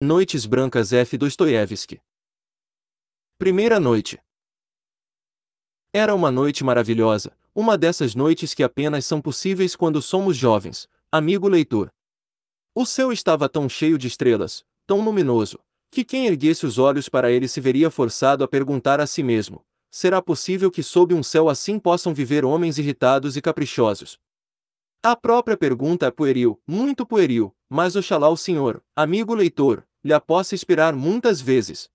Noites Brancas F. Dostoiévski. Primeira noite. Era uma noite maravilhosa, uma dessas noites que apenas são possíveis quando somos jovens, amigo leitor. O céu estava tão cheio de estrelas, tão luminoso, que quem erguesse os olhos para ele se veria forçado a perguntar a si mesmo: será possível que sob um céu assim possam viver homens irritados e caprichosos? A própria pergunta é pueril, muito pueril, mas oxalá o senhor, amigo leitor, lhe possa inspirar muitas vezes.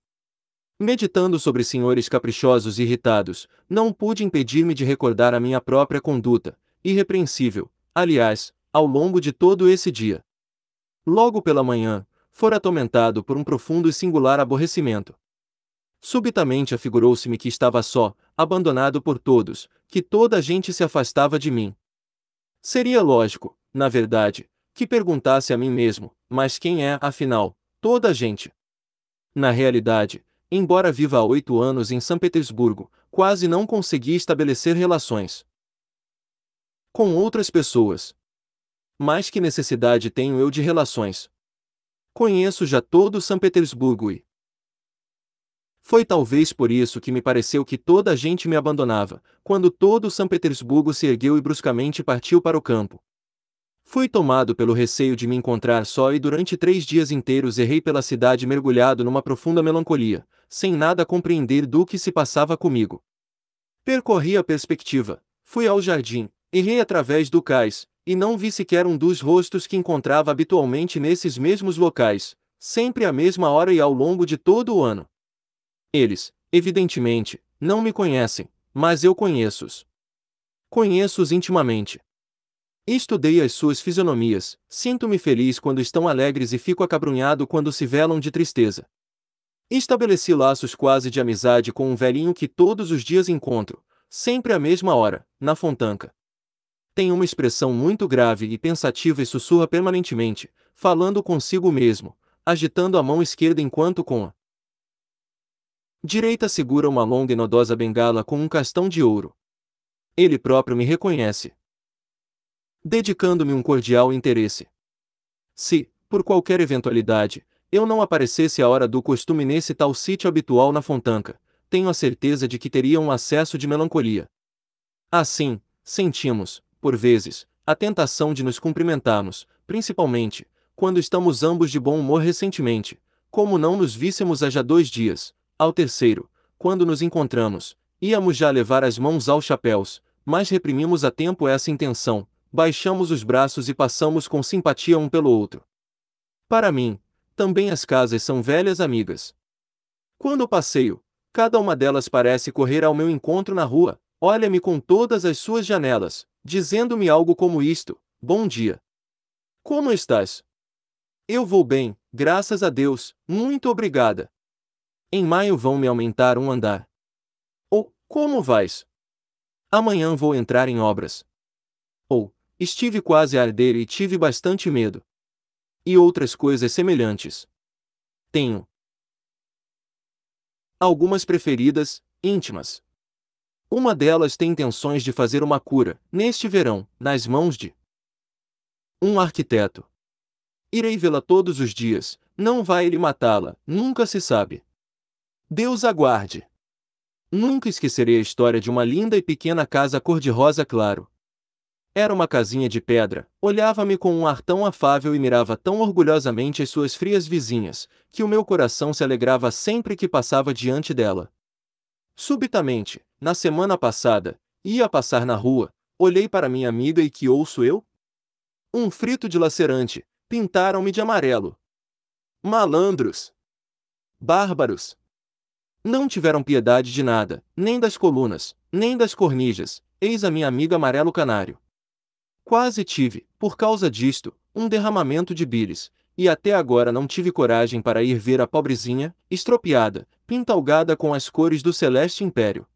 Meditando sobre senhores caprichosos e irritados, não pude impedir-me de recordar a minha própria conduta, irrepreensível, aliás, ao longo de todo esse dia. Logo pela manhã, fora atormentado por um profundo e singular aborrecimento. Subitamente afigurou-se-me que estava só, abandonado por todos, que toda a gente se afastava de mim. Seria lógico, na verdade, que perguntasse a mim mesmo, mas quem é, afinal, toda a gente. Na realidade, embora viva há oito anos em São Petersburgo, quase não consegui estabelecer relações com outras pessoas. Mas que necessidade tenho eu de relações? Conheço já todo São Petersburgo e. Foi talvez por isso que me pareceu que toda a gente me abandonava, quando todo São Petersburgo se ergueu e bruscamente partiu para o campo. Fui tomado pelo receio de me encontrar só e durante três dias inteiros errei pela cidade mergulhado numa profunda melancolia, sem nada compreender do que se passava comigo. Percorri a perspectiva, fui ao jardim, errei através do cais, e não vi sequer um dos rostos que encontrava habitualmente nesses mesmos locais, sempre à mesma hora e ao longo de todo o ano. Eles, evidentemente, não me conhecem, mas eu conheço-os. Conheço-os intimamente. Estudei as suas fisionomias, sinto-me feliz quando estão alegres e fico acabrunhado quando se velam de tristeza. Estabeleci laços quase de amizade com um velhinho que todos os dias encontro, sempre à mesma hora, na fontanca. Tem uma expressão muito grave e pensativa e sussurra permanentemente, falando consigo mesmo, agitando a mão esquerda enquanto com a direita segura uma longa e nodosa bengala com um castão de ouro. Ele próprio me reconhece, dedicando-me um cordial interesse. Se, por qualquer eventualidade, eu não aparecesse à hora do costume nesse tal sítio habitual na Fontanca, tenho a certeza de que teria um acesso de melancolia. Assim, sentimos, por vezes, a tentação de nos cumprimentarmos, principalmente, quando estamos ambos de bom humor recentemente, como não nos víssemos há já dois dias, ao terceiro, quando nos encontramos, íamos já levar as mãos aos chapéus, mas reprimimos a tempo essa intenção, baixamos os braços e passamos com simpatia um pelo outro. Para mim, também as casas são velhas amigas. Quando passeio, cada uma delas parece correr ao meu encontro na rua, olha-me com todas as suas janelas, dizendo-me algo como isto: Bom dia. Como estás? Eu vou bem, graças a Deus, muito obrigada. Em maio vão me aumentar um andar. Ou, oh, como vais? Amanhã vou entrar em obras. Ou, oh, Estive quase a arder e tive bastante medo. E outras coisas semelhantes. Tenho algumas preferidas, íntimas. Uma delas tem intenções de fazer uma cura, neste verão, nas mãos de um arquiteto. Irei vê-la todos os dias, não vai ele matá-la, nunca se sabe. Deus aguarde! Nunca esquecerei a história de uma linda e pequena casa cor-de-rosa claro, era uma casinha de pedra, olhava-me com um ar tão afável e mirava tão orgulhosamente as suas frias vizinhas, que o meu coração se alegrava sempre que passava diante dela. Subitamente, na semana passada, ia passar na rua, olhei para minha amiga e que ouço eu? Um frito de lacerante pintaram-me de amarelo. Malandros! Bárbaros! Não tiveram piedade de nada, nem das colunas, nem das cornijas, eis a minha amiga amarelo canário. Quase tive, por causa disto, um derramamento de bires, e até agora não tive coragem para ir ver a pobrezinha, estropiada, pintalgada com as cores do Celeste Império.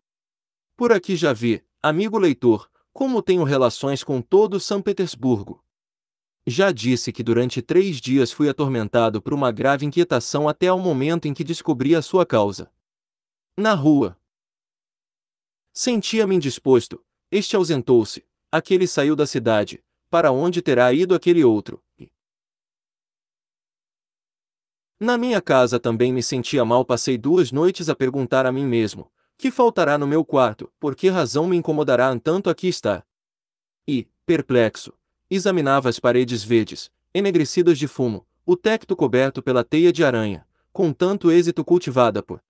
Por aqui já vi, amigo leitor, como tenho relações com todo São Petersburgo. Já disse que durante três dias fui atormentado por uma grave inquietação até ao momento em que descobri a sua causa. Na rua. Sentia-me indisposto, este ausentou-se, Aquele saiu da cidade, para onde terá ido aquele outro? Na minha casa também me sentia mal, passei duas noites a perguntar a mim mesmo: que faltará no meu quarto, por que razão me incomodará tanto aqui está? E, perplexo, examinava as paredes verdes, enegrecidas de fumo, o tecto coberto pela teia de aranha, com tanto êxito cultivada por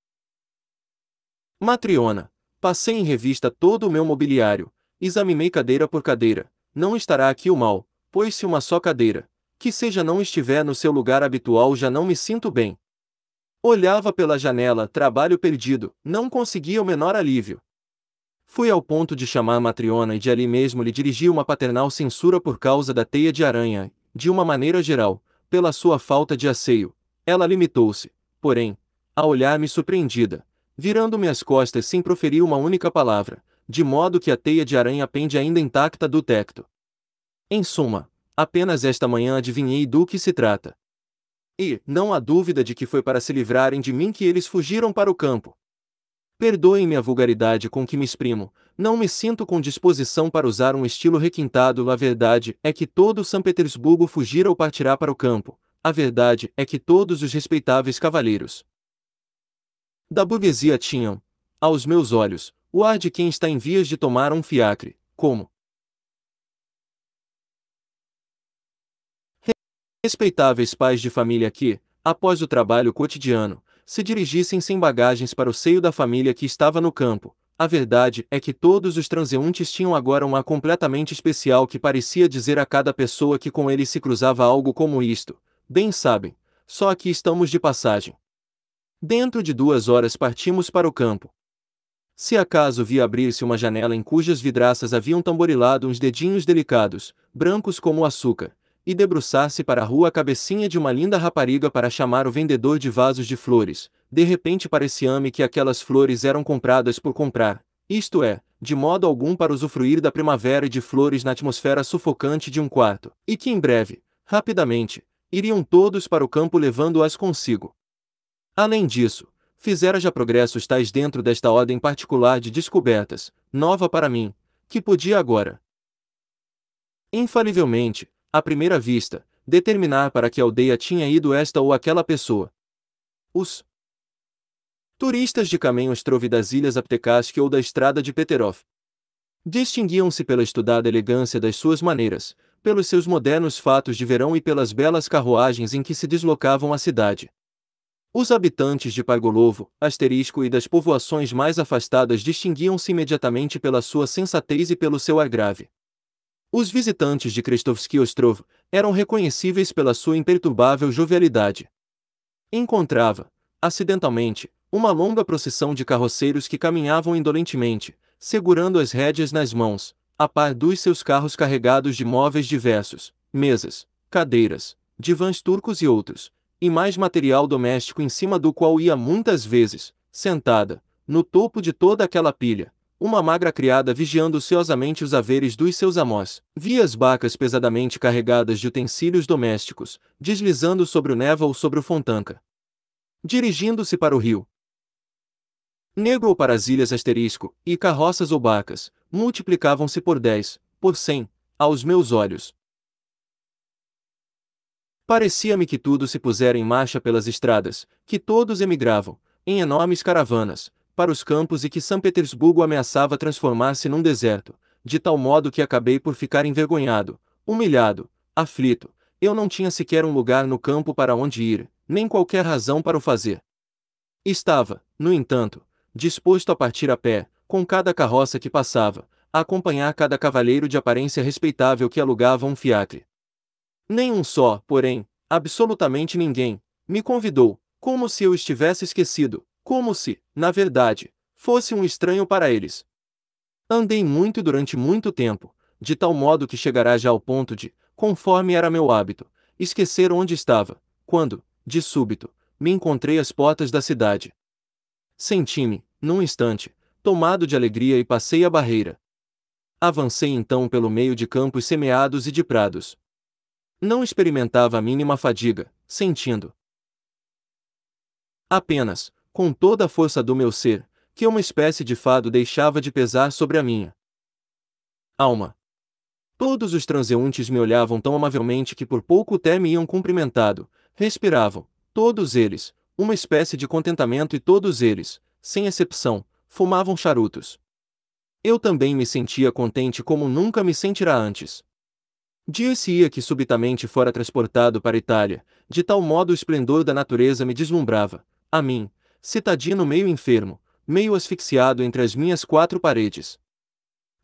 Matriona. Passei em revista todo o meu mobiliário, Examinei cadeira por cadeira, não estará aqui o mal, pois se uma só cadeira, que seja não estiver no seu lugar habitual já não me sinto bem. Olhava pela janela, trabalho perdido, não conseguia o menor alívio. Fui ao ponto de chamar Matriona e de ali mesmo lhe dirigi uma paternal censura por causa da teia de aranha, de uma maneira geral, pela sua falta de asseio. Ela limitou-se, porém, a olhar-me surpreendida, virando-me as costas sem proferir uma única palavra, de modo que a teia de aranha pende ainda intacta do tecto. Em suma, apenas esta manhã adivinhei do que se trata. E, não há dúvida de que foi para se livrarem de mim que eles fugiram para o campo. Perdoem-me a vulgaridade com que me exprimo, não me sinto com disposição para usar um estilo requintado. A verdade é que todo São Petersburgo fugirá ou partirá para o campo. A verdade é que todos os respeitáveis cavaleiros da burguesia tinham, aos meus olhos, o ar de quem está em vias de tomar um fiacre, como respeitáveis pais de família que, após o trabalho cotidiano, se dirigissem sem bagagens para o seio da família que estava no campo. A verdade é que todos os transeuntes tinham agora um ar completamente especial que parecia dizer a cada pessoa que com ele se cruzava algo como isto: Bem sabem, só aqui estamos de passagem. Dentro de duas horas partimos para o campo. Se acaso vi abrir-se uma janela em cujas vidraças haviam tamborilado uns dedinhos delicados, brancos como o açúcar, e debruçar-se para a rua a cabecinha de uma linda rapariga para chamar o vendedor de vasos de flores, de repente parecia-me que aquelas flores eram compradas por comprar, isto é, de modo algum para usufruir da primavera e de flores na atmosfera sufocante de um quarto, e que em breve, rapidamente, iriam todos para o campo levando-as consigo. Além disso, fizera já progressos tais dentro desta ordem particular de descobertas, nova para mim, que podia agora. Infalivelmente, à primeira vista, determinar para que aldeia tinha ido esta ou aquela pessoa. Os turistas de caminhos trove das ilhas Aptecask ou da estrada de Peterov distinguiam-se pela estudada elegância das suas maneiras, pelos seus modernos fatos de verão e pelas belas carruagens em que se deslocavam à cidade. Os habitantes de Pargolovo, asterisco e das povoações mais afastadas distinguiam-se imediatamente pela sua sensatez e pelo seu ar grave. Os visitantes de Krestovsky Ostrov eram reconhecíveis pela sua imperturbável jovialidade. Encontrava, acidentalmente, uma longa procissão de carroceiros que caminhavam indolentemente, segurando as rédeas nas mãos, a par dos seus carros carregados de móveis diversos, mesas, cadeiras, divãs turcos e outros, e mais material doméstico em cima do qual ia muitas vezes, sentada, no topo de toda aquela pilha, uma magra criada vigiando ociosamente os haveres dos seus amós, via as bacas pesadamente carregadas de utensílios domésticos, deslizando sobre o neva ou sobre o fontanca. Dirigindo-se para o rio. Negro ou para as ilhas asterisco, e carroças ou bacas, multiplicavam-se por dez, por cem, aos meus olhos, Parecia-me que tudo se pusera em marcha pelas estradas, que todos emigravam, em enormes caravanas, para os campos e que São Petersburgo ameaçava transformar-se num deserto, de tal modo que acabei por ficar envergonhado, humilhado, aflito. Eu não tinha sequer um lugar no campo para onde ir, nem qualquer razão para o fazer. Estava, no entanto, disposto a partir a pé, com cada carroça que passava, a acompanhar cada cavaleiro de aparência respeitável que alugava um fiacre. Nenhum só, porém, absolutamente ninguém, me convidou, como se eu estivesse esquecido, como se, na verdade, fosse um estranho para eles. Andei muito durante muito tempo, de tal modo que chegará já ao ponto de, conforme era meu hábito, esquecer onde estava, quando, de súbito, me encontrei às portas da cidade. Senti-me, num instante, tomado de alegria e passei a barreira. Avancei então pelo meio de campos semeados e de prados. Não experimentava a mínima fadiga, sentindo apenas, com toda a força do meu ser, que uma espécie de fado deixava de pesar sobre a minha alma. Todos os transeuntes me olhavam tão amavelmente que por pouco até me iam cumprimentado, respiravam, todos eles, uma espécie de contentamento e todos eles, sem exceção, fumavam charutos. Eu também me sentia contente como nunca me sentira antes. Dir-se-ia que subitamente fora transportado para Itália, de tal modo o esplendor da natureza me deslumbrava, a mim, citadino meio enfermo, meio asfixiado entre as minhas quatro paredes.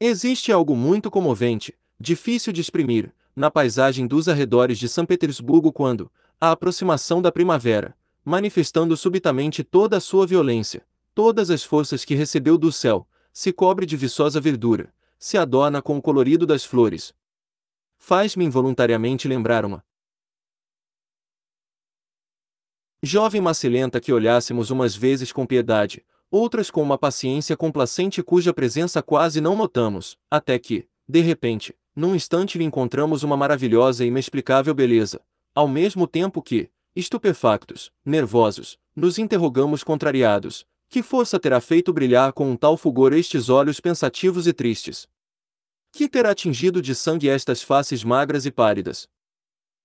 Existe algo muito comovente, difícil de exprimir, na paisagem dos arredores de São Petersburgo quando, à aproximação da primavera, manifestando subitamente toda a sua violência, todas as forças que recebeu do céu, se cobre de viçosa verdura, se adorna com o colorido das flores, faz-me involuntariamente lembrar uma jovem macilenta que olhássemos umas vezes com piedade, outras com uma paciência complacente cuja presença quase não notamos, até que, de repente, num instante lhe encontramos uma maravilhosa e inexplicável beleza, ao mesmo tempo que, estupefactos, nervosos, nos interrogamos contrariados, que força terá feito brilhar com um tal fulgor estes olhos pensativos e tristes, que terá tingido de sangue estas faces magras e pálidas?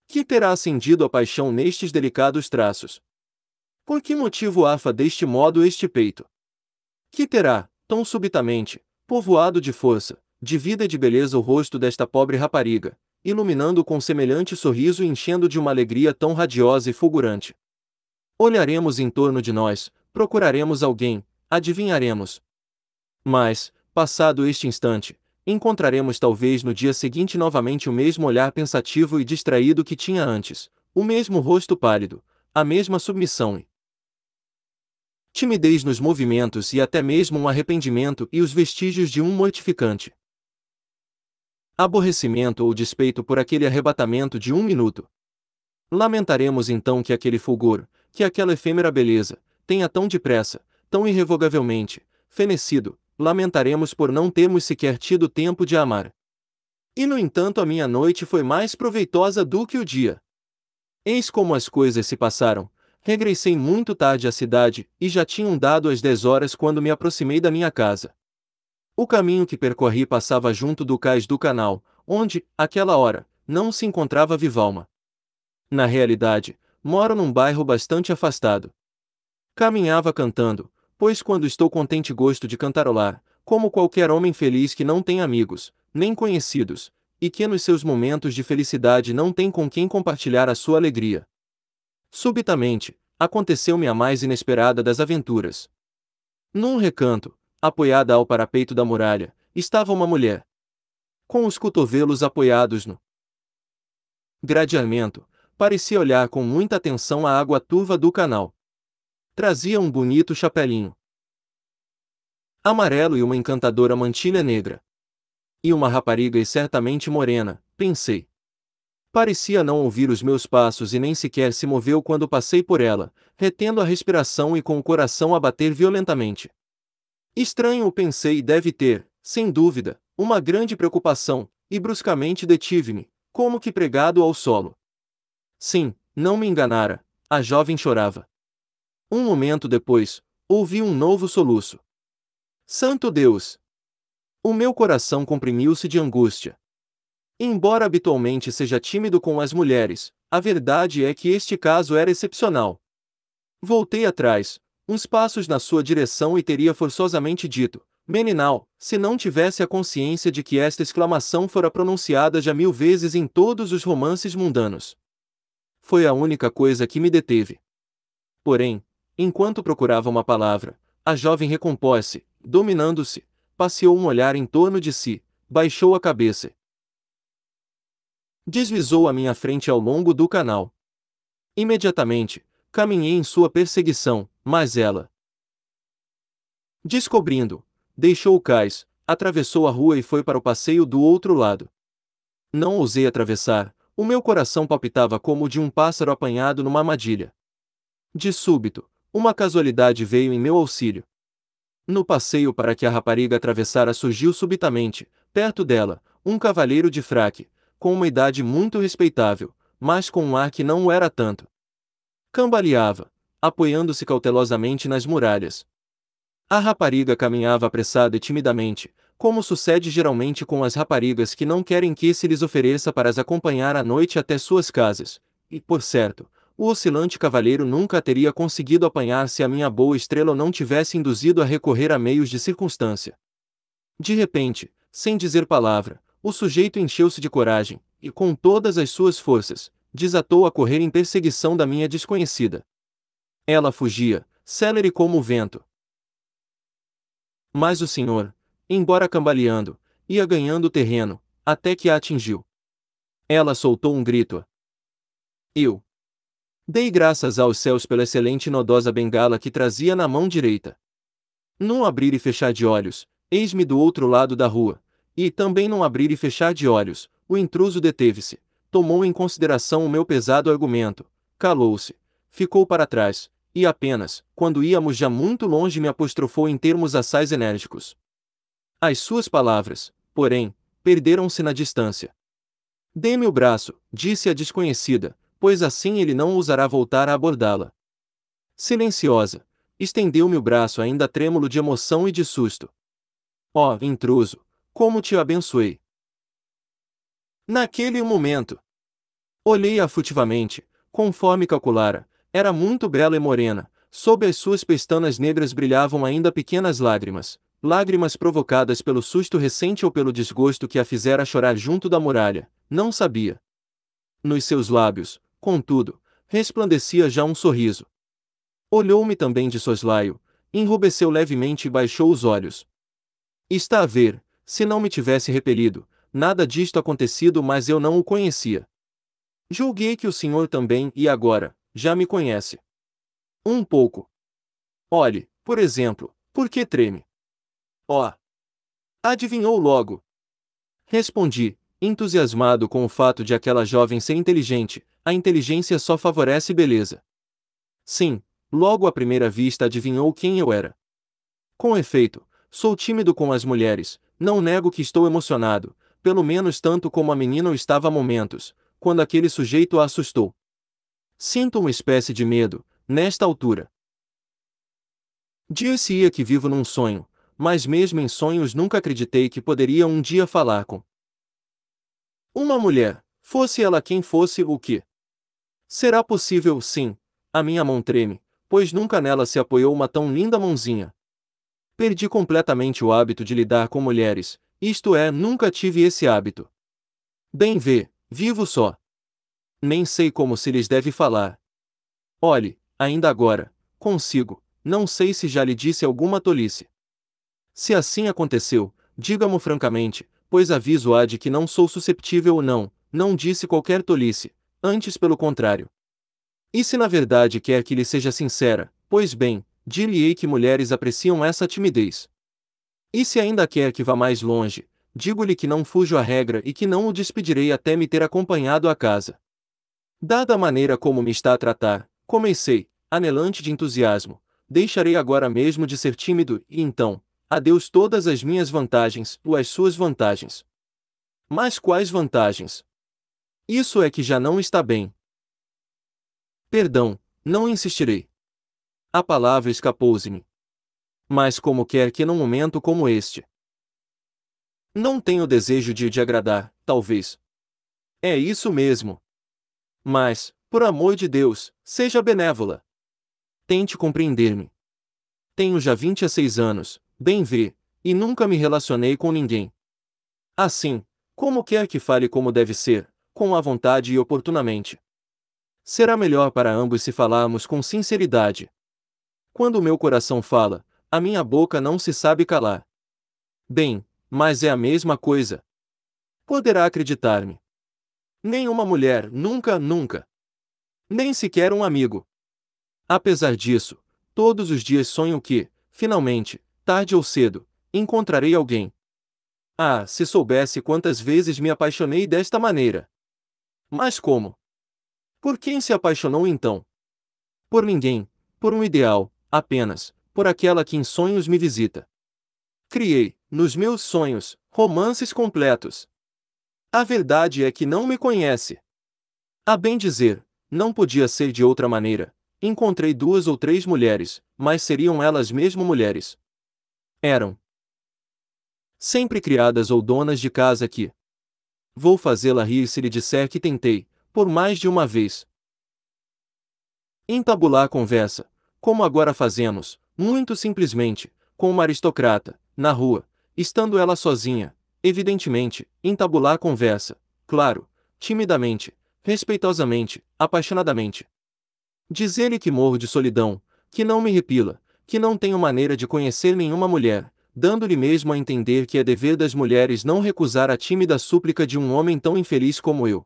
Que terá acendido a paixão nestes delicados traços? Por que motivo afa deste modo este peito? Que terá, tão subitamente, povoado de força, de vida e de beleza o rosto desta pobre rapariga, iluminando com semelhante sorriso e enchendo de uma alegria tão radiosa e fulgurante? Olharemos em torno de nós, procuraremos alguém, adivinharemos. Mas, passado este instante, encontraremos talvez no dia seguinte novamente o mesmo olhar pensativo e distraído que tinha antes, o mesmo rosto pálido, a mesma submissão e timidez nos movimentos e até mesmo um arrependimento e os vestígios de um mortificante aborrecimento ou despeito por aquele arrebatamento de um minuto. Lamentaremos então que aquele fulgor, que aquela efêmera beleza, tenha tão depressa, tão irrevogavelmente, fenecido, lamentaremos por não termos sequer tido tempo de amar. E no entanto a minha noite foi mais proveitosa do que o dia. Eis como as coisas se passaram. Regressei muito tarde à cidade, e já tinham dado as dez horas quando me aproximei da minha casa. O caminho que percorri passava junto do cais do canal, onde, àquela hora, não se encontrava Vivalma. Na realidade, moro num bairro bastante afastado. Caminhava cantando, Pois quando estou contente gosto de cantarolar, como qualquer homem feliz que não tem amigos, nem conhecidos, e que nos seus momentos de felicidade não tem com quem compartilhar a sua alegria. Subitamente, aconteceu-me a mais inesperada das aventuras. Num recanto, apoiada ao parapeito da muralha, estava uma mulher. Com os cotovelos apoiados no gradeamento, parecia olhar com muita atenção a água turva do canal. Trazia um bonito chapelinho amarelo e uma encantadora mantilha negra. E uma rapariga e certamente morena, pensei. Parecia não ouvir os meus passos e nem sequer se moveu quando passei por ela, retendo a respiração e com o coração a bater violentamente. Estranho pensei deve ter, sem dúvida, uma grande preocupação, e bruscamente detive-me, como que pregado ao solo. Sim, não me enganara, a jovem chorava. Um momento depois, ouvi um novo soluço. Santo Deus! O meu coração comprimiu-se de angústia. Embora habitualmente seja tímido com as mulheres, a verdade é que este caso era excepcional. Voltei atrás, uns passos na sua direção e teria forçosamente dito: Meninal, se não tivesse a consciência de que esta exclamação fora pronunciada já mil vezes em todos os romances mundanos. Foi a única coisa que me deteve. Porém, Enquanto procurava uma palavra, a jovem recompôs-se, dominando-se, passeou um olhar em torno de si, baixou a cabeça. Deslizou a minha frente ao longo do canal. Imediatamente, caminhei em sua perseguição, mas ela. Descobrindo, deixou o cais, atravessou a rua e foi para o passeio do outro lado. Não ousei atravessar, o meu coração palpitava como o de um pássaro apanhado numa armadilha. De súbito, uma casualidade veio em meu auxílio. No passeio para que a rapariga atravessara surgiu subitamente, perto dela, um cavalheiro de fraque, com uma idade muito respeitável, mas com um ar que não o era tanto. Cambaleava, apoiando-se cautelosamente nas muralhas. A rapariga caminhava apressada e timidamente, como sucede geralmente com as raparigas que não querem que se lhes ofereça para as acompanhar à noite até suas casas, e, por certo, o oscilante cavaleiro nunca teria conseguido apanhar se a minha boa estrela não tivesse induzido a recorrer a meios de circunstância. De repente, sem dizer palavra, o sujeito encheu-se de coragem, e com todas as suas forças, desatou a correr em perseguição da minha desconhecida. Ela fugia, célere como o vento. Mas o senhor, embora cambaleando, ia ganhando terreno, até que a atingiu. Ela soltou um grito. Eu, Dei graças aos céus pela excelente nodosa bengala que trazia na mão direita. Num abrir e fechar de olhos, eis-me do outro lado da rua, e também num abrir e fechar de olhos, o intruso deteve-se, tomou em consideração o meu pesado argumento, calou-se, ficou para trás, e apenas, quando íamos já muito longe, me apostrofou em termos assais enérgicos. As suas palavras, porém, perderam-se na distância. Dê-me o braço, disse a desconhecida, pois assim ele não ousará voltar a abordá-la. Silenciosa, estendeu-me o braço ainda trêmulo de emoção e de susto. Ó, oh, intruso, como te abençoei! Naquele momento, olhei-a furtivamente, conforme calculara, era muito bela e morena, sob as suas pestanas negras brilhavam ainda pequenas lágrimas, lágrimas provocadas pelo susto recente ou pelo desgosto que a fizera chorar junto da muralha, não sabia. Nos seus lábios, contudo, resplandecia já um sorriso. Olhou-me também de soslaio, enrubesceu levemente e baixou os olhos. Está a ver, se não me tivesse repelido, nada disto acontecido, mas eu não o conhecia. Julguei que o senhor também, e agora, já me conhece. Um pouco. Olhe, por exemplo, por que treme? Ó! Oh. Adivinhou logo. Respondi, entusiasmado com o fato de aquela jovem ser inteligente, a inteligência só favorece beleza. Sim, logo à primeira vista adivinhou quem eu era. Com efeito, sou tímido com as mulheres, não nego que estou emocionado, pelo menos tanto como a menina o estava há momentos, quando aquele sujeito a assustou. Sinto uma espécie de medo, nesta altura. Dir-se-ia que vivo num sonho, mas mesmo em sonhos nunca acreditei que poderia um dia falar com uma mulher, fosse ela quem fosse o que. Será possível, sim. A minha mão treme, pois nunca nela se apoiou uma tão linda mãozinha. Perdi completamente o hábito de lidar com mulheres, isto é, nunca tive esse hábito. Bem vê, vivo só. Nem sei como se lhes deve falar. Olhe, ainda agora, consigo, não sei se já lhe disse alguma tolice. Se assim aconteceu, diga-mo francamente, pois aviso-a de que não sou susceptível ou não, não disse qualquer tolice antes pelo contrário. E se na verdade quer que lhe seja sincera, pois bem, dir-lhe-ei que mulheres apreciam essa timidez. E se ainda quer que vá mais longe, digo-lhe que não fujo à regra e que não o despedirei até me ter acompanhado à casa. Dada a maneira como me está a tratar, comecei, anelante de entusiasmo, deixarei agora mesmo de ser tímido e então, adeus todas as minhas vantagens ou as suas vantagens. Mas quais vantagens? Isso é que já não está bem. Perdão, não insistirei. A palavra escapou-se-me. Mas como quer que num momento como este. Não tenho desejo de te agradar, talvez. É isso mesmo. Mas, por amor de Deus, seja benévola. Tente compreender-me. Tenho já 26 anos, bem vê, e nunca me relacionei com ninguém. Assim, como quer que fale como deve ser, com a vontade e oportunamente. Será melhor para ambos se falarmos com sinceridade. Quando o meu coração fala, a minha boca não se sabe calar. Bem, mas é a mesma coisa. Poderá acreditar-me. Nenhuma mulher, nunca, nunca. Nem sequer um amigo. Apesar disso, todos os dias sonho que, finalmente, tarde ou cedo, encontrarei alguém. Ah, se soubesse quantas vezes me apaixonei desta maneira! Mas como? Por quem se apaixonou então? Por ninguém, por um ideal, apenas, por aquela que em sonhos me visita. Criei, nos meus sonhos, romances completos. A verdade é que não me conhece. A bem dizer, não podia ser de outra maneira. Encontrei duas ou três mulheres, mas seriam elas mesmo mulheres. Eram sempre criadas ou donas de casa que, Vou fazê-la rir se lhe disser que tentei, por mais de uma vez. Entabular a conversa, como agora fazemos, muito simplesmente, com uma aristocrata, na rua, estando ela sozinha, evidentemente, entabular a conversa, claro, timidamente, respeitosamente, apaixonadamente. Dizer-lhe que morro de solidão, que não me repila, que não tenho maneira de conhecer nenhuma mulher, dando-lhe mesmo a entender que é dever das mulheres não recusar a tímida súplica de um homem tão infeliz como eu.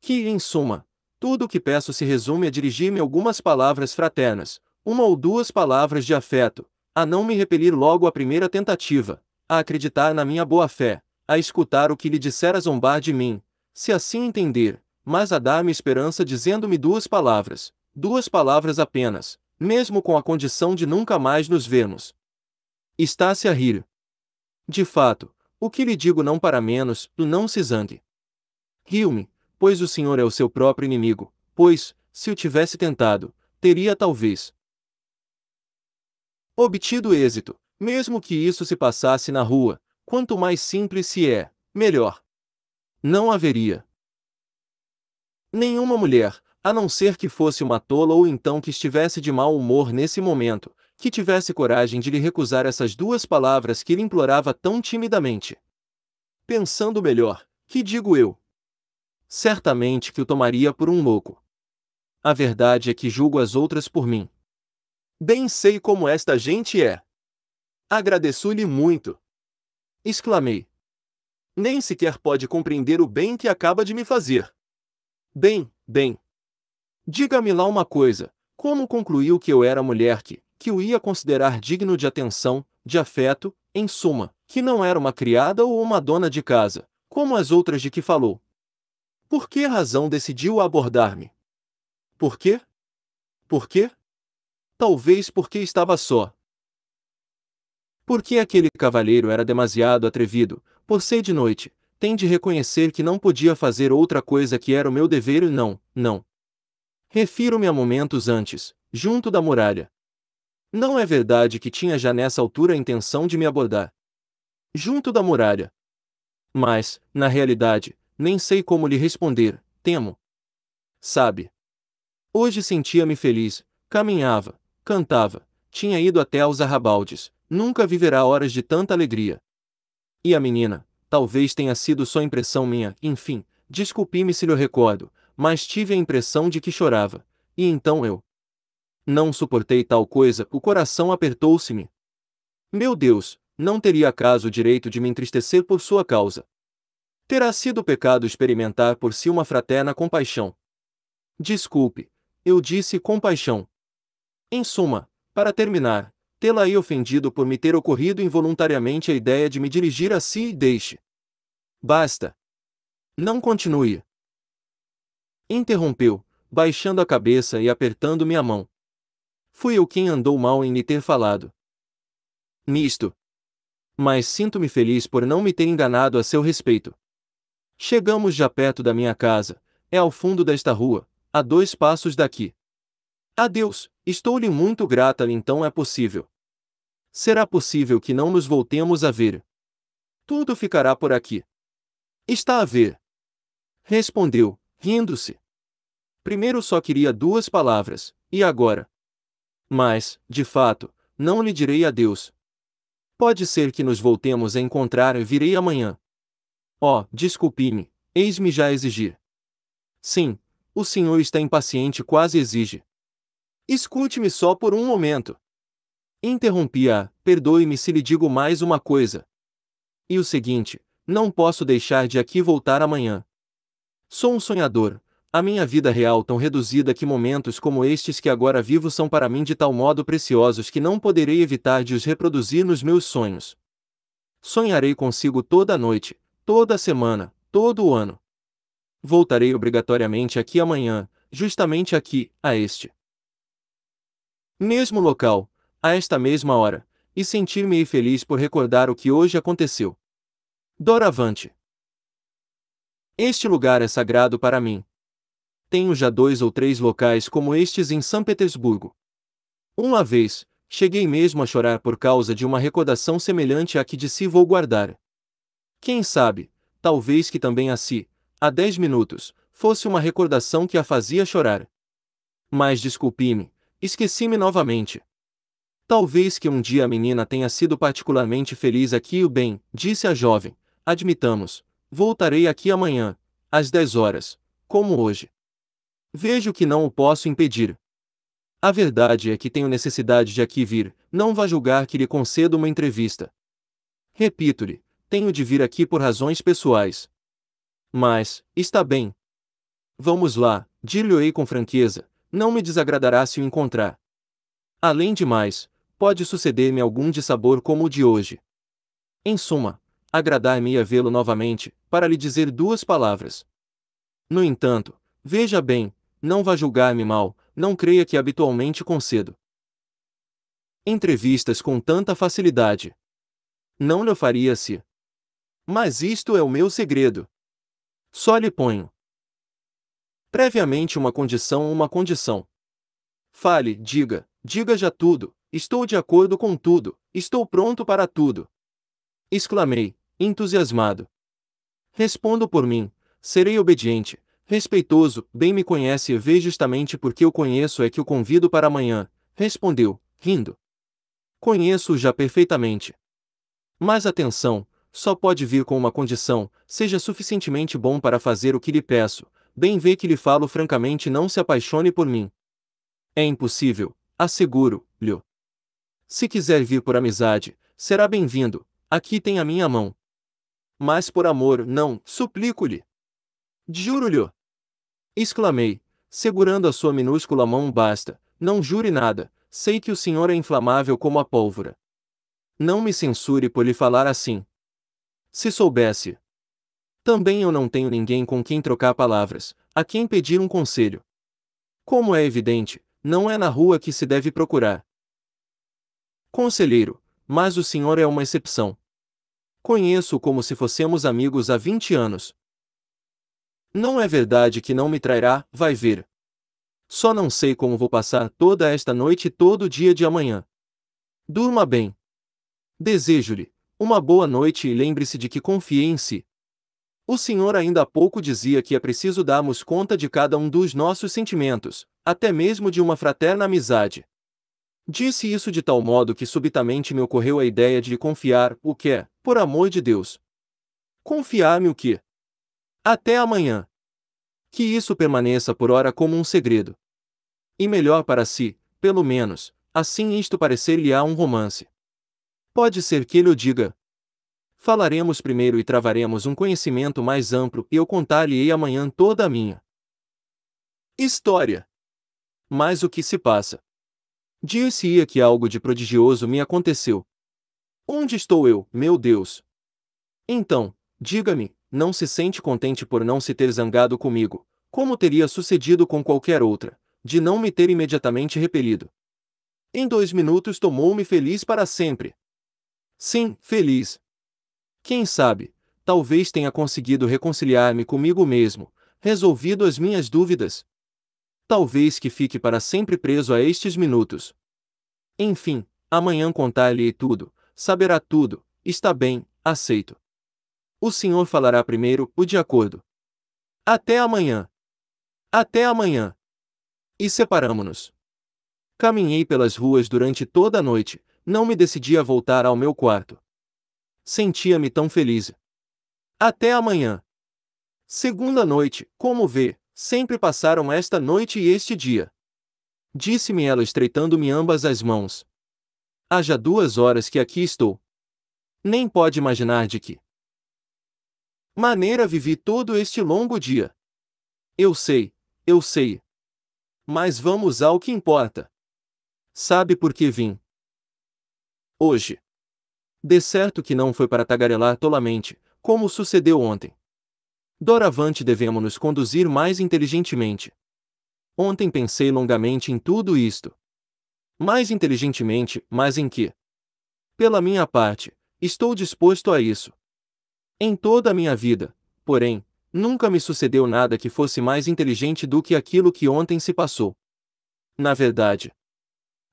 Que, em suma, tudo o que peço se resume a dirigir-me algumas palavras fraternas, uma ou duas palavras de afeto, a não me repelir logo à primeira tentativa, a acreditar na minha boa-fé, a escutar o que lhe disser a zombar de mim, se assim entender, mas a dar-me esperança dizendo-me duas palavras, duas palavras apenas, mesmo com a condição de nunca mais nos vermos, Está-se a rir. De fato, o que lhe digo não para menos, do não se zangue. Rio-me, pois o senhor é o seu próprio inimigo, pois, se o tivesse tentado, teria talvez obtido êxito, mesmo que isso se passasse na rua, quanto mais simples se é, melhor. Não haveria nenhuma mulher, a não ser que fosse uma tola ou então que estivesse de mau humor nesse momento, que tivesse coragem de lhe recusar essas duas palavras que ele implorava tão timidamente. Pensando melhor, que digo eu? Certamente que o tomaria por um louco. A verdade é que julgo as outras por mim. Bem sei como esta gente é. Agradeço-lhe muito. Exclamei. Nem sequer pode compreender o bem que acaba de me fazer. Bem, bem. Diga-me lá uma coisa: como concluiu que eu era a mulher que, que o ia considerar digno de atenção, de afeto, em suma, que não era uma criada ou uma dona de casa, como as outras de que falou. Por que razão decidiu abordar-me? Por quê? Por quê? Talvez porque estava só. Porque aquele cavalheiro era demasiado atrevido, por ser de noite, tem de reconhecer que não podia fazer outra coisa que era o meu dever e não, não. Refiro-me a momentos antes, junto da muralha, não é verdade que tinha já nessa altura a intenção de me abordar. Junto da muralha. Mas, na realidade, nem sei como lhe responder, temo. Sabe. Hoje sentia-me feliz, caminhava, cantava, tinha ido até aos arrabaldes, nunca viverá horas de tanta alegria. E a menina, talvez tenha sido só impressão minha, enfim, desculpe-me se lhe recordo, mas tive a impressão de que chorava, e então eu, não suportei tal coisa, o coração apertou-se-me. Meu Deus, não teria acaso o direito de me entristecer por sua causa. Terá sido pecado experimentar por si uma fraterna compaixão. Desculpe, eu disse compaixão. Em suma, para terminar, tê la aí ofendido por me ter ocorrido involuntariamente a ideia de me dirigir a si e deixe. Basta. Não continue. Interrompeu, baixando a cabeça e apertando me a mão. Fui eu quem andou mal em lhe ter falado. Nisto. Mas sinto-me feliz por não me ter enganado a seu respeito. Chegamos já perto da minha casa, é ao fundo desta rua, a dois passos daqui. Adeus, estou-lhe muito grata, então é possível. Será possível que não nos voltemos a ver. Tudo ficará por aqui. Está a ver. Respondeu, rindo-se. Primeiro só queria duas palavras, e agora? Mas, de fato, não lhe direi adeus. Pode ser que nos voltemos a encontrar e virei amanhã. Oh, desculpe-me, eis-me já exigir. Sim, o senhor está impaciente quase exige. Escute-me só por um momento. Interrompi-a, perdoe-me se lhe digo mais uma coisa. E o seguinte, não posso deixar de aqui voltar amanhã. Sou um sonhador, a minha vida real tão reduzida que momentos como estes que agora vivo são para mim de tal modo preciosos que não poderei evitar de os reproduzir nos meus sonhos. Sonharei consigo toda a noite, toda a semana, todo o ano. Voltarei obrigatoriamente aqui amanhã, justamente aqui, a este mesmo local, a esta mesma hora, e sentir-me feliz por recordar o que hoje aconteceu. Doravante. Este lugar é sagrado para mim, tenho já dois ou três locais como estes em São Petersburgo. Uma vez, cheguei mesmo a chorar por causa de uma recordação semelhante à que de si vou guardar. Quem sabe, talvez que também a si, há dez minutos, fosse uma recordação que a fazia chorar. Mas desculpe-me, esqueci-me novamente. Talvez que um dia a menina tenha sido particularmente feliz aqui o bem, disse a jovem, admitamos, voltarei aqui amanhã, às dez horas, como hoje. Vejo que não o posso impedir. A verdade é que tenho necessidade de aqui vir, não vá julgar que lhe concedo uma entrevista. Repito-lhe, tenho de vir aqui por razões pessoais. Mas, está bem. Vamos lá, dir-lhe-ei com franqueza, não me desagradará se o encontrar. Além de mais, pode suceder-me algum dissabor como o de hoje. Em suma, agradar-me-ia vê-lo novamente, para lhe dizer duas palavras. No entanto, veja bem, não vá julgar-me mal, não creia que habitualmente concedo entrevistas com tanta facilidade. Não lhe faria se. Mas isto é o meu segredo. Só lhe ponho previamente uma condição uma condição. Fale, diga, diga já tudo, estou de acordo com tudo, estou pronto para tudo. Exclamei, entusiasmado. Respondo por mim, serei obediente, Respeitoso, bem me conhece e vê justamente porque o conheço é que o convido para amanhã, respondeu, rindo. Conheço-o já perfeitamente. Mas atenção, só pode vir com uma condição, seja suficientemente bom para fazer o que lhe peço, bem vê que lhe falo francamente não se apaixone por mim. É impossível, asseguro-lhe. Se quiser vir por amizade, será bem-vindo, aqui tem a minha mão. Mas por amor, não, suplico-lhe. Juro-lhe. Exclamei, segurando a sua minúscula mão. Basta, não jure nada, sei que o senhor é inflamável como a pólvora. Não me censure por lhe falar assim. Se soubesse. Também eu não tenho ninguém com quem trocar palavras, a quem pedir um conselho. Como é evidente, não é na rua que se deve procurar. Conselheiro, mas o senhor é uma exceção. Conheço como se fossemos amigos há 20 anos, não é verdade que não me trairá, vai ver. Só não sei como vou passar toda esta noite e todo o dia de amanhã. Durma bem. Desejo-lhe uma boa noite e lembre-se de que confiei em si. O senhor ainda há pouco dizia que é preciso darmos conta de cada um dos nossos sentimentos, até mesmo de uma fraterna amizade. Disse isso de tal modo que subitamente me ocorreu a ideia de lhe confiar o que é, por amor de Deus. Confiar-me o que? Até amanhã. Que isso permaneça por ora como um segredo. E melhor para si, pelo menos, assim isto parecer-lhe-á um romance. Pode ser que ele o diga. Falaremos primeiro e travaremos um conhecimento mais amplo e eu contar-lhe-ei amanhã toda a minha. História. Mas o que se passa? Dir-se-ia que algo de prodigioso me aconteceu. Onde estou eu, meu Deus? Então, diga-me, não se sente contente por não se ter zangado comigo, como teria sucedido com qualquer outra, de não me ter imediatamente repelido. Em dois minutos tomou-me feliz para sempre. Sim, feliz. Quem sabe, talvez tenha conseguido reconciliar-me comigo mesmo, resolvido as minhas dúvidas. Talvez que fique para sempre preso a estes minutos. Enfim, amanhã contar-lhe tudo, saberá tudo, está bem, aceito o senhor falará primeiro o de acordo. Até amanhã. Até amanhã. E separamo-nos. Caminhei pelas ruas durante toda a noite, não me decidi a voltar ao meu quarto. Sentia-me tão feliz. Até amanhã. Segunda noite, como vê, sempre passaram esta noite e este dia. Disse-me ela estreitando-me ambas as mãos. Há já duas horas que aqui estou. Nem pode imaginar de que maneira vivi todo este longo dia. Eu sei, eu sei. Mas vamos ao que importa. Sabe por que vim? Hoje. De certo que não foi para tagarelar tolamente, como sucedeu ontem. Doravante devemos nos conduzir mais inteligentemente. Ontem pensei longamente em tudo isto. Mais inteligentemente, mas em que? Pela minha parte, estou disposto a isso. Em toda a minha vida, porém, nunca me sucedeu nada que fosse mais inteligente do que aquilo que ontem se passou. Na verdade,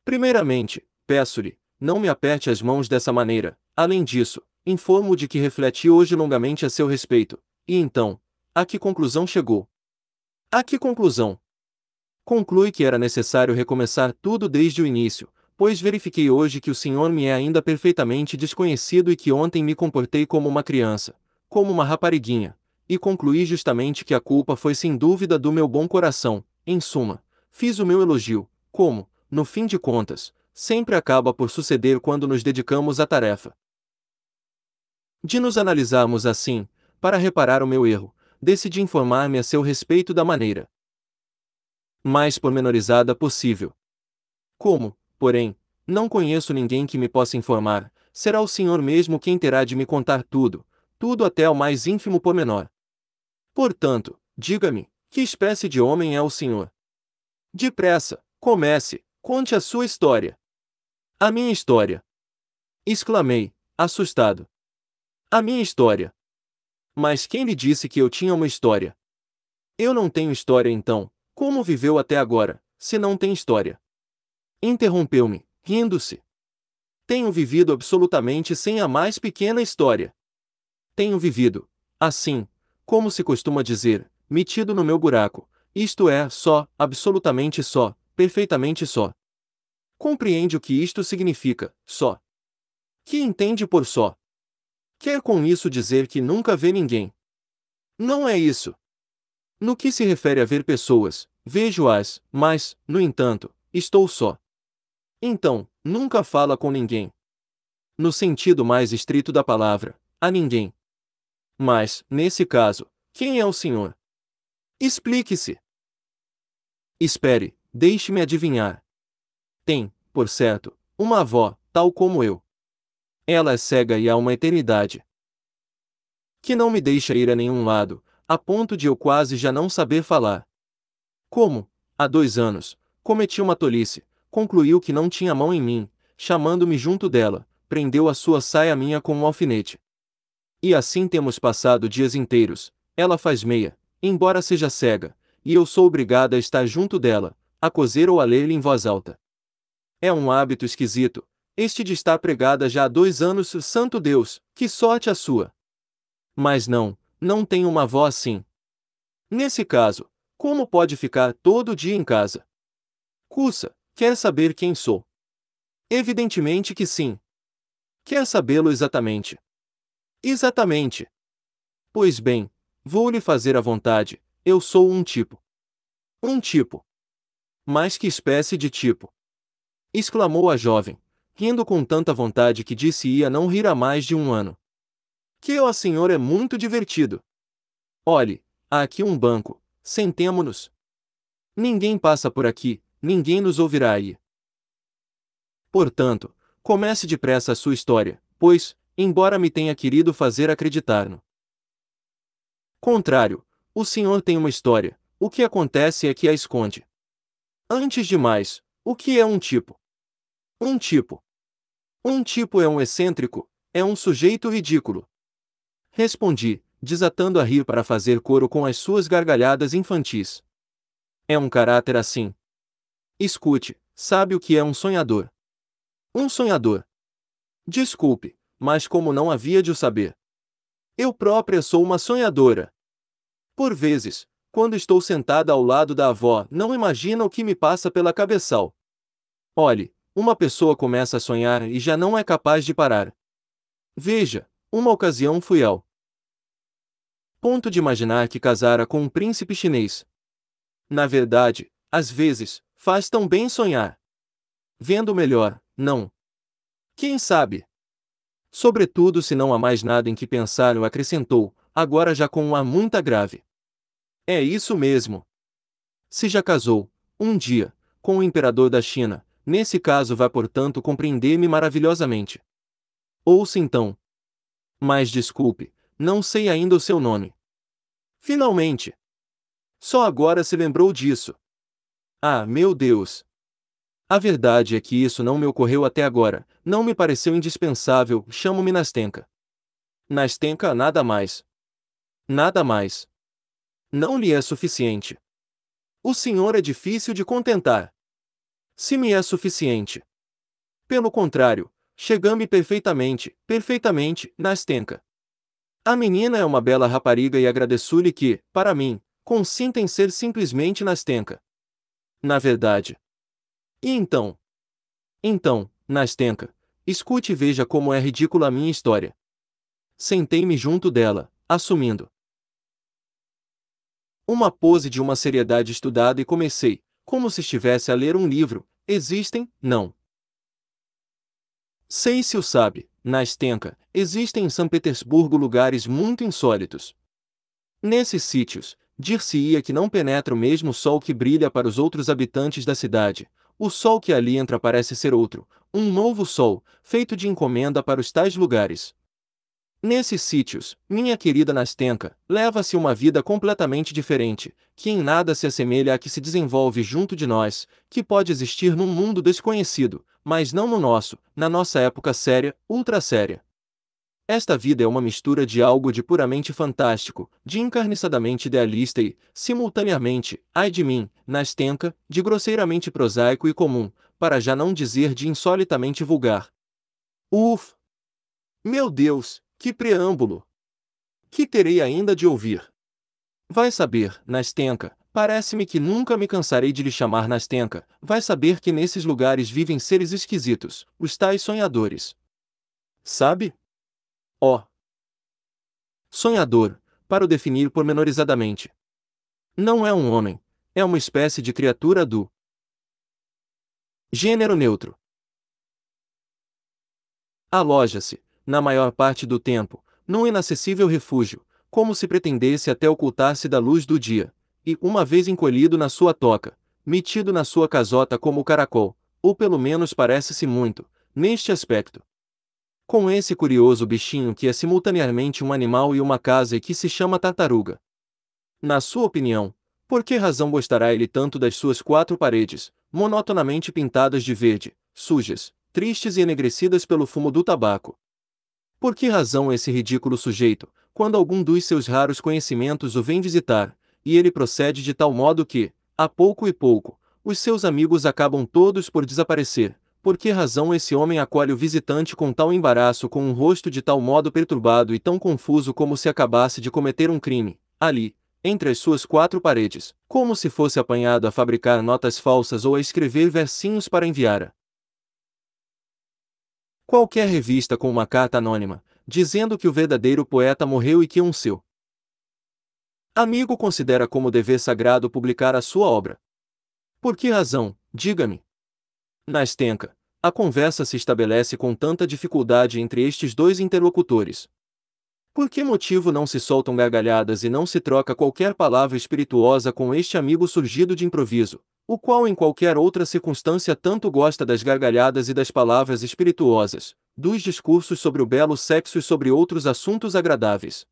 primeiramente, peço-lhe, não me aperte as mãos dessa maneira. Além disso, informo de que refleti hoje longamente a seu respeito. E então, a que conclusão chegou? A que conclusão? Conclui que era necessário recomeçar tudo desde o início, pois verifiquei hoje que o Senhor me é ainda perfeitamente desconhecido e que ontem me comportei como uma criança, como uma rapariguinha, e concluí justamente que a culpa foi sem dúvida do meu bom coração, em suma, fiz o meu elogio, como, no fim de contas, sempre acaba por suceder quando nos dedicamos à tarefa. De nos analisarmos assim, para reparar o meu erro, decidi informar-me a seu respeito da maneira mais pormenorizada possível. Como, porém, não conheço ninguém que me possa informar, será o senhor mesmo quem terá de me contar tudo, tudo até o mais ínfimo pormenor. Portanto, diga-me, que espécie de homem é o senhor? Depressa, comece, conte a sua história. A minha história! exclamei, assustado. A minha história! Mas quem lhe disse que eu tinha uma história? Eu não tenho história então, como viveu até agora, se não tem história? Interrompeu-me, rindo-se. Tenho vivido absolutamente sem a mais pequena história. Tenho vivido, assim, como se costuma dizer, metido no meu buraco, isto é, só, absolutamente só, perfeitamente só. Compreende o que isto significa, só. Que entende por só? Quer com isso dizer que nunca vê ninguém. Não é isso. No que se refere a ver pessoas, vejo-as, mas, no entanto, estou só. Então, nunca fala com ninguém. No sentido mais estrito da palavra, a ninguém. Mas, nesse caso, quem é o senhor? Explique-se. Espere, deixe-me adivinhar. Tem, por certo, uma avó, tal como eu. Ela é cega e há uma eternidade. Que não me deixa ir a nenhum lado, a ponto de eu quase já não saber falar. Como, há dois anos, cometi uma tolice, concluiu que não tinha mão em mim, chamando-me junto dela, prendeu a sua saia minha com um alfinete. E assim temos passado dias inteiros, ela faz meia, embora seja cega, e eu sou obrigada a estar junto dela, a cozer ou a ler-lhe em voz alta. É um hábito esquisito, este de estar pregada já há dois anos, santo Deus, que sorte a sua! Mas não, não tenho uma avó assim. Nesse caso, como pode ficar todo dia em casa? Cussa, Quer saber quem sou? Evidentemente que sim. Quer sabê-lo exatamente? Exatamente. Pois bem, vou lhe fazer à vontade, eu sou um tipo. Um tipo. Mas que espécie de tipo? exclamou a jovem, rindo com tanta vontade que disse ia não rir há mais de um ano. Que o senhor é muito divertido. Olhe, há aqui um banco, sentemo-nos. Ninguém passa por aqui, ninguém nos ouvirá aí. Portanto, comece depressa a sua história, pois, embora me tenha querido fazer acreditar no contrário, o senhor tem uma história, o que acontece é que a esconde. Antes de mais, o que é um tipo? Um tipo. Um tipo é um excêntrico, é um sujeito ridículo. Respondi, desatando a rir para fazer coro com as suas gargalhadas infantis. É um caráter assim, Escute, sabe o que é um sonhador? Um sonhador. Desculpe, mas como não havia de o saber? Eu própria sou uma sonhadora. Por vezes, quando estou sentada ao lado da avó, não imagina o que me passa pela cabeçal. Olhe, uma pessoa começa a sonhar e já não é capaz de parar. Veja, uma ocasião fui ao ponto de imaginar que casara com um príncipe chinês. Na verdade, às vezes, Faz tão bem sonhar. Vendo melhor, não. Quem sabe? Sobretudo se não há mais nada em que pensar, o acrescentou, agora já com um ar muito grave. É isso mesmo. Se já casou, um dia, com o imperador da China, nesse caso vai portanto compreender-me maravilhosamente. Ouça então. Mas desculpe, não sei ainda o seu nome. Finalmente! Só agora se lembrou disso. Ah, meu Deus! A verdade é que isso não me ocorreu até agora, não me pareceu indispensável, chamo-me Nastenka. Nastenka nada mais. Nada mais. Não lhe é suficiente. O senhor é difícil de contentar. Se me é suficiente. Pelo contrário, chega me perfeitamente, perfeitamente, Nastenka. A menina é uma bela rapariga e agradeço-lhe que, para mim, consinta em ser simplesmente Nastenka na verdade. E então? Então, Nastenka, escute e veja como é ridícula a minha história. Sentei-me junto dela, assumindo uma pose de uma seriedade estudada e comecei, como se estivesse a ler um livro. Existem, não. Sei se o sabe, Nastenka, existem em São Petersburgo lugares muito insólitos. Nesses sítios, dir-se-ia que não penetra o mesmo sol que brilha para os outros habitantes da cidade. O sol que ali entra parece ser outro, um novo sol, feito de encomenda para os tais lugares. Nesses sítios, minha querida Nastenka, leva-se uma vida completamente diferente, que em nada se assemelha à que se desenvolve junto de nós, que pode existir num mundo desconhecido, mas não no nosso, na nossa época séria, ultra séria. Esta vida é uma mistura de algo de puramente fantástico, de encarniçadamente idealista e, simultaneamente, ai de mim, nastenca, de grosseiramente prosaico e comum, para já não dizer de insolitamente vulgar. Uf! Meu Deus, que preâmbulo! Que terei ainda de ouvir? Vai saber, nastenca, parece-me que nunca me cansarei de lhe chamar nastenca, vai saber que nesses lugares vivem seres esquisitos, os tais sonhadores. Sabe? O. Sonhador, para o definir pormenorizadamente. Não é um homem, é uma espécie de criatura do gênero neutro. Aloja-se, na maior parte do tempo, num inacessível refúgio, como se pretendesse até ocultar-se da luz do dia, e, uma vez encolhido na sua toca, metido na sua casota como o caracol, ou pelo menos parece-se muito, neste aspecto com esse curioso bichinho que é simultaneamente um animal e uma casa e que se chama tartaruga. Na sua opinião, por que razão gostará ele tanto das suas quatro paredes, monotonamente pintadas de verde, sujas, tristes e enegrecidas pelo fumo do tabaco? Por que razão esse ridículo sujeito, quando algum dos seus raros conhecimentos o vem visitar, e ele procede de tal modo que, a pouco e pouco, os seus amigos acabam todos por desaparecer, por que razão esse homem acolhe o visitante com tal embaraço, com um rosto de tal modo perturbado e tão confuso como se acabasse de cometer um crime, ali, entre as suas quatro paredes, como se fosse apanhado a fabricar notas falsas ou a escrever versinhos para enviar a qualquer revista com uma carta anônima, dizendo que o verdadeiro poeta morreu e que um seu amigo considera como dever sagrado publicar a sua obra. Por que razão, diga-me? Na estenca, a conversa se estabelece com tanta dificuldade entre estes dois interlocutores. Por que motivo não se soltam gargalhadas e não se troca qualquer palavra espirituosa com este amigo surgido de improviso, o qual em qualquer outra circunstância tanto gosta das gargalhadas e das palavras espirituosas, dos discursos sobre o belo sexo e sobre outros assuntos agradáveis?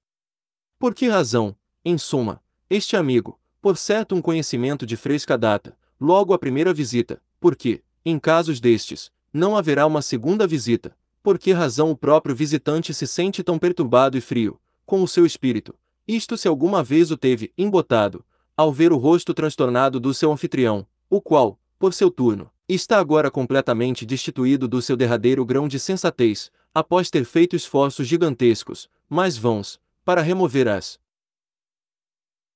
Por que razão, em suma, este amigo, por certo um conhecimento de fresca data, logo à primeira visita, porque, em casos destes, não haverá uma segunda visita. Por que razão o próprio visitante se sente tão perturbado e frio, com o seu espírito, isto se alguma vez o teve embotado, ao ver o rosto transtornado do seu anfitrião, o qual, por seu turno, está agora completamente destituído do seu derradeiro grão de sensatez, após ter feito esforços gigantescos, mas vãos, para remover as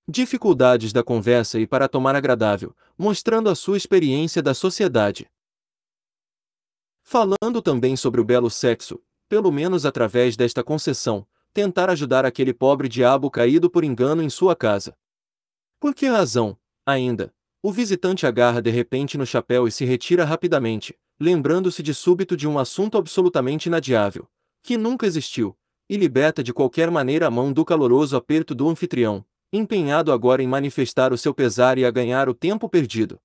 dificuldades da conversa e para tomar agradável, mostrando a sua experiência da sociedade. Falando também sobre o belo sexo, pelo menos através desta concessão, tentar ajudar aquele pobre diabo caído por engano em sua casa. Por que razão, ainda, o visitante agarra de repente no chapéu e se retira rapidamente, lembrando-se de súbito de um assunto absolutamente inadiável, que nunca existiu, e liberta de qualquer maneira a mão do caloroso aperto do anfitrião, empenhado agora em manifestar o seu pesar e a ganhar o tempo perdido.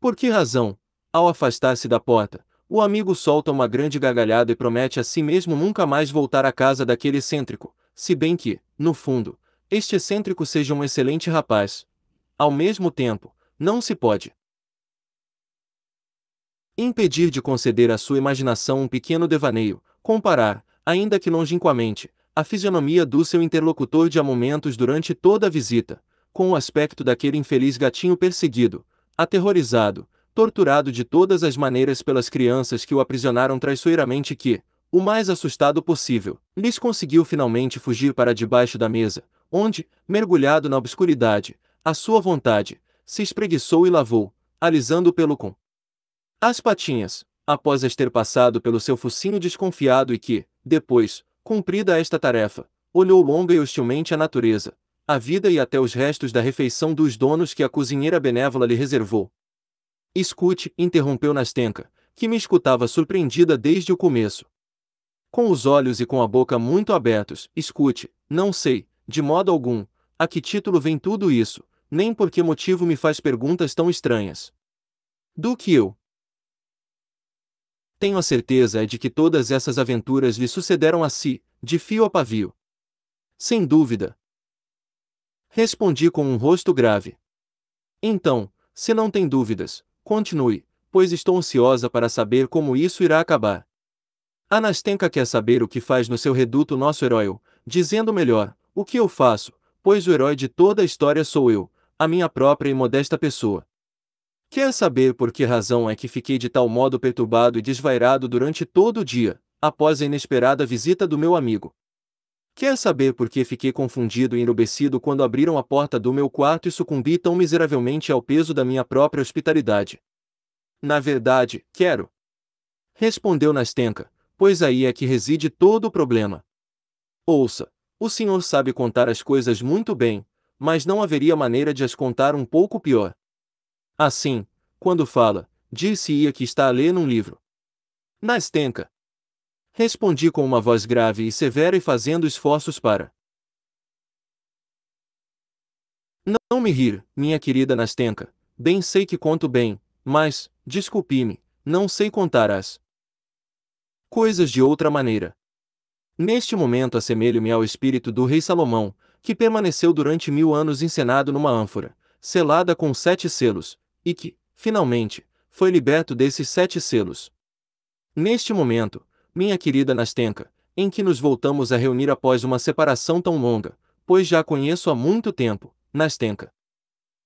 Por que razão, ao afastar-se da porta, o amigo solta uma grande gargalhada e promete a si mesmo nunca mais voltar à casa daquele excêntrico, se bem que, no fundo, este excêntrico seja um excelente rapaz. Ao mesmo tempo, não se pode impedir de conceder à sua imaginação um pequeno devaneio, comparar, ainda que longinquamente, a fisionomia do seu interlocutor de momentos durante toda a visita, com o aspecto daquele infeliz gatinho perseguido, aterrorizado, torturado de todas as maneiras pelas crianças que o aprisionaram traiçoeiramente que, o mais assustado possível, lhes conseguiu finalmente fugir para debaixo da mesa, onde, mergulhado na obscuridade, à sua vontade, se espreguiçou e lavou, alisando pelo com as patinhas, após as ter passado pelo seu focinho desconfiado e que, depois, cumprida esta tarefa, olhou longa e hostilmente a natureza, a vida e até os restos da refeição dos donos que a cozinheira benévola lhe reservou, Escute, interrompeu Nastenka, que me escutava surpreendida desde o começo. Com os olhos e com a boca muito abertos, escute, não sei, de modo algum, a que título vem tudo isso, nem por que motivo me faz perguntas tão estranhas. Do que eu? Tenho a certeza é de que todas essas aventuras lhe sucederam a si, de fio a pavio. Sem dúvida. Respondi com um rosto grave. Então, se não tem dúvidas, Continue, pois estou ansiosa para saber como isso irá acabar. Anastenka quer saber o que faz no seu reduto nosso herói, dizendo melhor, o que eu faço, pois o herói de toda a história sou eu, a minha própria e modesta pessoa. Quer saber por que razão é que fiquei de tal modo perturbado e desvairado durante todo o dia, após a inesperada visita do meu amigo. Quer saber por que fiquei confundido e enrubescido quando abriram a porta do meu quarto e sucumbi tão miseravelmente ao peso da minha própria hospitalidade? Na verdade, quero. Respondeu Nastenka, pois aí é que reside todo o problema. Ouça, o senhor sabe contar as coisas muito bem, mas não haveria maneira de as contar um pouco pior. Assim, quando fala, dir-se-ia que está a ler num livro. Nastenka, Respondi com uma voz grave e severa e fazendo esforços para não me rir, minha querida Nastenka. Bem sei que conto bem, mas, desculpe-me, não sei contar as coisas de outra maneira. Neste momento assemelho-me ao espírito do rei Salomão, que permaneceu durante mil anos encenado numa ânfora, selada com sete selos, e que, finalmente, foi liberto desses sete selos. Neste momento, minha querida Nastenka, em que nos voltamos a reunir após uma separação tão longa, pois já a conheço há muito tempo, Nastenka.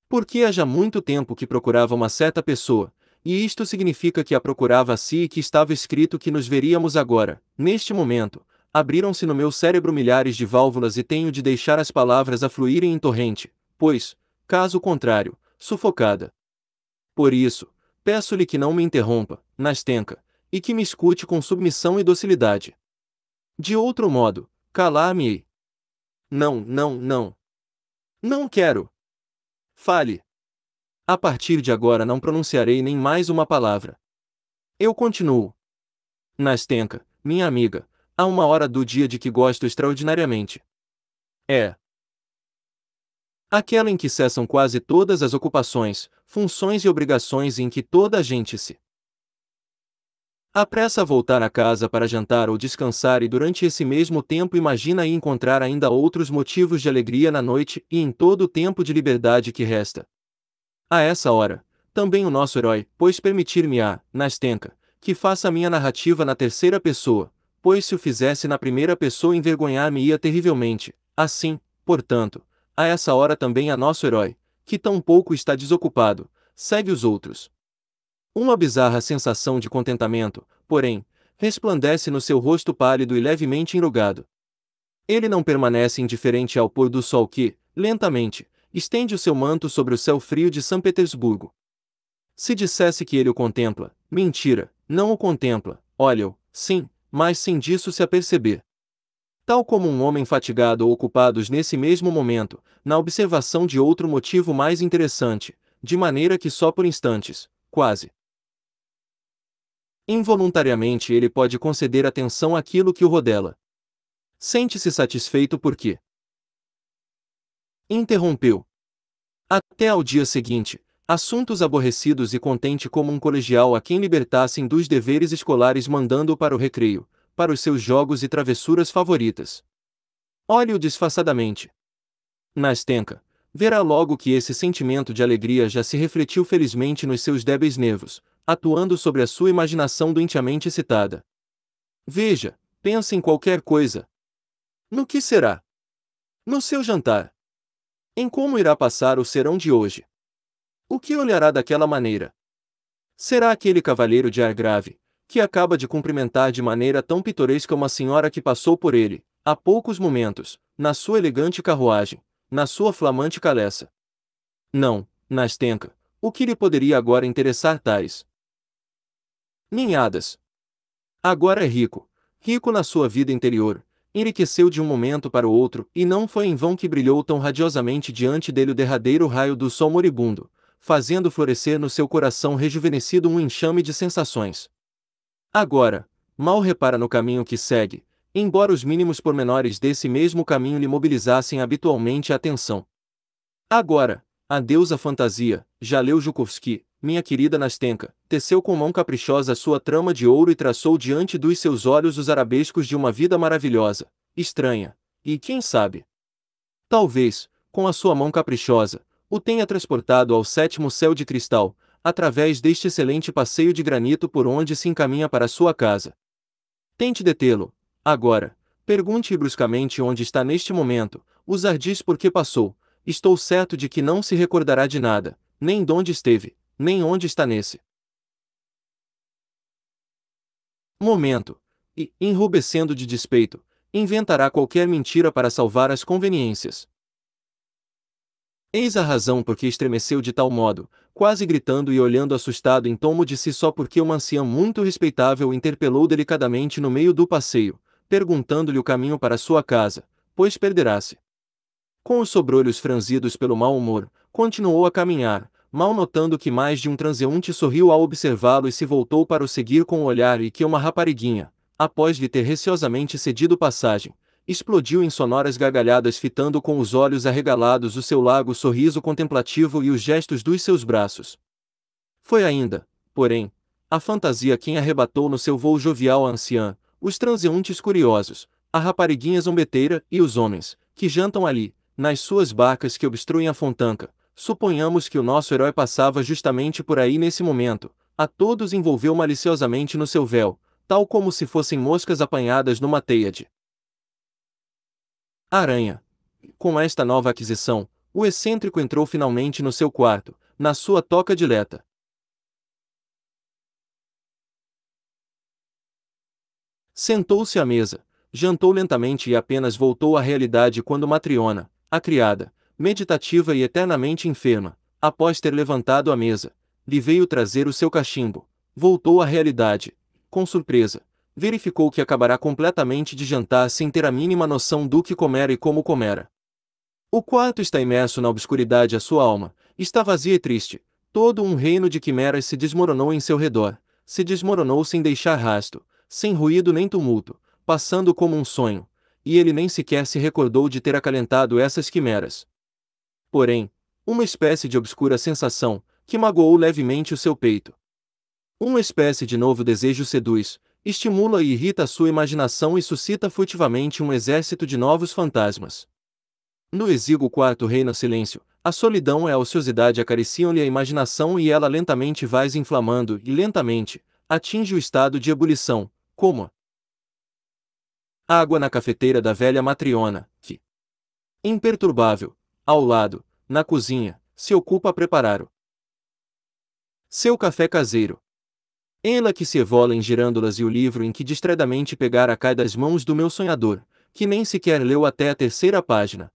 Porque há já muito tempo que procurava uma certa pessoa, e isto significa que a procurava a si e que estava escrito que nos veríamos agora, neste momento. Abriram-se no meu cérebro milhares de válvulas e tenho de deixar as palavras a fluírem em torrente, pois, caso contrário, sufocada. Por isso, peço-lhe que não me interrompa, Nastenka, e que me escute com submissão e docilidade. De outro modo, calar me Não, não, não. Não quero. Fale. A partir de agora não pronunciarei nem mais uma palavra. Eu continuo. Nastenka, minha amiga, há uma hora do dia de que gosto extraordinariamente. É. Aquela em que cessam quase todas as ocupações, funções e obrigações em que toda a gente se Apressa a voltar a casa para jantar ou descansar e durante esse mesmo tempo imagina e encontrar ainda outros motivos de alegria na noite e em todo o tempo de liberdade que resta. A essa hora, também o nosso herói, pois permitir-me-á, Nastenka, que faça a minha narrativa na terceira pessoa, pois se o fizesse na primeira pessoa envergonhar-me-ia terrivelmente. Assim, portanto, a essa hora também a nosso herói, que tão pouco está desocupado, segue os outros, uma bizarra sensação de contentamento, porém, resplandece no seu rosto pálido e levemente enrugado. Ele não permanece indiferente ao pôr do sol que, lentamente, estende o seu manto sobre o céu frio de São Petersburgo. Se dissesse que ele o contempla, mentira, não o contempla, olha-o, sim, mas sem disso se aperceber. Tal como um homem fatigado ou ocupados nesse mesmo momento, na observação de outro motivo mais interessante, de maneira que só por instantes, quase, Involuntariamente ele pode conceder atenção àquilo que o rodela. Sente-se satisfeito porque. Interrompeu. Até ao dia seguinte, assuntos aborrecidos e contente como um colegial a quem libertassem dos deveres escolares mandando-o para o recreio, para os seus jogos e travessuras favoritas. Olhe-o disfarçadamente. Na estenca, verá logo que esse sentimento de alegria já se refletiu felizmente nos seus débeis nervos, atuando sobre a sua imaginação doentemente excitada. Veja, pensa em qualquer coisa. No que será? No seu jantar. Em como irá passar o serão de hoje. O que olhará daquela maneira? Será aquele cavalheiro de ar grave, que acaba de cumprimentar de maneira tão pitoresca uma senhora que passou por ele, há poucos momentos, na sua elegante carruagem, na sua flamante caleça. Não, Nastenka, o que lhe poderia agora interessar tais, Ninhadas. Agora é rico, rico na sua vida interior, enriqueceu de um momento para o outro, e não foi em vão que brilhou tão radiosamente diante dele o derradeiro raio do sol moribundo, fazendo florescer no seu coração rejuvenescido um enxame de sensações. Agora, mal repara no caminho que segue, embora os mínimos pormenores desse mesmo caminho lhe mobilizassem habitualmente a atenção. Agora, adeus à fantasia, já leu Jukovsky, minha querida Nastenka, teceu com mão caprichosa sua trama de ouro e traçou diante dos seus olhos os arabescos de uma vida maravilhosa, estranha, e quem sabe? Talvez, com a sua mão caprichosa, o tenha transportado ao sétimo céu de cristal, através deste excelente passeio de granito por onde se encaminha para sua casa. Tente detê-lo, agora, pergunte bruscamente onde está neste momento, os diz por que passou, estou certo de que não se recordará de nada, nem de onde esteve, nem onde está nesse momento, e, enrubescendo de despeito, inventará qualquer mentira para salvar as conveniências. Eis a razão por que estremeceu de tal modo, quase gritando e olhando assustado em tomo de si só porque uma anciã muito respeitável interpelou delicadamente no meio do passeio, perguntando-lhe o caminho para sua casa, pois perderá-se. Com os sobrolhos franzidos pelo mau humor, continuou a caminhar, mal notando que mais de um transeunte sorriu ao observá-lo e se voltou para o seguir com o olhar e que uma rapariguinha, após lhe ter receosamente cedido passagem, explodiu em sonoras gargalhadas fitando com os olhos arregalados o seu largo sorriso contemplativo e os gestos dos seus braços. Foi ainda, porém, a fantasia quem arrebatou no seu voo jovial a anciã, os transeuntes curiosos, a rapariguinha zombeteira e os homens, que jantam ali, nas suas barcas que obstruem a fontanca, Suponhamos que o nosso herói passava justamente por aí nesse momento, a todos envolveu maliciosamente no seu véu, tal como se fossem moscas apanhadas numa teia de aranha. Com esta nova aquisição, o excêntrico entrou finalmente no seu quarto, na sua toca dileta. Sentou-se à mesa, jantou lentamente e apenas voltou à realidade quando Matriona, a criada, meditativa e eternamente enferma, após ter levantado a mesa, lhe veio trazer o seu cachimbo, voltou à realidade, com surpresa, verificou que acabará completamente de jantar sem ter a mínima noção do que comera e como comera. O quarto está imerso na obscuridade a sua alma, está vazia e triste, todo um reino de quimeras se desmoronou em seu redor, se desmoronou sem deixar rastro, sem ruído nem tumulto, passando como um sonho, e ele nem sequer se recordou de ter acalentado essas quimeras, porém, uma espécie de obscura sensação, que magoou levemente o seu peito. Uma espécie de novo desejo seduz, estimula e irrita a sua imaginação e suscita furtivamente um exército de novos fantasmas. No exíguo quarto reina silêncio, a solidão e a ociosidade acariciam-lhe a imaginação e ela lentamente vai inflamando e lentamente atinge o estado de ebulição, como a água na cafeteira da velha matriona, que, imperturbável, ao lado, na cozinha, se ocupa a preparar o seu café caseiro. Ela que se evola em girândolas e o livro em que distraidamente pegara cai das mãos do meu sonhador, que nem sequer leu até a terceira página.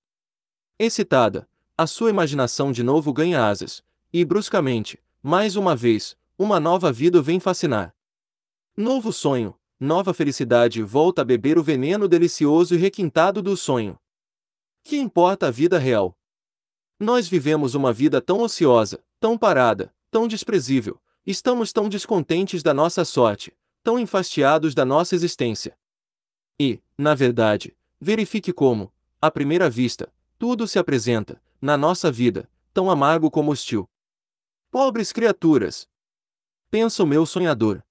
Excitada, a sua imaginação de novo ganha asas, e bruscamente, mais uma vez, uma nova vida vem fascinar. Novo sonho, nova felicidade volta a beber o veneno delicioso e requintado do sonho. Que importa a vida real, nós vivemos uma vida tão ociosa, tão parada, tão desprezível, estamos tão descontentes da nossa sorte, tão enfastiados da nossa existência. E, na verdade, verifique como, à primeira vista, tudo se apresenta, na nossa vida, tão amargo como hostil. Pobres criaturas! Pensa o meu sonhador.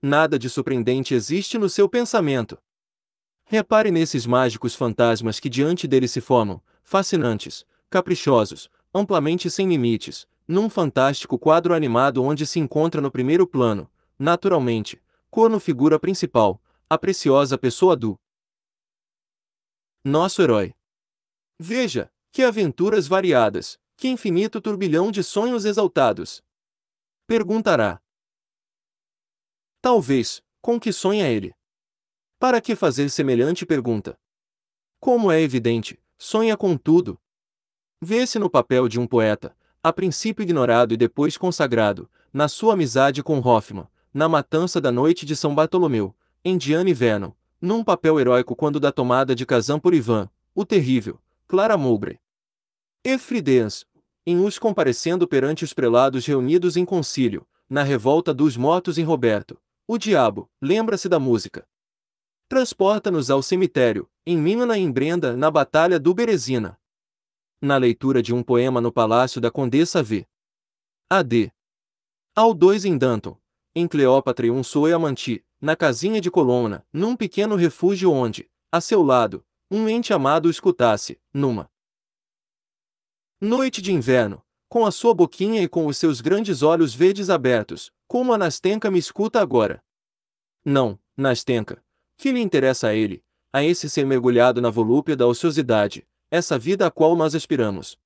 Nada de surpreendente existe no seu pensamento. Repare nesses mágicos fantasmas que diante dele se formam, fascinantes, caprichosos, amplamente sem limites, num fantástico quadro animado onde se encontra no primeiro plano, naturalmente, Corno figura principal, a preciosa pessoa do nosso herói. Veja, que aventuras variadas, que infinito turbilhão de sonhos exaltados. Perguntará. Talvez, com que sonha ele? Para que fazer semelhante pergunta? Como é evidente, sonha com tudo, Vê-se no papel de um poeta, a princípio ignorado e depois consagrado, na sua amizade com Hoffmann, na matança da noite de São Bartolomeu, em Diane Vernon, num papel heróico quando da tomada de Kazan por Ivan, o terrível, Clara Mowbray. E Fridens, em os comparecendo perante os prelados reunidos em concílio, na revolta dos mortos em Roberto, o diabo, lembra-se da música. Transporta-nos ao cemitério, em Minas e em Brenda, na Batalha do Berezina, na leitura de um poema no Palácio da Condessa V. A.D. Ao dois em Danton, em Cleópatra e um soe amante, na casinha de Colonna, num pequeno refúgio onde, a seu lado, um ente amado escutasse, numa noite de inverno, com a sua boquinha e com os seus grandes olhos verdes abertos, como a Nastenka me escuta agora. Não, Nastenka, que lhe interessa a ele, a esse ser mergulhado na volúpia da ociosidade, essa vida a qual nós aspiramos.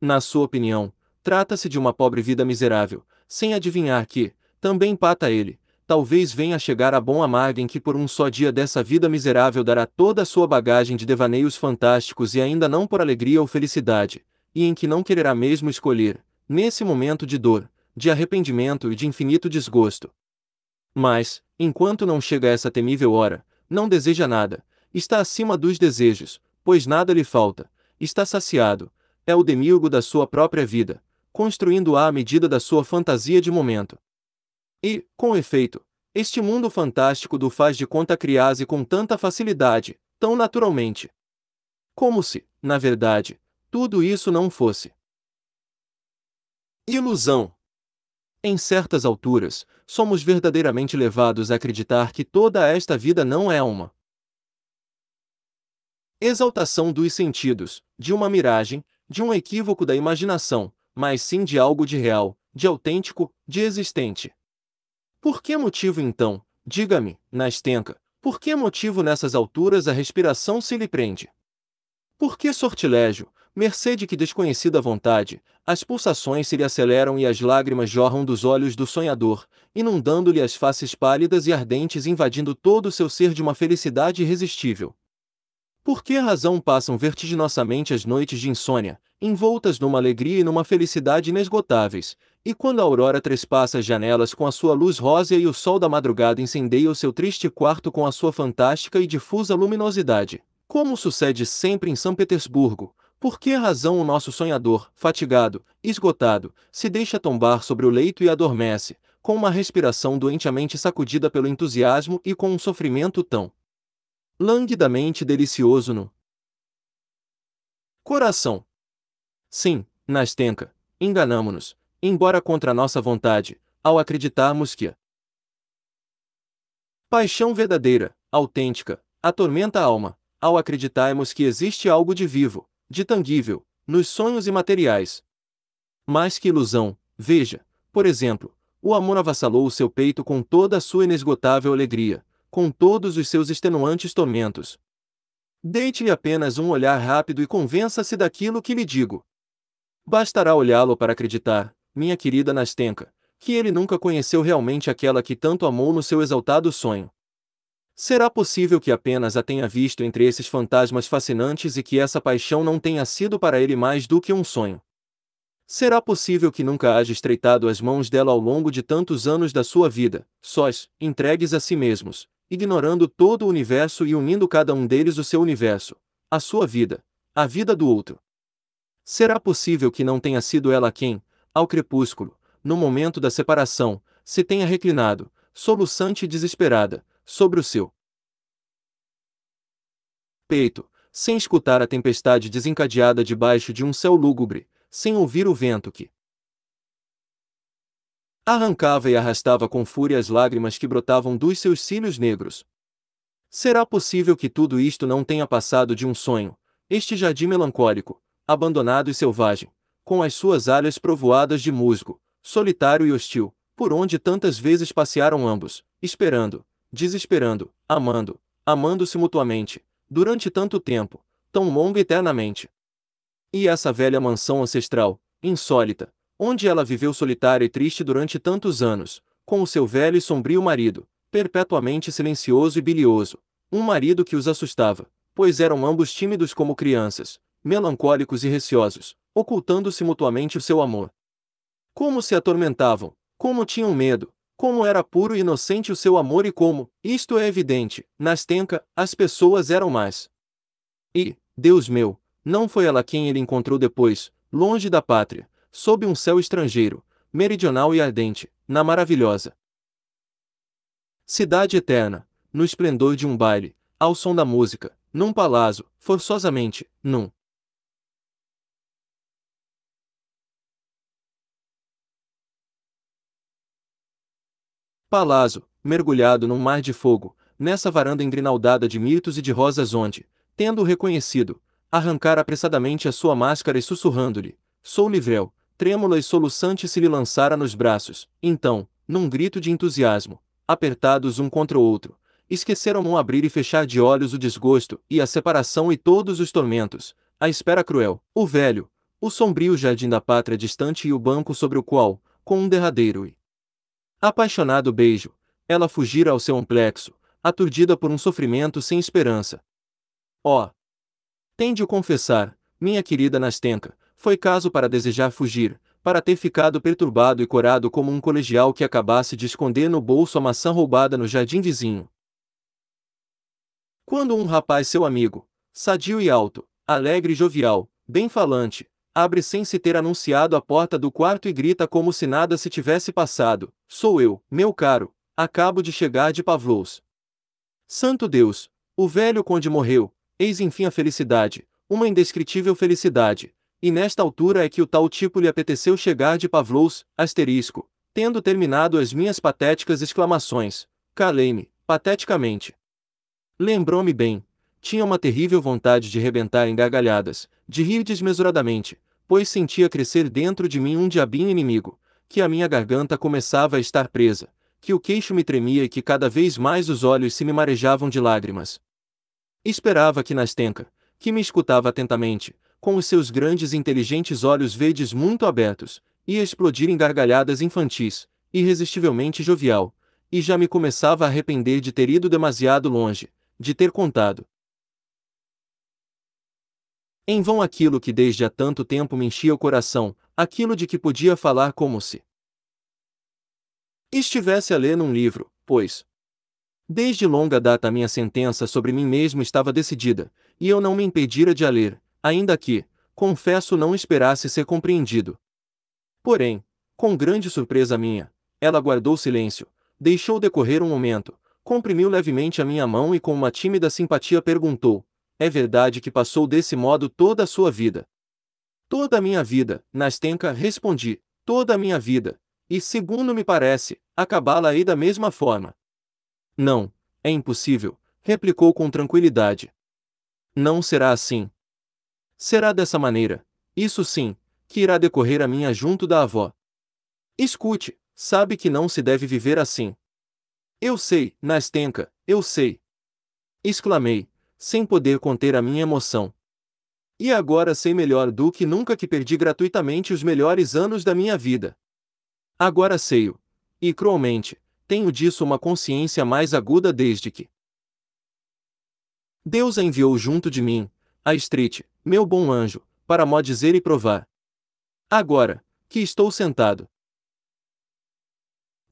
Na sua opinião, trata-se de uma pobre vida miserável, sem adivinhar que, também pata ele, talvez venha a chegar a bom amargo em que por um só dia dessa vida miserável dará toda a sua bagagem de devaneios fantásticos e ainda não por alegria ou felicidade, e em que não quererá mesmo escolher, nesse momento de dor, de arrependimento e de infinito desgosto. Mas, enquanto não chega essa temível hora, não deseja nada, está acima dos desejos, pois nada lhe falta, está saciado, é o demiurgo da sua própria vida, construindo-a à medida da sua fantasia de momento. E, com efeito, este mundo fantástico do faz de conta criase com tanta facilidade, tão naturalmente. Como se, na verdade, tudo isso não fosse. Ilusão. Em certas alturas, somos verdadeiramente levados a acreditar que toda esta vida não é uma exaltação dos sentidos, de uma miragem, de um equívoco da imaginação, mas sim de algo de real, de autêntico, de existente. Por que motivo então, diga-me, Nastenka, por que motivo nessas alturas a respiração se lhe prende? Por que sortilégio, mercê de que desconhecida vontade, as pulsações se lhe aceleram e as lágrimas jorram dos olhos do sonhador, inundando-lhe as faces pálidas e ardentes, invadindo todo o seu ser de uma felicidade irresistível? Por que razão passam vertiginosamente as noites de insônia, envoltas numa alegria e numa felicidade inesgotáveis, e quando a aurora trespassa as janelas com a sua luz rósea e o sol da madrugada incendeia o seu triste quarto com a sua fantástica e difusa luminosidade? Como sucede sempre em São Petersburgo, por que razão o nosso sonhador, fatigado, esgotado, se deixa tombar sobre o leito e adormece, com uma respiração doentemente sacudida pelo entusiasmo e com um sofrimento tão languidamente delicioso no coração. Sim, Nastenka, enganamo-nos, embora contra nossa vontade, ao acreditarmos que a paixão verdadeira, autêntica, atormenta a alma, ao acreditarmos que existe algo de vivo, de tangível, nos sonhos imateriais. Mais que ilusão, veja, por exemplo, o amor avassalou o seu peito com toda a sua inesgotável alegria, com todos os seus extenuantes tormentos. Deite-lhe apenas um olhar rápido e convença-se daquilo que lhe digo. Bastará olhá-lo para acreditar, minha querida Nastenka, que ele nunca conheceu realmente aquela que tanto amou no seu exaltado sonho. Será possível que apenas a tenha visto entre esses fantasmas fascinantes e que essa paixão não tenha sido para ele mais do que um sonho? Será possível que nunca haja estreitado as mãos dela ao longo de tantos anos da sua vida, sós, entregues a si mesmos, ignorando todo o universo e unindo cada um deles o seu universo, a sua vida, a vida do outro. Será possível que não tenha sido ela quem, ao crepúsculo, no momento da separação, se tenha reclinado, soluçante e desesperada, sobre o seu peito, sem escutar a tempestade desencadeada debaixo de um céu lúgubre, sem ouvir o vento que arrancava e arrastava com fúria as lágrimas que brotavam dos seus cílios negros. Será possível que tudo isto não tenha passado de um sonho, este jardim melancólico, abandonado e selvagem, com as suas alhas provoadas de musgo, solitário e hostil, por onde tantas vezes passearam ambos, esperando, desesperando, amando, amando-se mutuamente, durante tanto tempo, tão longo eternamente. E essa velha mansão ancestral, insólita, onde ela viveu solitária e triste durante tantos anos, com o seu velho e sombrio marido, perpetuamente silencioso e bilioso, um marido que os assustava, pois eram ambos tímidos como crianças, melancólicos e receosos, ocultando-se mutuamente o seu amor. Como se atormentavam, como tinham medo, como era puro e inocente o seu amor e como, isto é evidente, Nastenka, as pessoas eram mais. E, Deus meu, não foi ela quem ele encontrou depois, longe da pátria, sob um céu estrangeiro, meridional e ardente, na maravilhosa cidade eterna, no esplendor de um baile, ao som da música, num palazzo, forçosamente, num palazzo, mergulhado num mar de fogo, nessa varanda engrinaldada de mirtos e de rosas onde, tendo-o reconhecido, arrancar apressadamente a sua máscara e sussurrando-lhe, sou Livrel, trêmula e soluçante se lhe lançara nos braços, então, num grito de entusiasmo, apertados um contra o outro, esqueceram um abrir e fechar de olhos o desgosto e a separação e todos os tormentos, a espera cruel, o velho, o sombrio jardim da pátria distante e o banco sobre o qual, com um derradeiro e apaixonado beijo, ela fugira ao seu amplexo, aturdida por um sofrimento sem esperança. Ó! Oh, tem de confessar, minha querida Nastenka, foi caso para desejar fugir, para ter ficado perturbado e corado como um colegial que acabasse de esconder no bolso a maçã roubada no jardim vizinho. Quando um rapaz seu amigo, sadio e alto, alegre e jovial, bem falante, abre sem se ter anunciado a porta do quarto e grita como se nada se tivesse passado: Sou eu, meu caro, acabo de chegar de Pavlos. Santo Deus, o velho conde morreu, eis enfim a felicidade, uma indescritível felicidade, e nesta altura é que o tal tipo lhe apeteceu chegar de Pavlos, asterisco, tendo terminado as minhas patéticas exclamações. Calei-me, pateticamente. Lembrou-me bem. Tinha uma terrível vontade de rebentar em gargalhadas, de rir desmesuradamente, pois sentia crescer dentro de mim um diabinho inimigo, que a minha garganta começava a estar presa, que o queixo me tremia e que cada vez mais os olhos se me marejavam de lágrimas. Esperava que Nastenka, que me escutava atentamente, com os seus grandes e inteligentes olhos verdes muito abertos, ia explodir em gargalhadas infantis, irresistivelmente jovial, e já me começava a arrepender de ter ido demasiado longe, de ter contado. Em vão aquilo que desde há tanto tempo me enchia o coração, aquilo de que podia falar como se estivesse a ler num livro, pois. Desde longa data minha sentença sobre mim mesmo estava decidida, e eu não me impedira de a ler, ainda que, confesso não esperasse ser compreendido. Porém, com grande surpresa minha, ela guardou silêncio, deixou decorrer um momento, comprimiu levemente a minha mão e com uma tímida simpatia perguntou: É verdade que passou desse modo toda a sua vida? Toda a minha vida, Nastenka respondi, toda a minha vida, e segundo me parece, acabá-la-ei da mesma forma. Não, é impossível, replicou com tranquilidade. Não será assim. Será dessa maneira, isso sim, que irá decorrer a minha junto da avó. Escute, sabe que não se deve viver assim. Eu sei, Nastenka, eu sei. Exclamei, sem poder conter a minha emoção. E agora sei melhor do que nunca que perdi gratuitamente os melhores anos da minha vida. Agora sei-o. E cruelmente, tenho disso uma consciência mais aguda desde que. Deus a enviou junto de mim, a Street, meu bom anjo, para mó dizer e provar. Agora, que estou sentado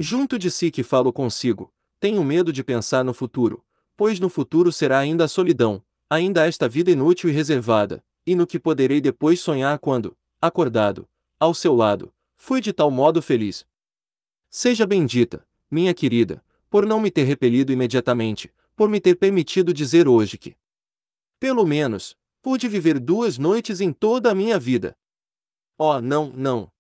junto de si que falo consigo, tenho medo de pensar no futuro, pois no futuro será ainda a solidão, ainda esta vida inútil e reservada, e no que poderei depois sonhar quando, acordado, ao seu lado, fui de tal modo feliz. Seja bendita, minha querida, por não me ter repelido imediatamente, por me ter permitido dizer hoje que, pelo menos, Pude viver duas noites em toda a minha vida. Oh, não, não!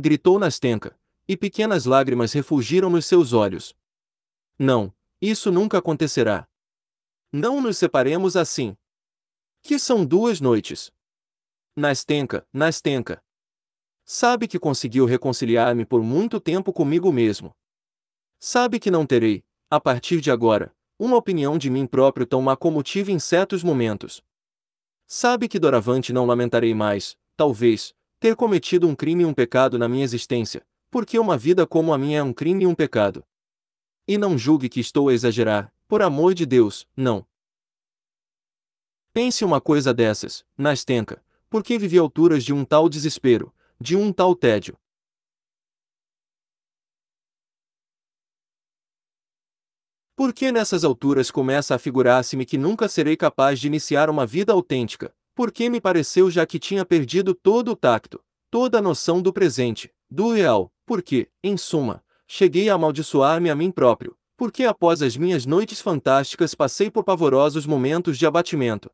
Gritou Nastenka, e pequenas lágrimas refugiram nos seus olhos. Não, isso nunca acontecerá. Não nos separemos assim. Que são duas noites. Nastenka, Nastenka. Sabe que conseguiu reconciliar-me por muito tempo comigo mesmo. Sabe que não terei, a partir de agora, uma opinião de mim próprio tão má como tive em certos momentos. Sabe que doravante não lamentarei mais, talvez, ter cometido um crime e um pecado na minha existência, porque uma vida como a minha é um crime e um pecado. E não julgue que estou a exagerar, por amor de Deus, não. Pense uma coisa dessas, Nastenka, por porque vivi alturas de um tal desespero, de um tal tédio? Porque nessas alturas começa a figurar-se-me que nunca serei capaz de iniciar uma vida autêntica, porque me pareceu já que tinha perdido todo o tacto, toda a noção do presente, do real, porque, em suma, cheguei a amaldiçoar-me a mim próprio, porque após as minhas noites fantásticas passei por pavorosos momentos de abatimento.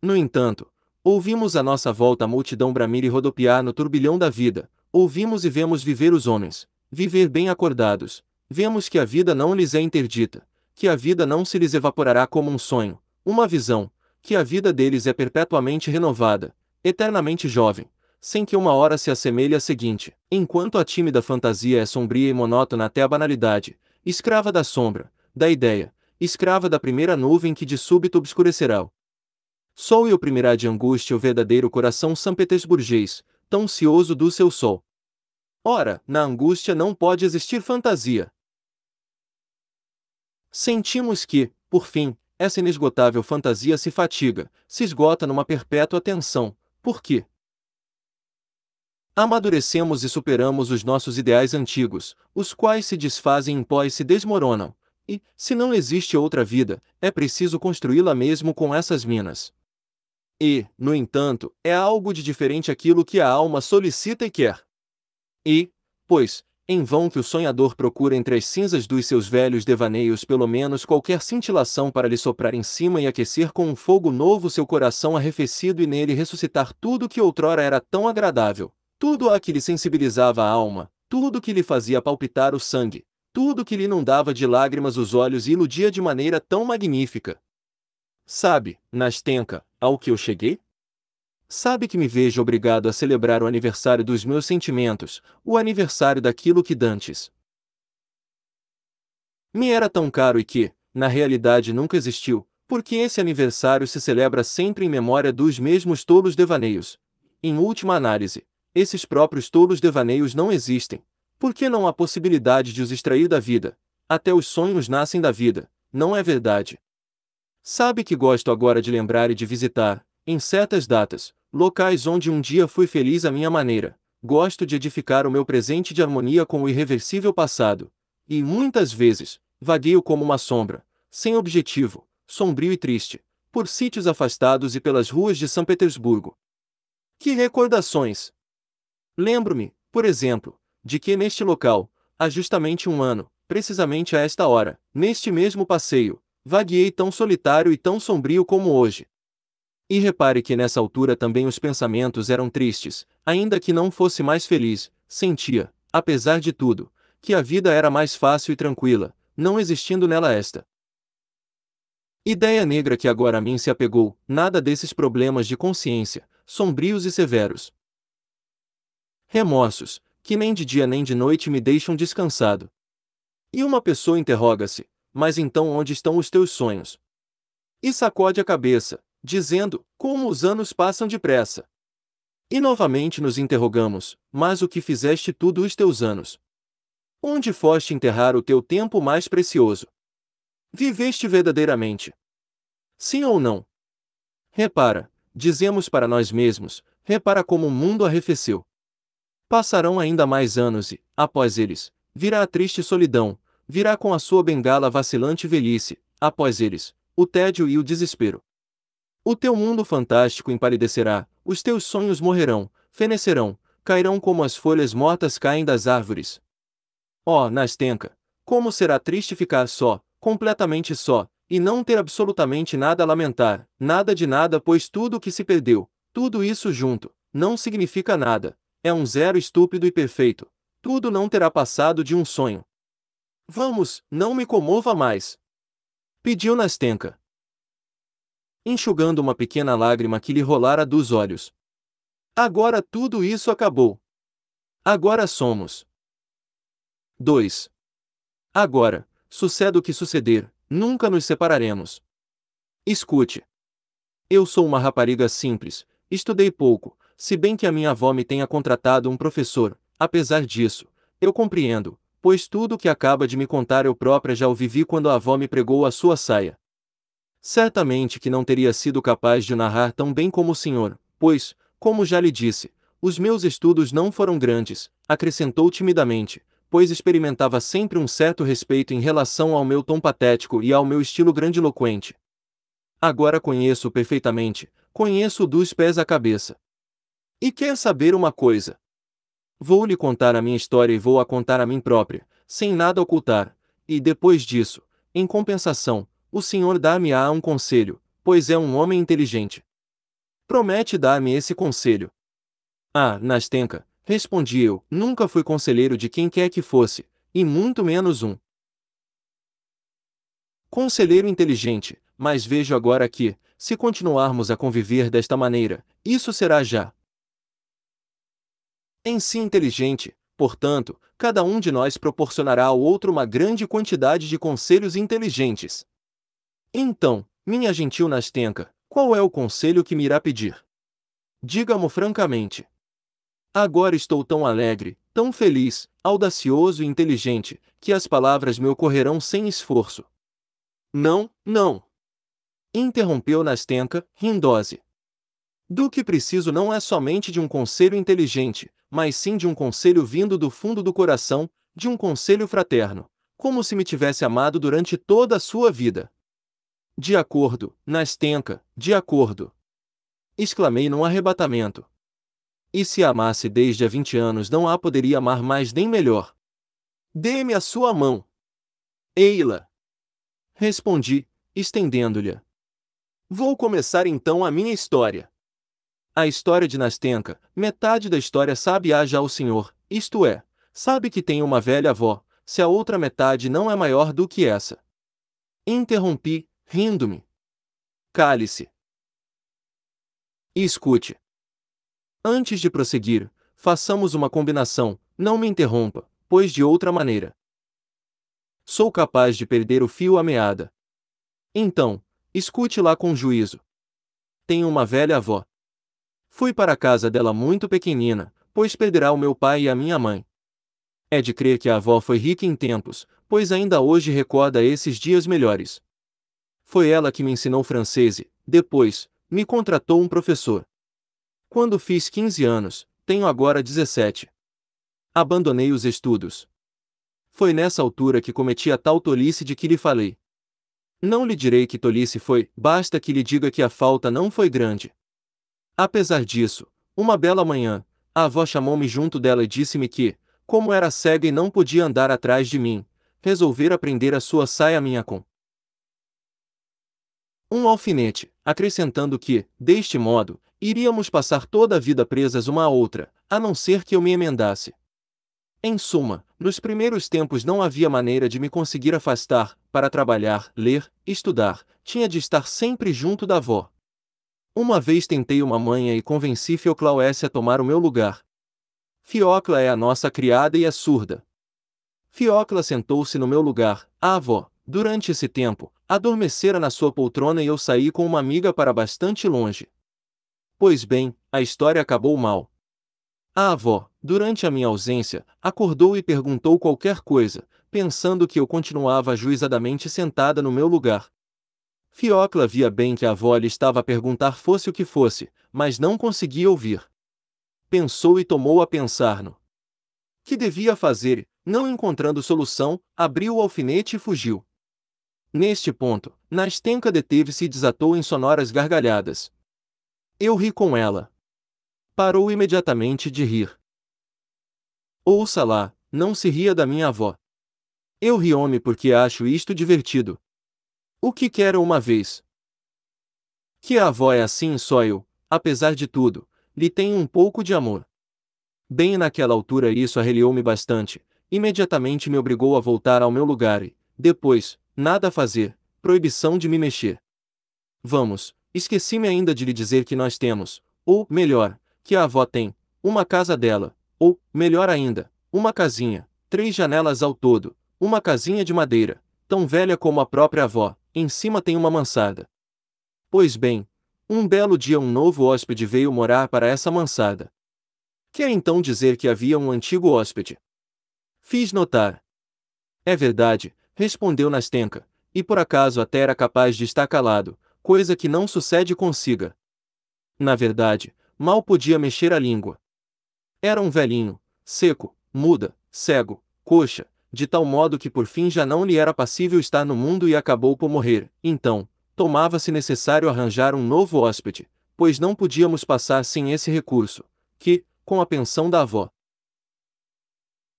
No entanto, ouvimos à nossa volta a multidão bramir e rodopiar no turbilhão da vida, ouvimos e vemos viver os homens, viver bem acordados, vemos que a vida não lhes é interdita, que a vida não se lhes evaporará como um sonho, uma visão, que a vida deles é perpetuamente renovada, eternamente jovem, sem que uma hora se assemelhe à seguinte, enquanto a tímida fantasia é sombria e monótona até a banalidade, escrava da sombra, da ideia, escrava da primeira nuvem que de súbito obscurecerá. -o. Sol e oprimirá de angústia o verdadeiro coração são-petersburguês, tão cioso do seu sol. Ora, na angústia não pode existir fantasia, Sentimos que, por fim, essa inesgotável fantasia se fatiga, se esgota numa perpétua tensão, porque amadurecemos e superamos os nossos ideais antigos, os quais se desfazem em pó e se desmoronam, e, se não existe outra vida, é preciso construí-la mesmo com essas minas. E, no entanto, é algo de diferente aquilo que a alma solicita e quer. E, pois, em vão que o sonhador procura entre as cinzas dos seus velhos devaneios pelo menos qualquer cintilação para lhe soprar em cima e aquecer com um fogo novo seu coração arrefecido e nele ressuscitar tudo que outrora era tão agradável, tudo a que lhe sensibilizava a alma, tudo que lhe fazia palpitar o sangue, tudo que lhe inundava de lágrimas os olhos e iludia de maneira tão magnífica. Sabe, Nastenka, ao que eu cheguei? Sabe que me vejo obrigado a celebrar o aniversário dos meus sentimentos, o aniversário daquilo que dantes me era tão caro e que, na realidade, nunca existiu, porque esse aniversário se celebra sempre em memória dos mesmos tolos devaneios. Em última análise, esses próprios tolos devaneios não existem, porque não há possibilidade de os extrair da vida. Até os sonhos nascem da vida, não é verdade? Sabe que gosto agora de lembrar e de visitar, em certas datas, Locais onde um dia fui feliz à minha maneira. Gosto de edificar o meu presente de harmonia com o irreversível passado. E, muitas vezes, vagueio como uma sombra, sem objetivo, sombrio e triste, por sítios afastados e pelas ruas de São Petersburgo. Que recordações! Lembro-me, por exemplo, de que neste local, há justamente um ano, precisamente a esta hora, neste mesmo passeio, vagueei tão solitário e tão sombrio como hoje. E repare que nessa altura também os pensamentos eram tristes, ainda que não fosse mais feliz, sentia, apesar de tudo, que a vida era mais fácil e tranquila, não existindo nela esta ideia negra que agora a mim se apegou, nada desses problemas de consciência, sombrios e severos. Remorsos, que nem de dia nem de noite me deixam descansado. E uma pessoa interroga-se: Mas então onde estão os teus sonhos? E sacode a cabeça, dizendo: Como os anos passam depressa! E novamente nos interrogamos: Mas o que fizeste tudo os teus anos? Onde foste enterrar o teu tempo mais precioso? Viveste verdadeiramente? Sim ou não? Repara, dizemos para nós mesmos: repara como o mundo arrefeceu. Passarão ainda mais anos e, após eles, virá a triste solidão, virá com a sua bengala vacilante velhice, após eles, o tédio e o desespero. O teu mundo fantástico empalidecerá, os teus sonhos morrerão, fenecerão, cairão como as folhas mortas caem das árvores. Oh, Nastenka! Como será triste ficar só, completamente só, e não ter absolutamente nada a lamentar, nada de nada, pois tudo o que se perdeu, tudo isso junto, não significa nada, é um zero estúpido e perfeito, tudo não terá passado de um sonho. Vamos, não me comova mais! Pediu Nastenka enxugando uma pequena lágrima que lhe rolara dos olhos. Agora tudo isso acabou. Agora somos. 2. Agora, suceda o que suceder, nunca nos separaremos. Escute. Eu sou uma rapariga simples, estudei pouco, se bem que a minha avó me tenha contratado um professor, apesar disso, eu compreendo, pois tudo o que acaba de me contar eu própria já o vivi quando a avó me pregou a sua saia certamente que não teria sido capaz de narrar tão bem como o senhor, pois, como já lhe disse, os meus estudos não foram grandes, acrescentou timidamente, pois experimentava sempre um certo respeito em relação ao meu tom patético e ao meu estilo grandiloquente. Agora conheço perfeitamente, conheço dos pés à cabeça. E quer saber uma coisa? Vou lhe contar a minha história e vou a contar a mim própria, sem nada ocultar, e depois disso, em compensação, o Senhor dá me á um conselho, pois é um homem inteligente. Promete dar-me esse conselho. Ah, Nastenka, respondi eu, nunca fui conselheiro de quem quer que fosse, e muito menos um. Conselheiro inteligente, mas vejo agora que, se continuarmos a conviver desta maneira, isso será já. Em si inteligente, portanto, cada um de nós proporcionará ao outro uma grande quantidade de conselhos inteligentes. Então, minha gentil Nastenka, qual é o conselho que me irá pedir? Diga-mo francamente. Agora estou tão alegre, tão feliz, audacioso e inteligente, que as palavras me ocorrerão sem esforço. Não, não. Interrompeu Nastenka, rindose. Do que preciso não é somente de um conselho inteligente, mas sim de um conselho vindo do fundo do coração, de um conselho fraterno, como se me tivesse amado durante toda a sua vida. De acordo, Nastenka, de acordo. Exclamei num arrebatamento. E se amasse desde há 20 anos não a poderia amar mais nem melhor. Dê-me a sua mão. Eila. Respondi, estendendo-lhe. Vou começar então a minha história. A história de Nastenka, metade da história sabe há já o senhor, isto é, sabe que tem uma velha avó, se a outra metade não é maior do que essa. Interrompi, rindo-me. Cale-se. E escute. Antes de prosseguir, façamos uma combinação, não me interrompa, pois de outra maneira. Sou capaz de perder o fio à meada. Então, escute lá com juízo. Tenho uma velha avó. Fui para a casa dela muito pequenina, pois perderá o meu pai e a minha mãe. É de crer que a avó foi rica em tempos, pois ainda hoje recorda esses dias melhores. Foi ela que me ensinou francês e, depois, me contratou um professor. Quando fiz 15 anos, tenho agora 17. Abandonei os estudos. Foi nessa altura que cometi a tal tolice de que lhe falei. Não lhe direi que tolice foi, basta que lhe diga que a falta não foi grande. Apesar disso, uma bela manhã, a avó chamou-me junto dela e disse-me que, como era cega e não podia andar atrás de mim, resolver aprender a sua saia minha com um alfinete, acrescentando que, deste modo, iríamos passar toda a vida presas uma à outra, a não ser que eu me emendasse. Em suma, nos primeiros tempos não havia maneira de me conseguir afastar, para trabalhar, ler, estudar, tinha de estar sempre junto da avó. Uma vez tentei uma manha e convenci Fioclauécia a tomar o meu lugar. Fiocla é a nossa criada e é surda. Fiocla sentou-se no meu lugar, a avó, durante esse tempo, Adormecera na sua poltrona e eu saí com uma amiga para bastante longe. Pois bem, a história acabou mal. A avó, durante a minha ausência, acordou e perguntou qualquer coisa, pensando que eu continuava juizadamente sentada no meu lugar. Fiocla via bem que a avó lhe estava a perguntar fosse o que fosse, mas não conseguia ouvir. Pensou e tomou a pensar no que devia fazer, não encontrando solução, abriu o alfinete e fugiu. Neste ponto, Nastenka deteve-se e desatou em sonoras gargalhadas. Eu ri com ela. Parou imediatamente de rir. Ouça lá, não se ria da minha avó. Eu rio-me porque acho isto divertido. O que quero uma vez? Que a avó é assim só eu, apesar de tudo, lhe tenho um pouco de amor. Bem naquela altura isso arreliou-me bastante, imediatamente me obrigou a voltar ao meu lugar e, depois, Nada a fazer, proibição de me mexer. Vamos, esqueci-me ainda de lhe dizer que nós temos, ou, melhor, que a avó tem, uma casa dela, ou, melhor ainda, uma casinha, três janelas ao todo, uma casinha de madeira, tão velha como a própria avó, em cima tem uma mansarda. Pois bem, um belo dia um novo hóspede veio morar para essa mansarda. Quer é então dizer que havia um antigo hóspede. Fiz notar. É verdade, Respondeu Nastenka, e por acaso até era capaz de estar calado, coisa que não sucede consiga. Na verdade, mal podia mexer a língua. Era um velhinho, seco, muda, cego, coxa, de tal modo que por fim já não lhe era passível estar no mundo e acabou por morrer. Então, tomava-se necessário arranjar um novo hóspede, pois não podíamos passar sem esse recurso, que, com a pensão da avó,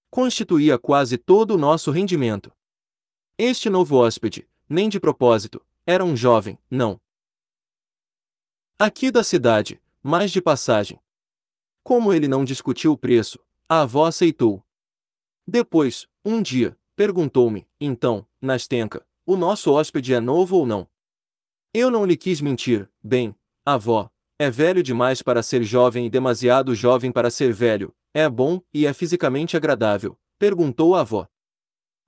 constituía quase todo o nosso rendimento. Este novo hóspede, nem de propósito, era um jovem, não. Aqui da cidade, mais de passagem. Como ele não discutiu o preço, a avó aceitou. Depois, um dia, perguntou-me, então, Nastenka, o nosso hóspede é novo ou não? Eu não lhe quis mentir, bem, avó, é velho demais para ser jovem e demasiado jovem para ser velho, é bom e é fisicamente agradável, perguntou a avó.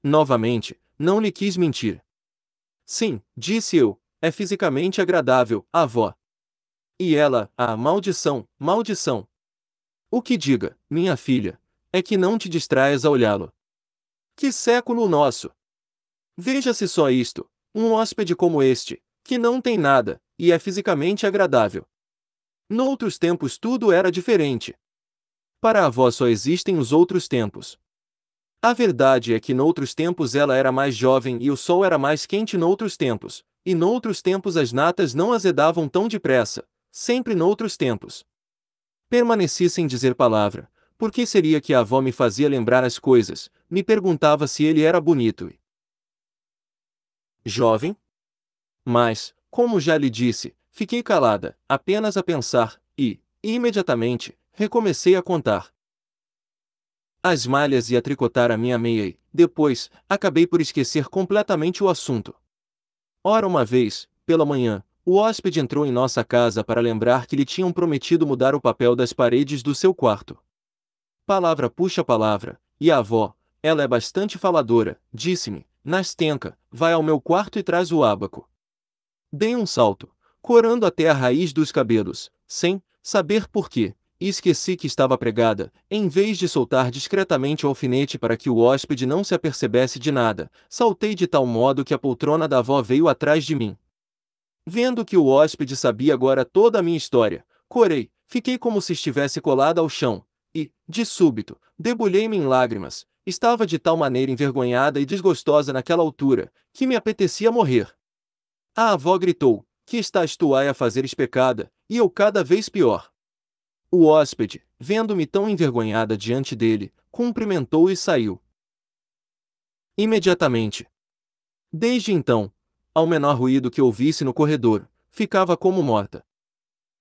Novamente, não lhe quis mentir. Sim, disse eu, é fisicamente agradável, avó. E ela, ah, maldição, maldição. O que diga, minha filha, é que não te distraias a olhá-lo. Que século nosso! Veja-se só isto, um hóspede como este, que não tem nada, e é fisicamente agradável. Noutros tempos tudo era diferente. Para a avó só existem os outros tempos. A verdade é que noutros tempos ela era mais jovem e o sol era mais quente noutros tempos, e noutros tempos as natas não azedavam tão depressa, sempre noutros tempos. Permaneci sem dizer palavra, Por que seria que a avó me fazia lembrar as coisas, me perguntava se ele era bonito e jovem. Mas, como já lhe disse, fiquei calada, apenas a pensar, e, imediatamente, recomecei a contar as malhas e a tricotar a minha meia e, depois, acabei por esquecer completamente o assunto. Ora, uma vez, pela manhã, o hóspede entrou em nossa casa para lembrar que lhe tinham prometido mudar o papel das paredes do seu quarto. Palavra puxa palavra, e a avó, ela é bastante faladora, disse-me, Nastenka, vai ao meu quarto e traz o ábaco". Dei um salto, corando até a raiz dos cabelos, sem saber porquê, e esqueci que estava pregada, em vez de soltar discretamente o alfinete para que o hóspede não se apercebesse de nada, saltei de tal modo que a poltrona da avó veio atrás de mim. Vendo que o hóspede sabia agora toda a minha história, corei, fiquei como se estivesse colada ao chão, e, de súbito, debulhei-me em lágrimas. Estava de tal maneira envergonhada e desgostosa naquela altura, que me apetecia morrer. A avó gritou, que estás tu aí a fazeres pecada, e eu cada vez pior. O hóspede, vendo-me tão envergonhada diante dele, cumprimentou e saiu. Imediatamente. Desde então, ao menor ruído que ouvisse no corredor, ficava como morta.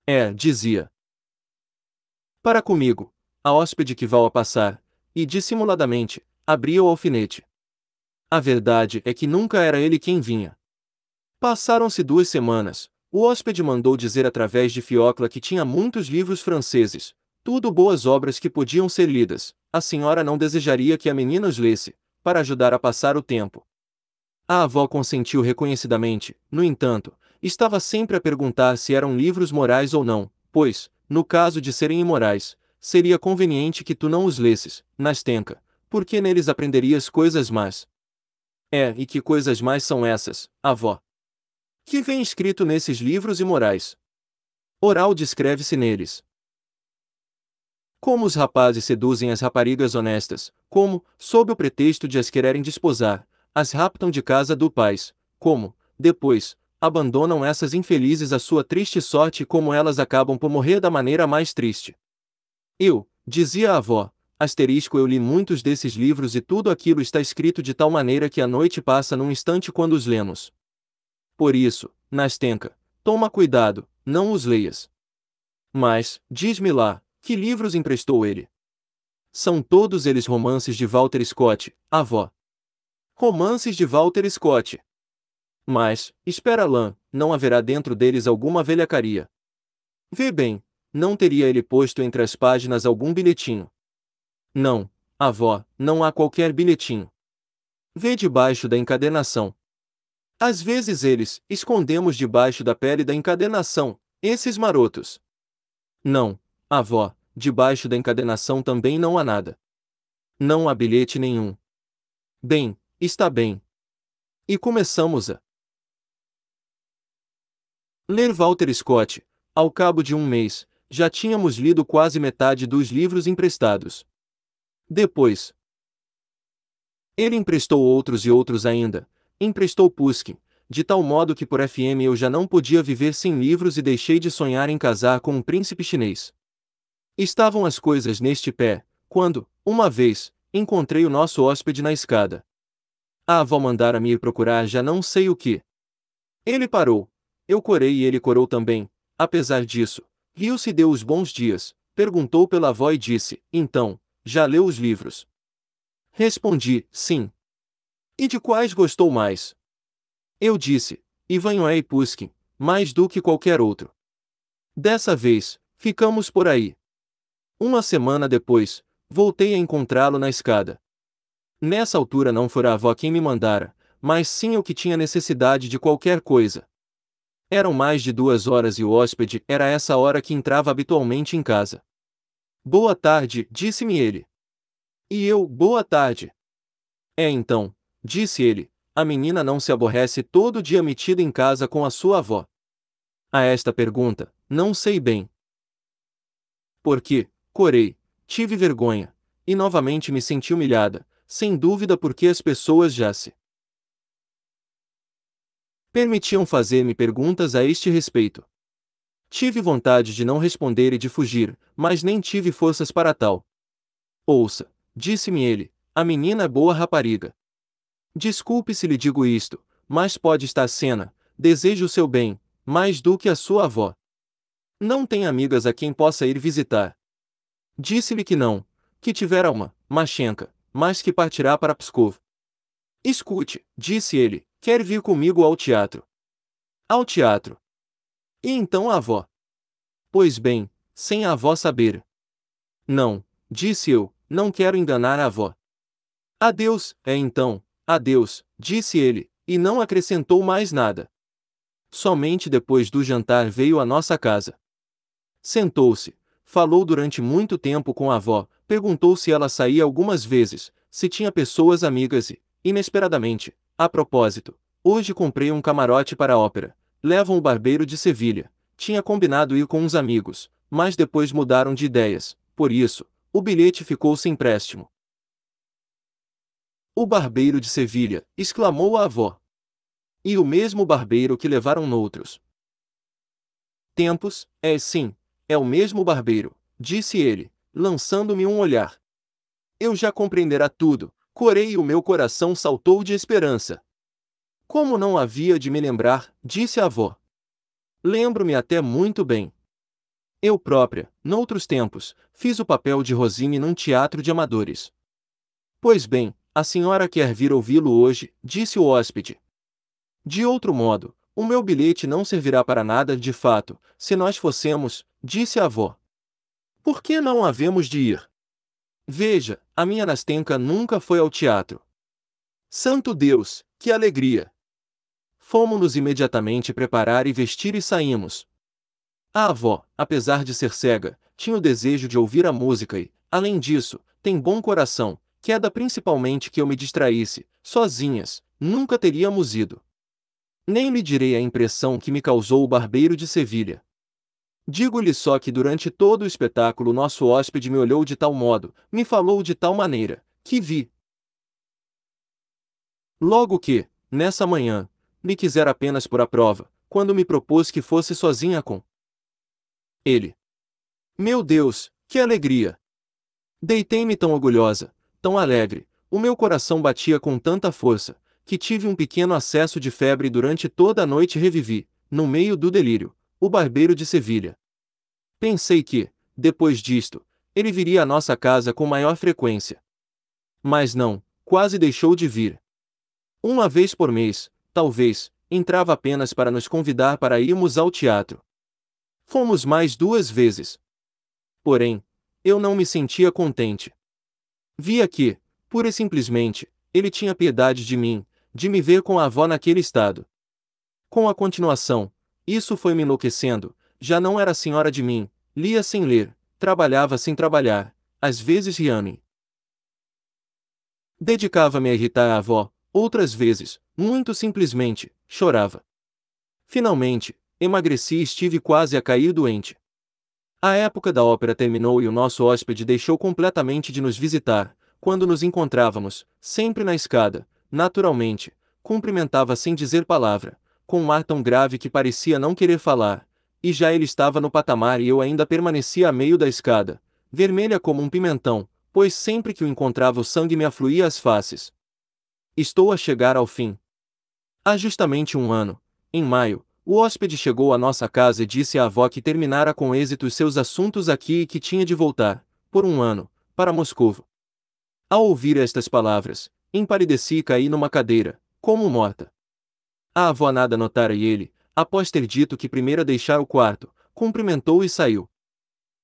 É, dizia. Para comigo, a hóspede que val a passar, e dissimuladamente, abria o alfinete. A verdade é que nunca era ele quem vinha. Passaram-se duas semanas, o hóspede mandou dizer através de Fiocla que tinha muitos livros franceses, tudo boas obras que podiam ser lidas. A senhora não desejaria que a menina os lesse, para ajudar a passar o tempo. A avó consentiu reconhecidamente, no entanto, estava sempre a perguntar se eram livros morais ou não, pois, no caso de serem imorais, seria conveniente que tu não os lesses, Nastenka, porque neles aprenderias coisas más. É, e que coisas mais são essas, avó? que vem escrito nesses livros e morais. Oral descreve-se neles. Como os rapazes seduzem as raparigas honestas, como, sob o pretexto de as quererem desposar, as raptam de casa do pai, como, depois, abandonam essas infelizes à sua triste sorte e como elas acabam por morrer da maneira mais triste. Eu, dizia a avó, asterisco eu li muitos desses livros e tudo aquilo está escrito de tal maneira que a noite passa num instante quando os lemos. Por isso, Nastenka, toma cuidado, não os leias. Mas, diz-me lá, que livros emprestou ele? São todos eles romances de Walter Scott, avó. Romances de Walter Scott. Mas, espera lá, não haverá dentro deles alguma velhacaria. Vê bem, não teria ele posto entre as páginas algum bilhetinho. Não, avó, não há qualquer bilhetinho. Vê debaixo da encadernação, às vezes eles, escondemos debaixo da pele da encadenação, esses marotos. Não, avó, debaixo da encadenação também não há nada. Não há bilhete nenhum. Bem, está bem. E começamos a ler Walter Scott. Ao cabo de um mês, já tínhamos lido quase metade dos livros emprestados. Depois, ele emprestou outros e outros ainda, emprestou Puskin, de tal modo que por FM eu já não podia viver sem livros e deixei de sonhar em casar com um príncipe chinês. Estavam as coisas neste pé, quando, uma vez, encontrei o nosso hóspede na escada. Ah, a avó mandara me ir procurar já não sei o que. Ele parou. Eu corei e ele corou também. Apesar disso, riu-se e deu os bons dias, perguntou pela avó e disse, então, já leu os livros? Respondi, sim, e de quais gostou mais? Eu disse, Ivanhoé e Puskin, mais do que qualquer outro. Dessa vez, ficamos por aí. Uma semana depois, voltei a encontrá-lo na escada. Nessa altura não fora a avó quem me mandara, mas sim eu que tinha necessidade de qualquer coisa. Eram mais de duas horas e o hóspede era essa hora que entrava habitualmente em casa. Boa tarde, disse-me ele. E eu, boa tarde. É então, disse ele, a menina não se aborrece todo dia metida em casa com a sua avó? A esta pergunta, não sei bem. Porque, corei, tive vergonha, e novamente me senti humilhada, sem dúvida porque as pessoas já se permitiam fazer-me perguntas a este respeito. Tive vontade de não responder e de fugir, mas nem tive forças para tal. Ouça, disse-me ele, a menina é boa rapariga. Desculpe se lhe digo isto, mas pode estar cena, desejo o seu bem, mais do que a sua avó. Não tem amigas a quem possa ir visitar. Disse-lhe que não, que tivera uma, machenca, mas que partirá para Pskov. Escute, disse ele, quer vir comigo ao teatro. Ao teatro. E então a avó? Pois bem, sem a avó saber. Não, disse eu, não quero enganar a avó. Adeus, é então, Adeus, disse ele, e não acrescentou mais nada. Somente depois do jantar veio à nossa casa. Sentou-se, falou durante muito tempo com a avó, perguntou se ela saía algumas vezes, se tinha pessoas amigas e, inesperadamente, a propósito, hoje comprei um camarote para a ópera. Levam o barbeiro de Sevilha. Tinha combinado ir com uns amigos, mas depois mudaram de ideias, por isso, o bilhete ficou sem empréstimo. O barbeiro de Sevilha, exclamou a avó. E o mesmo barbeiro que levaram noutros. Tempos, é sim, é o mesmo barbeiro, disse ele, lançando-me um olhar. Eu já compreenderá tudo, corei e o meu coração saltou de esperança. Como não havia de me lembrar, disse a avó. Lembro-me até muito bem. Eu própria, noutros tempos, fiz o papel de Rosine num teatro de amadores. Pois bem, a senhora quer vir ouvi-lo hoje, disse o hóspede. De outro modo, o meu bilhete não servirá para nada, de fato, se nós fossemos, disse a avó. Por que não havemos de ir? Veja, a minha Nastenka nunca foi ao teatro. Santo Deus, que alegria! Fomos-nos imediatamente preparar e vestir e saímos. A avó, apesar de ser cega, tinha o desejo de ouvir a música e, além disso, tem bom coração, queda principalmente que eu me distraísse, sozinhas, nunca teríamos ido. Nem lhe direi a impressão que me causou o barbeiro de Sevilha. Digo-lhe só que durante todo o espetáculo nosso hóspede me olhou de tal modo, me falou de tal maneira, que vi. Logo que, nessa manhã, me quiser apenas por a prova, quando me propôs que fosse sozinha com ele. Meu Deus, que alegria! Deitei-me tão orgulhosa, tão alegre, o meu coração batia com tanta força, que tive um pequeno acesso de febre e durante toda a noite revivi, no meio do delírio, o barbeiro de Sevilha. Pensei que, depois disto, ele viria à nossa casa com maior frequência. Mas não, quase deixou de vir. Uma vez por mês, talvez, entrava apenas para nos convidar para irmos ao teatro. Fomos mais duas vezes. Porém, eu não me sentia contente. Via que, pura e simplesmente, ele tinha piedade de mim, de me ver com a avó naquele estado. Com a continuação, isso foi me enlouquecendo, já não era senhora de mim, lia sem ler, trabalhava sem trabalhar, às vezes ria-me. Dedicava-me a irritar a avó, outras vezes, muito simplesmente, chorava. Finalmente, emagreci e estive quase a cair doente. A época da ópera terminou e o nosso hóspede deixou completamente de nos visitar, quando nos encontrávamos, sempre na escada, naturalmente, cumprimentava sem dizer palavra, com um ar tão grave que parecia não querer falar, e já ele estava no patamar e eu ainda permanecia a meio da escada, vermelha como um pimentão, pois sempre que o encontrava o sangue me afluía às faces. Estou a chegar ao fim. Há justamente um ano, em maio, o hóspede chegou à nossa casa e disse à avó que terminara com êxito os seus assuntos aqui e que tinha de voltar, por um ano, para Moscovo. Ao ouvir estas palavras, empalideci e caí numa cadeira, como morta. A avó nada notara e ele, após ter dito que primeira deixara o quarto, cumprimentou e saiu.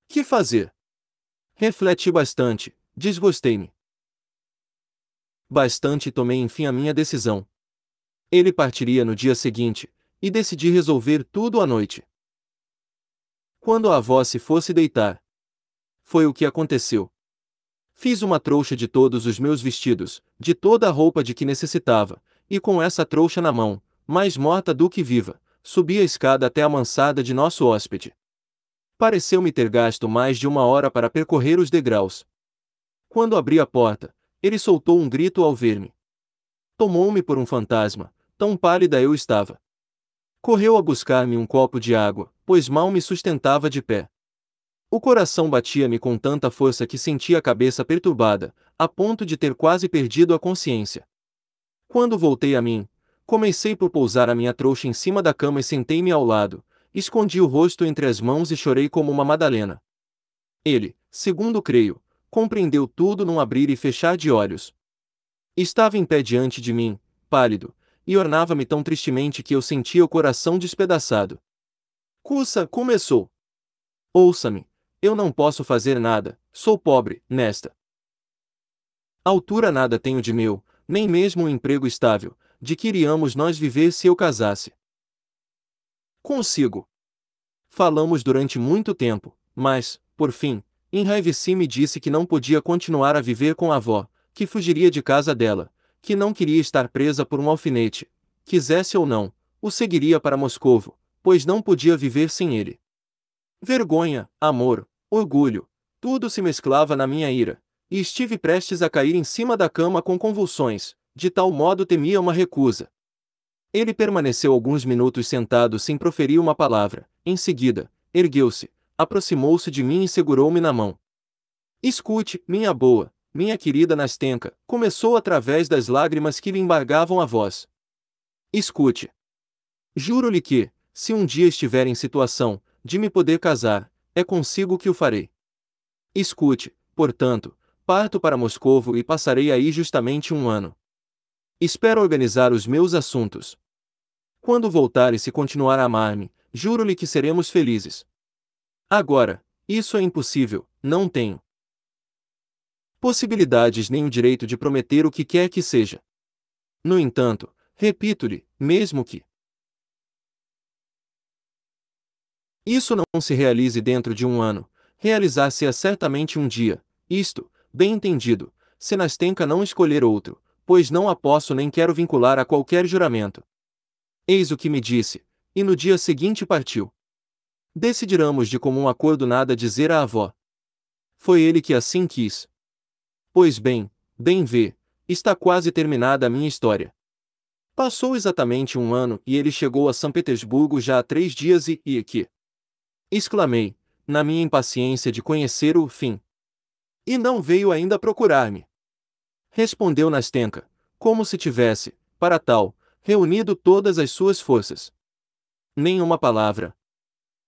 Que fazer? Refleti bastante, desgostei-me. Bastante tomei enfim a minha decisão. Ele partiria no dia seguinte, e decidi resolver tudo à noite. Quando a avó se fosse deitar, foi o que aconteceu. Fiz uma trouxa de todos os meus vestidos, de toda a roupa de que necessitava, e com essa trouxa na mão, mais morta do que viva, subi a escada até a mansada de nosso hóspede. Pareceu-me ter gasto mais de uma hora para percorrer os degraus. Quando abri a porta, ele soltou um grito ao ver-me. Tomou-me por um fantasma, tão pálida eu estava correu a buscar-me um copo de água, pois mal me sustentava de pé. O coração batia-me com tanta força que senti a cabeça perturbada, a ponto de ter quase perdido a consciência. Quando voltei a mim, comecei por pousar a minha trouxa em cima da cama e sentei-me ao lado, escondi o rosto entre as mãos e chorei como uma madalena. Ele, segundo creio, compreendeu tudo num abrir e fechar de olhos. Estava em pé diante de mim, pálido, e ornava-me tão tristemente que eu sentia o coração despedaçado. Cussa começou. Ouça-me, eu não posso fazer nada, sou pobre, nesta altura nada tenho de meu, nem mesmo um emprego estável, de que iríamos nós viver se eu casasse. Consigo. Falamos durante muito tempo, mas, por fim, enraiveci-me disse que não podia continuar a viver com a avó, que fugiria de casa dela, que não queria estar presa por um alfinete, quisesse ou não, o seguiria para Moscovo, pois não podia viver sem ele. Vergonha, amor, orgulho, tudo se mesclava na minha ira, e estive prestes a cair em cima da cama com convulsões, de tal modo temia uma recusa. Ele permaneceu alguns minutos sentado sem proferir uma palavra, em seguida, ergueu-se, aproximou-se de mim e segurou-me na mão. Escute, minha boa, minha querida Nastenka, começou através das lágrimas que lhe embargavam a voz. Escute. Juro-lhe que, se um dia estiver em situação de me poder casar, é consigo que o farei. Escute, portanto, parto para Moscovo e passarei aí justamente um ano. Espero organizar os meus assuntos. Quando voltar e se continuar a amar-me, juro-lhe que seremos felizes. Agora, isso é impossível, não tenho possibilidades nem o direito de prometer o que quer que seja. No entanto, repito-lhe, mesmo que isso não se realize dentro de um ano, realizar-se-á é certamente um dia, isto, bem entendido, se Nastenka não escolher outro, pois não a posso nem quero vincular a qualquer juramento. Eis o que me disse, e no dia seguinte partiu. Decidiramos de comum acordo nada dizer à avó. Foi ele que assim quis. Pois bem, bem vê, está quase terminada a minha história. Passou exatamente um ano e ele chegou a São Petersburgo já há três dias e, e aqui. Exclamei, na minha impaciência de conhecer o fim. E não veio ainda procurar-me. Respondeu Nastenka, como se tivesse, para tal, reunido todas as suas forças. Nenhuma palavra.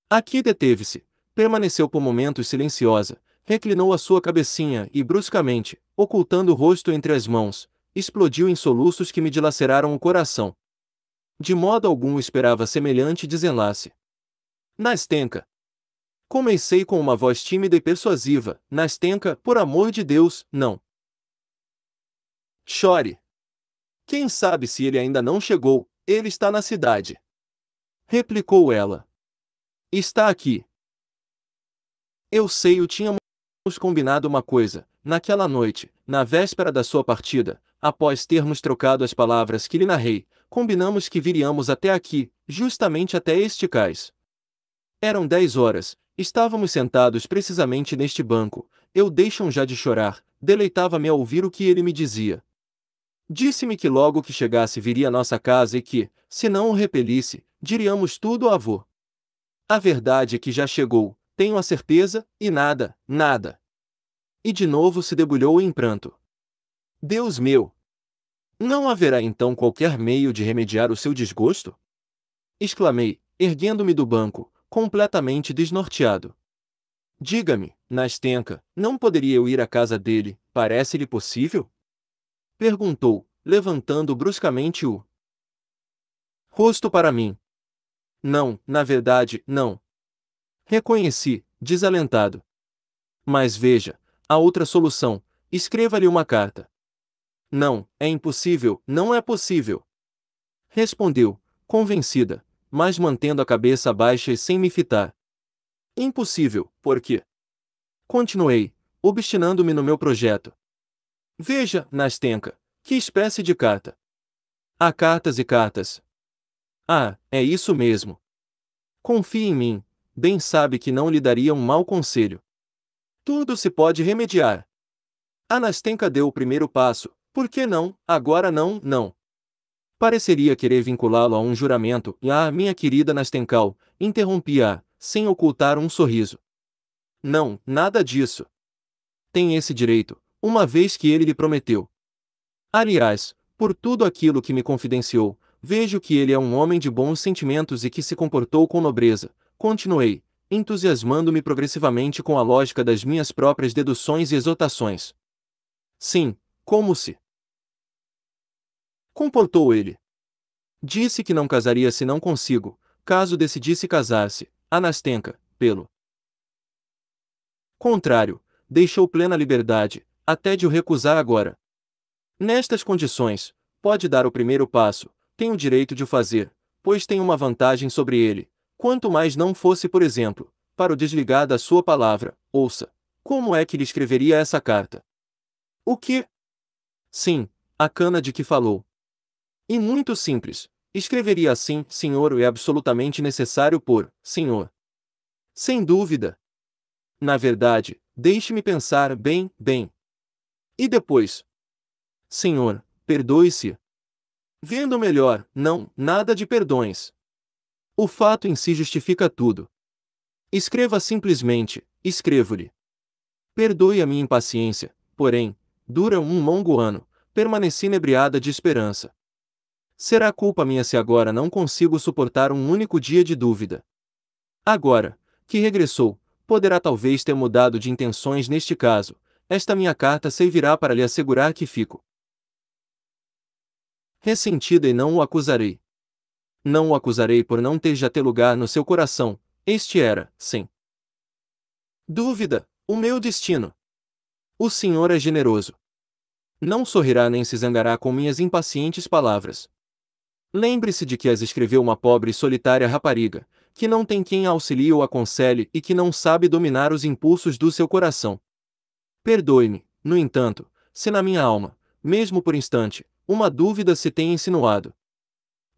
Aqui deteve-se, permaneceu por momentos silenciosa, reclinou a sua cabecinha e, bruscamente, ocultando o rosto entre as mãos, explodiu em soluços que me dilaceraram o coração. De modo algum esperava semelhante desenlace. Nastenka. Comecei com uma voz tímida e persuasiva. Nastenka, por amor de Deus, não. Chore. Quem sabe se ele ainda não chegou, ele está na cidade. Replicou ela. Está aqui. Eu sei, eu tinha tínhamos combinado uma coisa, naquela noite, na véspera da sua partida, após termos trocado as palavras que lhe narrei, combinamos que viríamos até aqui, justamente até este cais. Eram dez horas, estávamos sentados precisamente neste banco, eu deixam já de chorar, deleitava-me a ouvir o que ele me dizia. Disse-me que logo que chegasse viria à nossa casa e que, se não o repelisse, diríamos tudo ao avô. A verdade é que já chegou, tenho a certeza, e nada, nada. E de novo se debulhou em pranto. Deus meu! Não haverá então qualquer meio de remediar o seu desgosto? Exclamei, erguendo-me do banco, completamente desnorteado. Diga-me, Nastenka, não poderia eu ir à casa dele, parece-lhe possível? Perguntou, levantando bruscamente o rosto para mim. Não, na verdade, não. Reconheci, desalentado. Mas veja, a outra solução. Escreva-lhe uma carta. Não, é impossível, não é possível. Respondeu, convencida, mas mantendo a cabeça baixa e sem me fitar. Impossível, por quê? Continuei, obstinando-me no meu projeto. Veja, Nastenka, que espécie de carta? Há cartas e cartas. Ah, é isso mesmo. Confie em mim, bem sabe que não lhe daria um mau conselho. Tudo se pode remediar. Anastenka deu o primeiro passo, por que não, agora não, não. Pareceria querer vinculá-lo a um juramento, e ah, minha querida Nastenkal, interrompia, a sem ocultar um sorriso. Não, nada disso. Tem esse direito, uma vez que ele lhe prometeu. Aliás, por tudo aquilo que me confidenciou, vejo que ele é um homem de bons sentimentos e que se comportou com nobreza. Continuei, entusiasmando-me progressivamente com a lógica das minhas próprias deduções e exotações. Sim, como se comportou ele. Disse que não casaria se não consigo, caso decidisse casar-se, Anastenka, pelo contrário, deixou plena liberdade, até de o recusar agora. Nestas condições, pode dar o primeiro passo, tem o direito de o fazer, pois tem uma vantagem sobre ele, Quanto mais não fosse, por exemplo, para o desligar da sua palavra, ouça, como é que lhe escreveria essa carta? O que? Sim, a cana de que falou. E muito simples, escreveria assim, senhor, é absolutamente necessário por, senhor. Sem dúvida. Na verdade, deixe-me pensar bem, bem. E depois? Senhor, perdoe-se. Vendo melhor, não, nada de perdões. O fato em si justifica tudo. Escreva simplesmente, escrevo-lhe. Perdoe a minha impaciência, porém, dura um longo ano, permaneci inebriada de esperança. Será culpa minha se agora não consigo suportar um único dia de dúvida. Agora, que regressou, poderá talvez ter mudado de intenções neste caso, esta minha carta servirá para lhe assegurar que fico ressentida e não o acusarei não o acusarei por não ter já ter lugar no seu coração, este era, sim. Dúvida, o meu destino. O Senhor é generoso. Não sorrirá nem se zangará com minhas impacientes palavras. Lembre-se de que as escreveu uma pobre e solitária rapariga, que não tem quem a auxilie ou aconselhe e que não sabe dominar os impulsos do seu coração. Perdoe-me, no entanto, se na minha alma, mesmo por instante, uma dúvida se tem insinuado,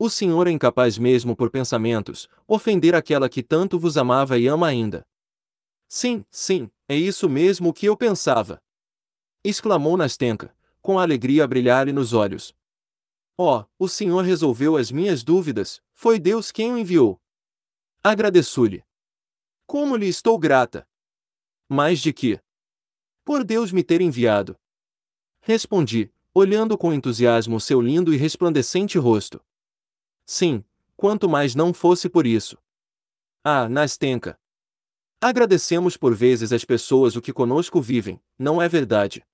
o Senhor é incapaz mesmo por pensamentos, ofender aquela que tanto vos amava e ama ainda. Sim, sim, é isso mesmo que eu pensava. Exclamou Nastenka, com a alegria a brilhar-lhe nos olhos. Oh, o Senhor resolveu as minhas dúvidas, foi Deus quem o enviou. Agradeço-lhe. Como lhe estou grata! Mais de que? Por Deus me ter enviado. Respondi, olhando com entusiasmo seu lindo e resplandecente rosto. Sim, quanto mais não fosse por isso. Ah, Nastenka. Agradecemos por vezes as pessoas o que conosco vivem, não é verdade?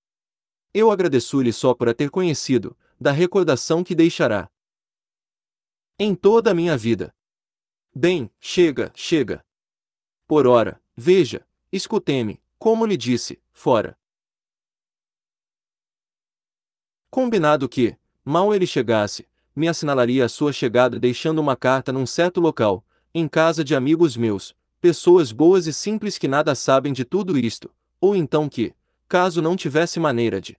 Eu agradeço-lhe só por a ter conhecido, da recordação que deixará. Em toda a minha vida. Bem, chega, chega. Por ora, veja, escute me como lhe disse, fora. Combinado que, mal ele chegasse, me assinalaria a sua chegada deixando uma carta num certo local, em casa de amigos meus, pessoas boas e simples que nada sabem de tudo isto, ou então que, caso não tivesse maneira de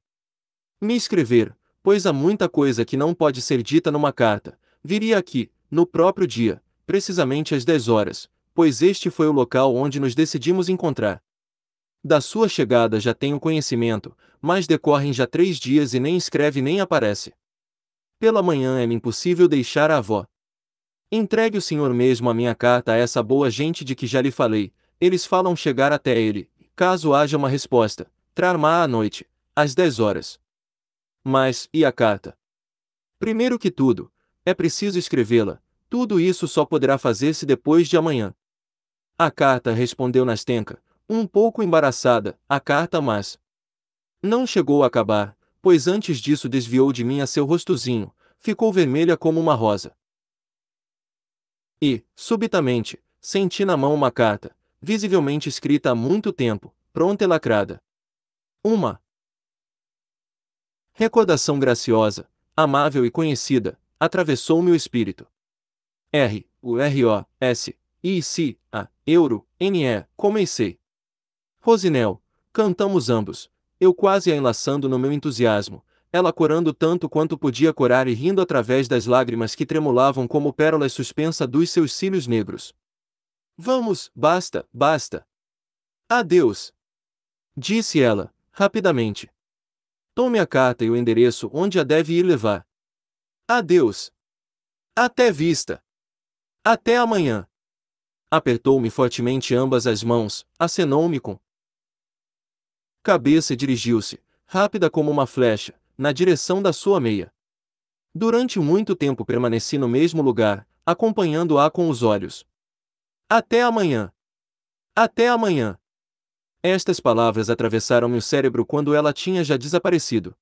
me escrever, pois há muita coisa que não pode ser dita numa carta, viria aqui, no próprio dia, precisamente às 10 horas, pois este foi o local onde nos decidimos encontrar. Da sua chegada já tenho conhecimento, mas decorrem já três dias e nem escreve nem aparece. Pela manhã é-me impossível deixar a avó. Entregue o senhor mesmo a minha carta a essa boa gente de que já lhe falei, eles falam chegar até ele, caso haja uma resposta, trar-má à noite, às 10 horas. Mas, e a carta? Primeiro que tudo, é preciso escrevê-la, tudo isso só poderá fazer-se depois de amanhã. A carta respondeu Nastenka, um pouco embaraçada, a carta mas. Não chegou a acabar, pois antes disso desviou de mim a seu rostozinho, ficou vermelha como uma rosa. E, subitamente, senti na mão uma carta, visivelmente escrita há muito tempo, pronta e lacrada. Uma recordação graciosa, amável e conhecida, atravessou meu espírito. R, U R O S I C A Euro N E comecei. Rosinel, cantamos ambos, eu quase a enlaçando no meu entusiasmo, ela corando tanto quanto podia corar e rindo através das lágrimas que tremulavam como pérolas suspensa dos seus cílios negros. Vamos, basta, basta. Adeus! Disse ela, rapidamente. Tome a carta e o endereço onde a deve ir levar. Adeus! Até vista! Até amanhã! Apertou-me fortemente ambas as mãos, acenou-me com Cabeça dirigiu-se, rápida como uma flecha, na direção da sua meia. Durante muito tempo permaneci no mesmo lugar, acompanhando-a com os olhos. Até amanhã! Até amanhã! Estas palavras atravessaram meu cérebro quando ela tinha já desaparecido.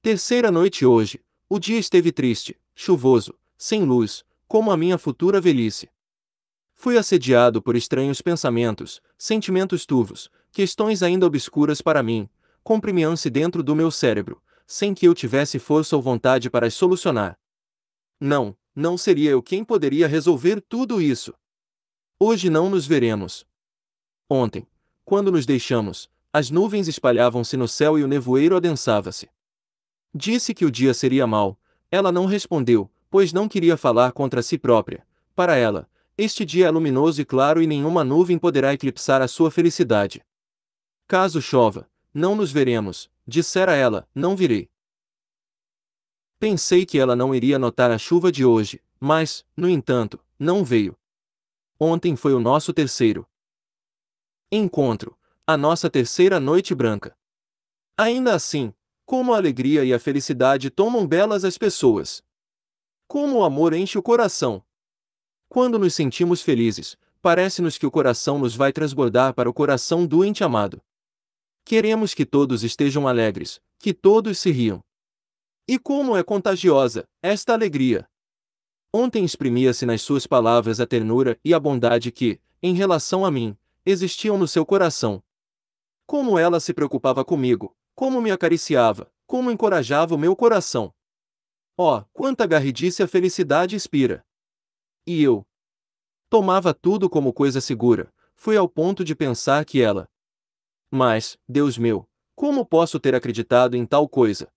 Terceira noite hoje, o dia esteve triste, chuvoso, sem luz, como a minha futura velhice. Fui assediado por estranhos pensamentos, sentimentos turvos, questões ainda obscuras para mim, comprimiam-se dentro do meu cérebro, sem que eu tivesse força ou vontade para as solucionar. Não, não seria eu quem poderia resolver tudo isso. Hoje não nos veremos. Ontem, quando nos deixamos, as nuvens espalhavam-se no céu e o nevoeiro adensava-se. Disse que o dia seria mau, ela não respondeu, pois não queria falar contra si própria. Para ela, este dia é luminoso e claro e nenhuma nuvem poderá eclipsar a sua felicidade. Caso chova, não nos veremos, dissera ela, não virei. Pensei que ela não iria notar a chuva de hoje, mas, no entanto, não veio. Ontem foi o nosso terceiro encontro, a nossa terceira noite branca. Ainda assim, como a alegria e a felicidade tomam belas as pessoas. Como o amor enche o coração. Quando nos sentimos felizes, parece-nos que o coração nos vai transbordar para o coração doente amado. Queremos que todos estejam alegres, que todos se riam. E como é contagiosa esta alegria! Ontem exprimia-se nas suas palavras a ternura e a bondade que, em relação a mim, existiam no seu coração. Como ela se preocupava comigo, como me acariciava, como encorajava o meu coração. Oh, quanta garridice a felicidade inspira! E eu? Tomava tudo como coisa segura, fui ao ponto de pensar que ela, mas, Deus meu, como posso ter acreditado em tal coisa?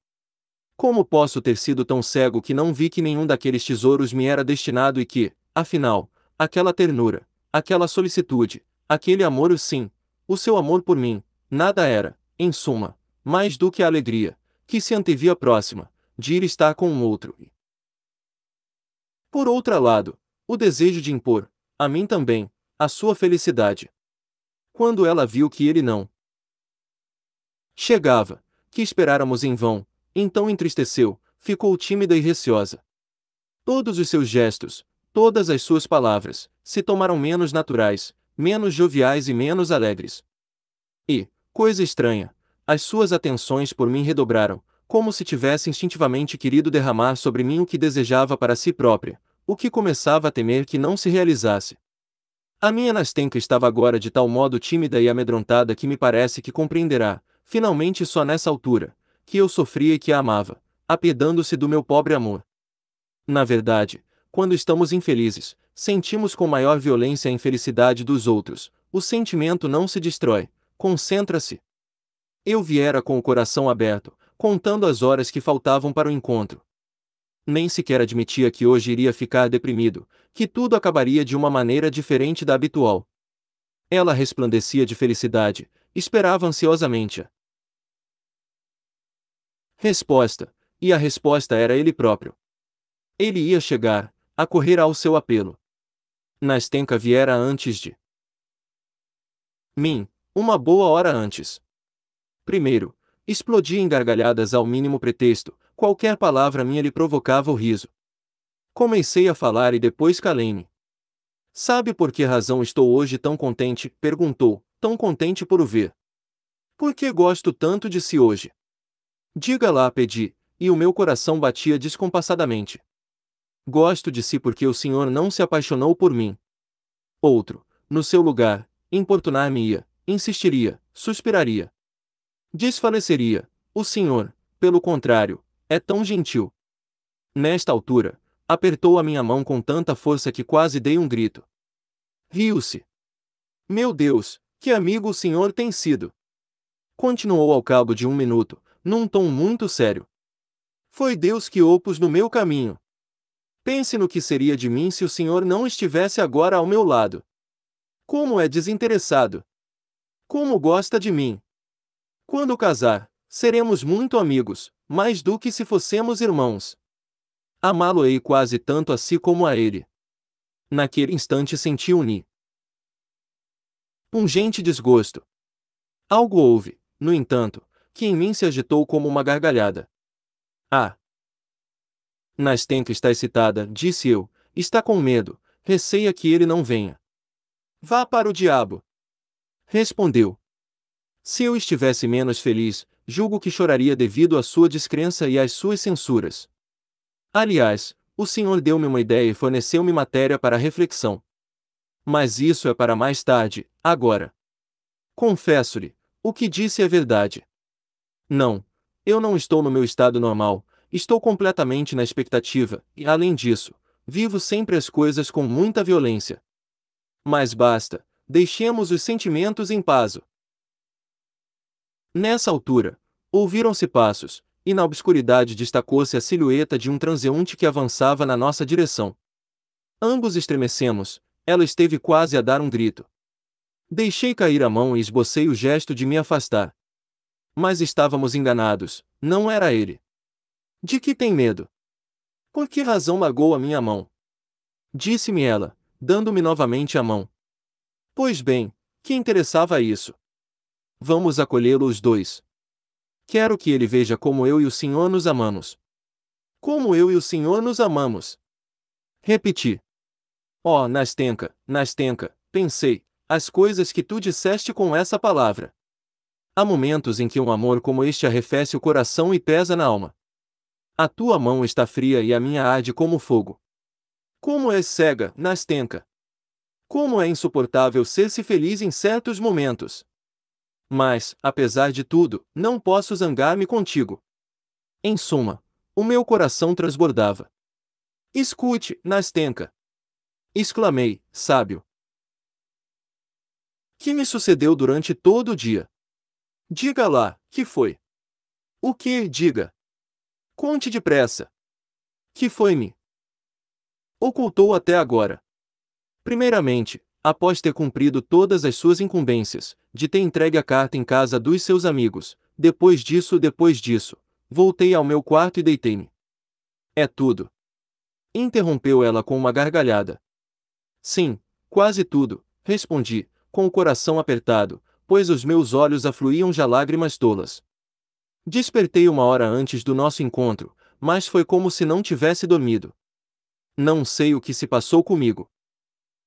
Como posso ter sido tão cego que não vi que nenhum daqueles tesouros me era destinado e que, afinal, aquela ternura, aquela solicitude, aquele amor, o sim, o seu amor por mim, nada era, em suma, mais do que a alegria, que se antevia próxima, de ir estar com um outro. Por outro lado, o desejo de impor, a mim também, a sua felicidade. Quando ela viu que ele não, Chegava, que esperáramos em vão, então entristeceu, ficou tímida e receosa. Todos os seus gestos, todas as suas palavras, se tomaram menos naturais, menos joviais e menos alegres. E, coisa estranha, as suas atenções por mim redobraram, como se tivesse instintivamente querido derramar sobre mim o que desejava para si própria, o que começava a temer que não se realizasse. A minha Nastenka estava agora de tal modo tímida e amedrontada que me parece que compreenderá, finalmente só nessa altura, que eu sofria e que a amava, apedando-se do meu pobre amor. Na verdade, quando estamos infelizes, sentimos com maior violência a infelicidade dos outros, o sentimento não se destrói, concentra-se. Eu viera com o coração aberto, contando as horas que faltavam para o encontro. Nem sequer admitia que hoje iria ficar deprimido, que tudo acabaria de uma maneira diferente da habitual. Ela resplandecia de felicidade, esperava ansiosamente-a. Resposta: e a resposta era ele próprio. Ele ia chegar, a correr ao seu apelo. Nastenka viera antes de mim, uma boa hora antes. Primeiro, explodia em gargalhadas ao mínimo pretexto, qualquer palavra minha lhe provocava o riso. Comecei a falar e depois calei-me. Sabe por que razão estou hoje tão contente? perguntou, tão contente por o ver. Por que gosto tanto de si hoje? Diga lá, pedi, e o meu coração batia descompassadamente. Gosto de si porque o senhor não se apaixonou por mim. Outro, no seu lugar, importunar-me-ia, insistiria, suspiraria. Desfaleceria. O senhor, pelo contrário, é tão gentil. Nesta altura, apertou a minha mão com tanta força que quase dei um grito. Riu-se. Meu Deus, que amigo o senhor tem sido! Continuou ao cabo de um minuto, num tom muito sério. Foi Deus que opus no meu caminho. Pense no que seria de mim se o Senhor não estivesse agora ao meu lado. Como é desinteressado! Como gosta de mim! Quando casar, seremos muito amigos, mais do que se fossemos irmãos. Amá-lo-ei quase tanto a si como a ele. Naquele instante senti unir. Um pungente desgosto. Algo houve, no entanto, que em mim se agitou como uma gargalhada. Ah! Nastenka está excitada, disse eu, está com medo, receia que ele não venha. Vá para o diabo! Respondeu. Se eu estivesse menos feliz, julgo que choraria devido à sua descrença e às suas censuras. Aliás, o senhor deu-me uma ideia e forneceu-me matéria para reflexão. Mas isso é para mais tarde, agora. Confesso-lhe, o que disse é verdade. Não. Eu não estou no meu estado normal, estou completamente na expectativa, e além disso, vivo sempre as coisas com muita violência. Mas basta, deixemos os sentimentos em paz. Nessa altura, ouviram-se passos, e na obscuridade destacou-se a silhueta de um transeunte que avançava na nossa direção. Ambos estremecemos, ela esteve quase a dar um grito. Deixei cair a mão e esbocei o gesto de me afastar. Mas estávamos enganados, não era ele. De que tem medo? Por que razão magoou a minha mão? Disse-me ela, dando-me novamente a mão. Pois bem, que interessava isso? Vamos acolhê-lo os dois. Quero que ele veja como eu e o senhor nos amamos. Como eu e o senhor nos amamos. Repeti. Oh, Nastenka, Nastenka, pensei, as coisas que tu disseste com essa palavra. Há momentos em que um amor como este arrefece o coração e pesa na alma. A tua mão está fria e a minha arde como fogo. Como és cega, Nastenka! Como é insuportável ser-se feliz em certos momentos! Mas, apesar de tudo, não posso zangar-me contigo. Em suma, o meu coração transbordava. Escute, Nastenka! exclamei, sábio. Que me sucedeu durante todo o dia? Diga lá, que foi? O que, diga? Conte depressa. Que foi-me? Ocultou até agora. Primeiramente, após ter cumprido todas as suas incumbências, de ter entregue a carta em casa dos seus amigos, depois disso, depois disso, voltei ao meu quarto e deitei-me. É tudo. Interrompeu ela com uma gargalhada. Sim, quase tudo, respondi, com o coração apertado, pois os meus olhos afluíam já lágrimas tolas. Despertei uma hora antes do nosso encontro, mas foi como se não tivesse dormido. Não sei o que se passou comigo.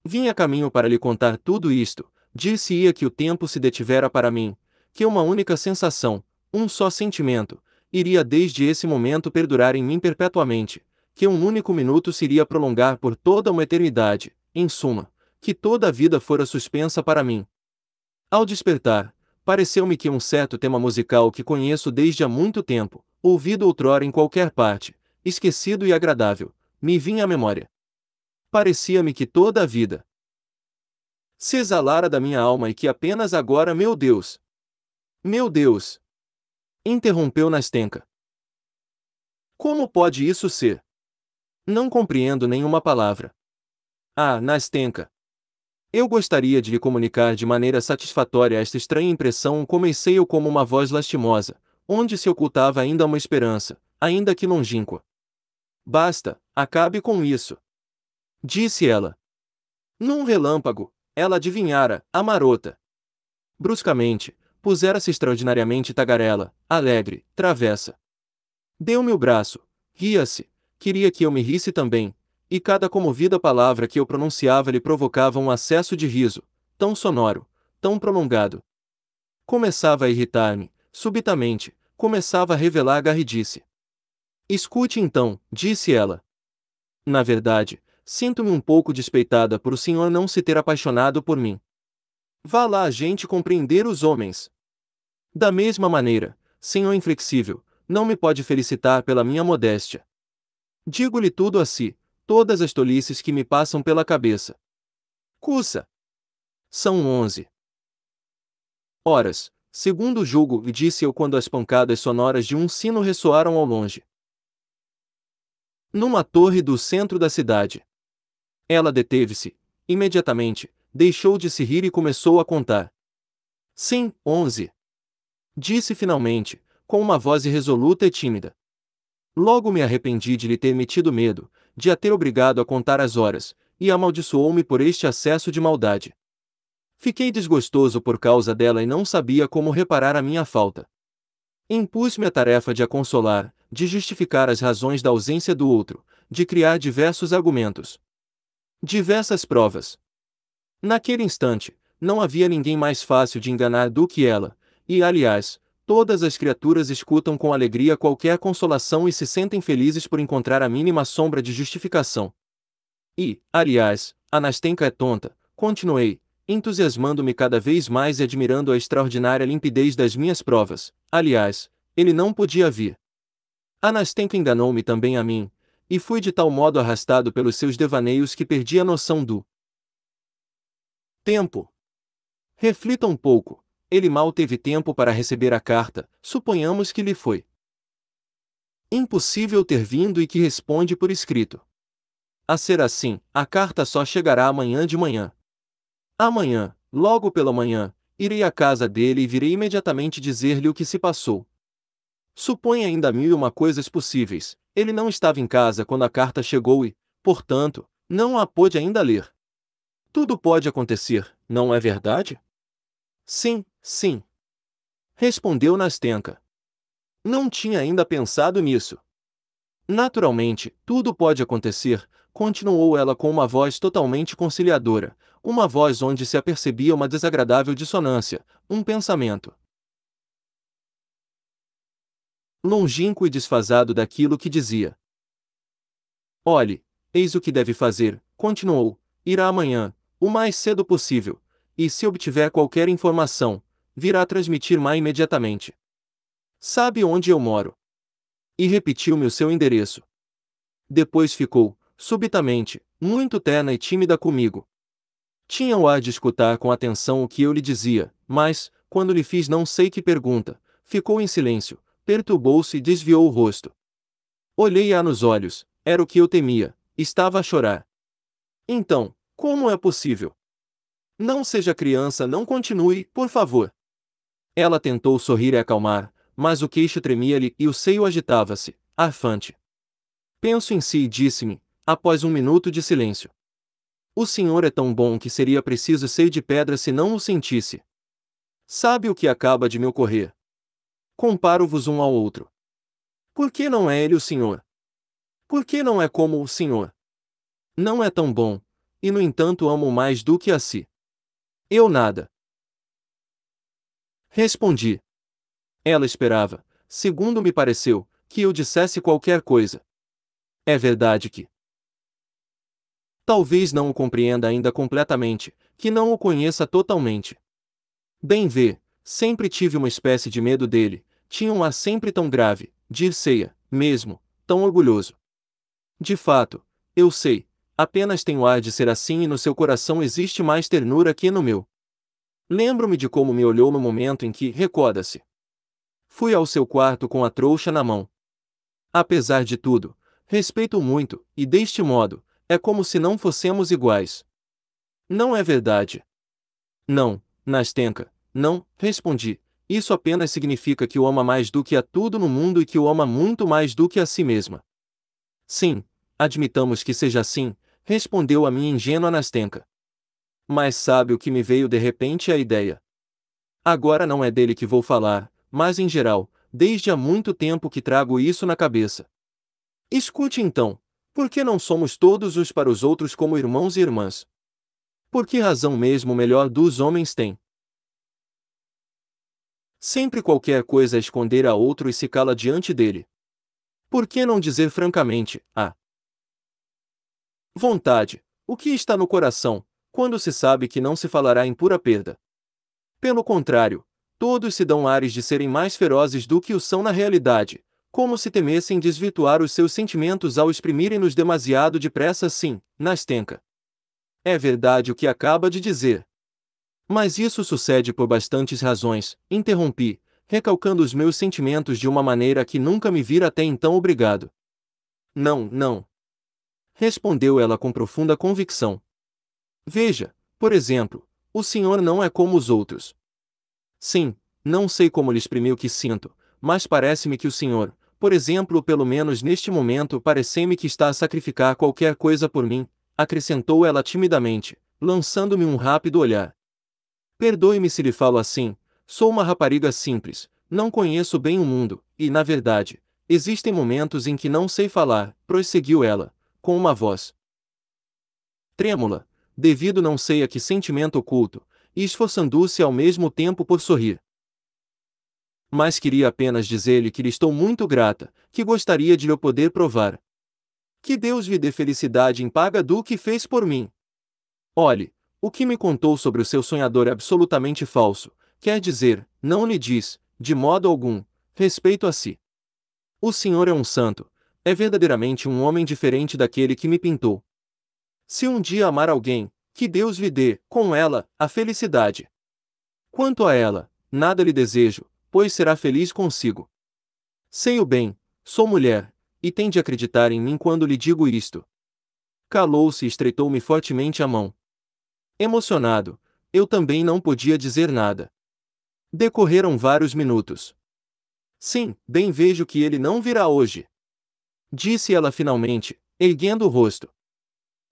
Vim a caminho para lhe contar tudo isto, disse-ia que o tempo se detivera para mim, que uma única sensação, um só sentimento, iria desde esse momento perdurar em mim perpetuamente, que um único minuto se prolongar por toda uma eternidade, em suma, que toda a vida fora suspensa para mim, ao despertar, pareceu-me que um certo tema musical que conheço desde há muito tempo, ouvido outrora em qualquer parte, esquecido e agradável, me vinha à memória. Parecia-me que toda a vida se exalara da minha alma e que apenas agora, meu Deus! Meu Deus! Interrompeu Nastenka. Como pode isso ser? Não compreendo nenhuma palavra. Ah, Nastenka! Eu gostaria de lhe comunicar de maneira satisfatória esta estranha impressão comecei eu como uma voz lastimosa, onde se ocultava ainda uma esperança, ainda que longínqua. Basta, acabe com isso. Disse ela. Num relâmpago, ela adivinhara, a marota. Bruscamente, pusera-se extraordinariamente tagarela, alegre, travessa. Deu-me o braço, ria-se, queria que eu me risse também, e cada comovida palavra que eu pronunciava lhe provocava um acesso de riso, tão sonoro, tão prolongado. Começava a irritar-me, subitamente, começava a revelar a garridice. Escute então, disse ela. Na verdade, sinto-me um pouco despeitada por o senhor não se ter apaixonado por mim. Vá lá a gente compreender os homens. Da mesma maneira, senhor inflexível, não me pode felicitar pela minha modéstia. Digo-lhe tudo a si, todas as tolices que me passam pela cabeça. Cussa! São onze. Horas, segundo julgo, disse eu quando as pancadas sonoras de um sino ressoaram ao longe. Numa torre do centro da cidade. Ela deteve-se, imediatamente, deixou de se rir e começou a contar. Sim, onze. Disse finalmente, com uma voz irresoluta e tímida. Logo me arrependi de lhe ter metido medo, de a ter obrigado a contar as horas, e amaldiçoou-me por este acesso de maldade. Fiquei desgostoso por causa dela e não sabia como reparar a minha falta. Impus-me a tarefa de a consolar, de justificar as razões da ausência do outro, de criar diversos argumentos. Diversas provas. Naquele instante, não havia ninguém mais fácil de enganar do que ela, e, aliás, Todas as criaturas escutam com alegria qualquer consolação e se sentem felizes por encontrar a mínima sombra de justificação. E, aliás, Anastenka é tonta, continuei, entusiasmando-me cada vez mais e admirando a extraordinária limpidez das minhas provas. Aliás, ele não podia vir. Anastenka enganou-me também a mim, e fui de tal modo arrastado pelos seus devaneios que perdi a noção do tempo. Reflita um pouco, ele mal teve tempo para receber a carta, suponhamos que lhe foi impossível ter vindo e que responde por escrito. A ser assim, a carta só chegará amanhã de manhã. Amanhã, logo pela manhã, irei à casa dele e virei imediatamente dizer-lhe o que se passou. Supõe ainda mil e uma coisas possíveis. Ele não estava em casa quando a carta chegou e, portanto, não a pôde ainda ler. Tudo pode acontecer, não é verdade? Sim, Sim. Respondeu Nastenka. Não tinha ainda pensado nisso. Naturalmente, tudo pode acontecer, continuou ela com uma voz totalmente conciliadora, uma voz onde se apercebia uma desagradável dissonância, um pensamento. Longínquo e desfasado daquilo que dizia. Olhe, eis o que deve fazer, continuou, irá amanhã, o mais cedo possível, e se obtiver qualquer informação, virá transmitir mais imediatamente. Sabe onde eu moro? E repetiu-me o seu endereço. Depois ficou, subitamente, muito terna e tímida comigo. Tinha o ar de escutar com atenção o que eu lhe dizia, mas, quando lhe fiz não sei que pergunta, ficou em silêncio, perturbou-se e desviou o rosto. Olhei-a nos olhos, era o que eu temia, estava a chorar. Então, como é possível? Não seja criança, não continue, por favor. Ela tentou sorrir e acalmar, mas o queixo tremia-lhe e o seio agitava-se, arfante. Penso em si e disse-me, após um minuto de silêncio. O senhor é tão bom que seria preciso ser de pedra se não o sentisse. Sabe o que acaba de me ocorrer? Comparo-vos um ao outro. Por que não é ele o senhor? Por que não é como o senhor? Não é tão bom, e no entanto amo mais do que a si. Eu nada. Respondi. Ela esperava, segundo me pareceu, que eu dissesse qualquer coisa. É verdade que. Talvez não o compreenda ainda completamente, que não o conheça totalmente. Bem vê, sempre tive uma espécie de medo dele, tinha um ar sempre tão grave, dir-se-ia, mesmo, tão orgulhoso. De fato, eu sei, apenas tenho ar de ser assim e no seu coração existe mais ternura que no meu. Lembro-me de como me olhou no momento em que, recorda-se. Fui ao seu quarto com a trouxa na mão. Apesar de tudo, respeito muito, e deste modo, é como se não fossemos iguais. Não é verdade. Não, Nastenka, não, respondi. Isso apenas significa que o ama mais do que a tudo no mundo e que o ama muito mais do que a si mesma. Sim, admitamos que seja assim, respondeu a minha ingênua Nastenka mas sabe o que me veio de repente a ideia? Agora não é dele que vou falar, mas em geral, desde há muito tempo que trago isso na cabeça. Escute então, por que não somos todos os para os outros como irmãos e irmãs? Por que razão mesmo o melhor dos homens tem? Sempre qualquer coisa a esconder a outro e se cala diante dele. Por que não dizer francamente, a ah, vontade, o que está no coração, quando se sabe que não se falará em pura perda. Pelo contrário, todos se dão ares de serem mais ferozes do que o são na realidade, como se temessem desvirtuar os seus sentimentos ao exprimirem-nos demasiado depressa assim, na estenca. É verdade o que acaba de dizer. Mas isso sucede por bastantes razões, interrompi, recalcando os meus sentimentos de uma maneira que nunca me vira até então obrigado. Não, não. Respondeu ela com profunda convicção, Veja, por exemplo, o senhor não é como os outros. Sim, não sei como lhe exprimi o que sinto, mas parece-me que o senhor, por exemplo, pelo menos neste momento, parece-me que está a sacrificar qualquer coisa por mim, acrescentou ela timidamente, lançando-me um rápido olhar. Perdoe-me se lhe falo assim, sou uma rapariga simples, não conheço bem o mundo, e, na verdade, existem momentos em que não sei falar, prosseguiu ela, com uma voz trêmula, devido não sei a que sentimento oculto, e esforçando-se ao mesmo tempo por sorrir. Mas queria apenas dizer-lhe que lhe estou muito grata, que gostaria de lhe poder provar. Que Deus lhe dê felicidade em paga do que fez por mim. Olhe, o que me contou sobre o seu sonhador é absolutamente falso, quer dizer, não lhe diz, de modo algum, respeito a si. O senhor é um santo, é verdadeiramente um homem diferente daquele que me pintou. Se um dia amar alguém, que Deus lhe dê, com ela, a felicidade. Quanto a ela, nada lhe desejo, pois será feliz consigo. Sei o bem, sou mulher, e tem de acreditar em mim quando lhe digo isto. Calou-se e estreitou-me fortemente a mão. Emocionado, eu também não podia dizer nada. Decorreram vários minutos. Sim, bem vejo que ele não virá hoje. Disse ela finalmente, erguendo o rosto.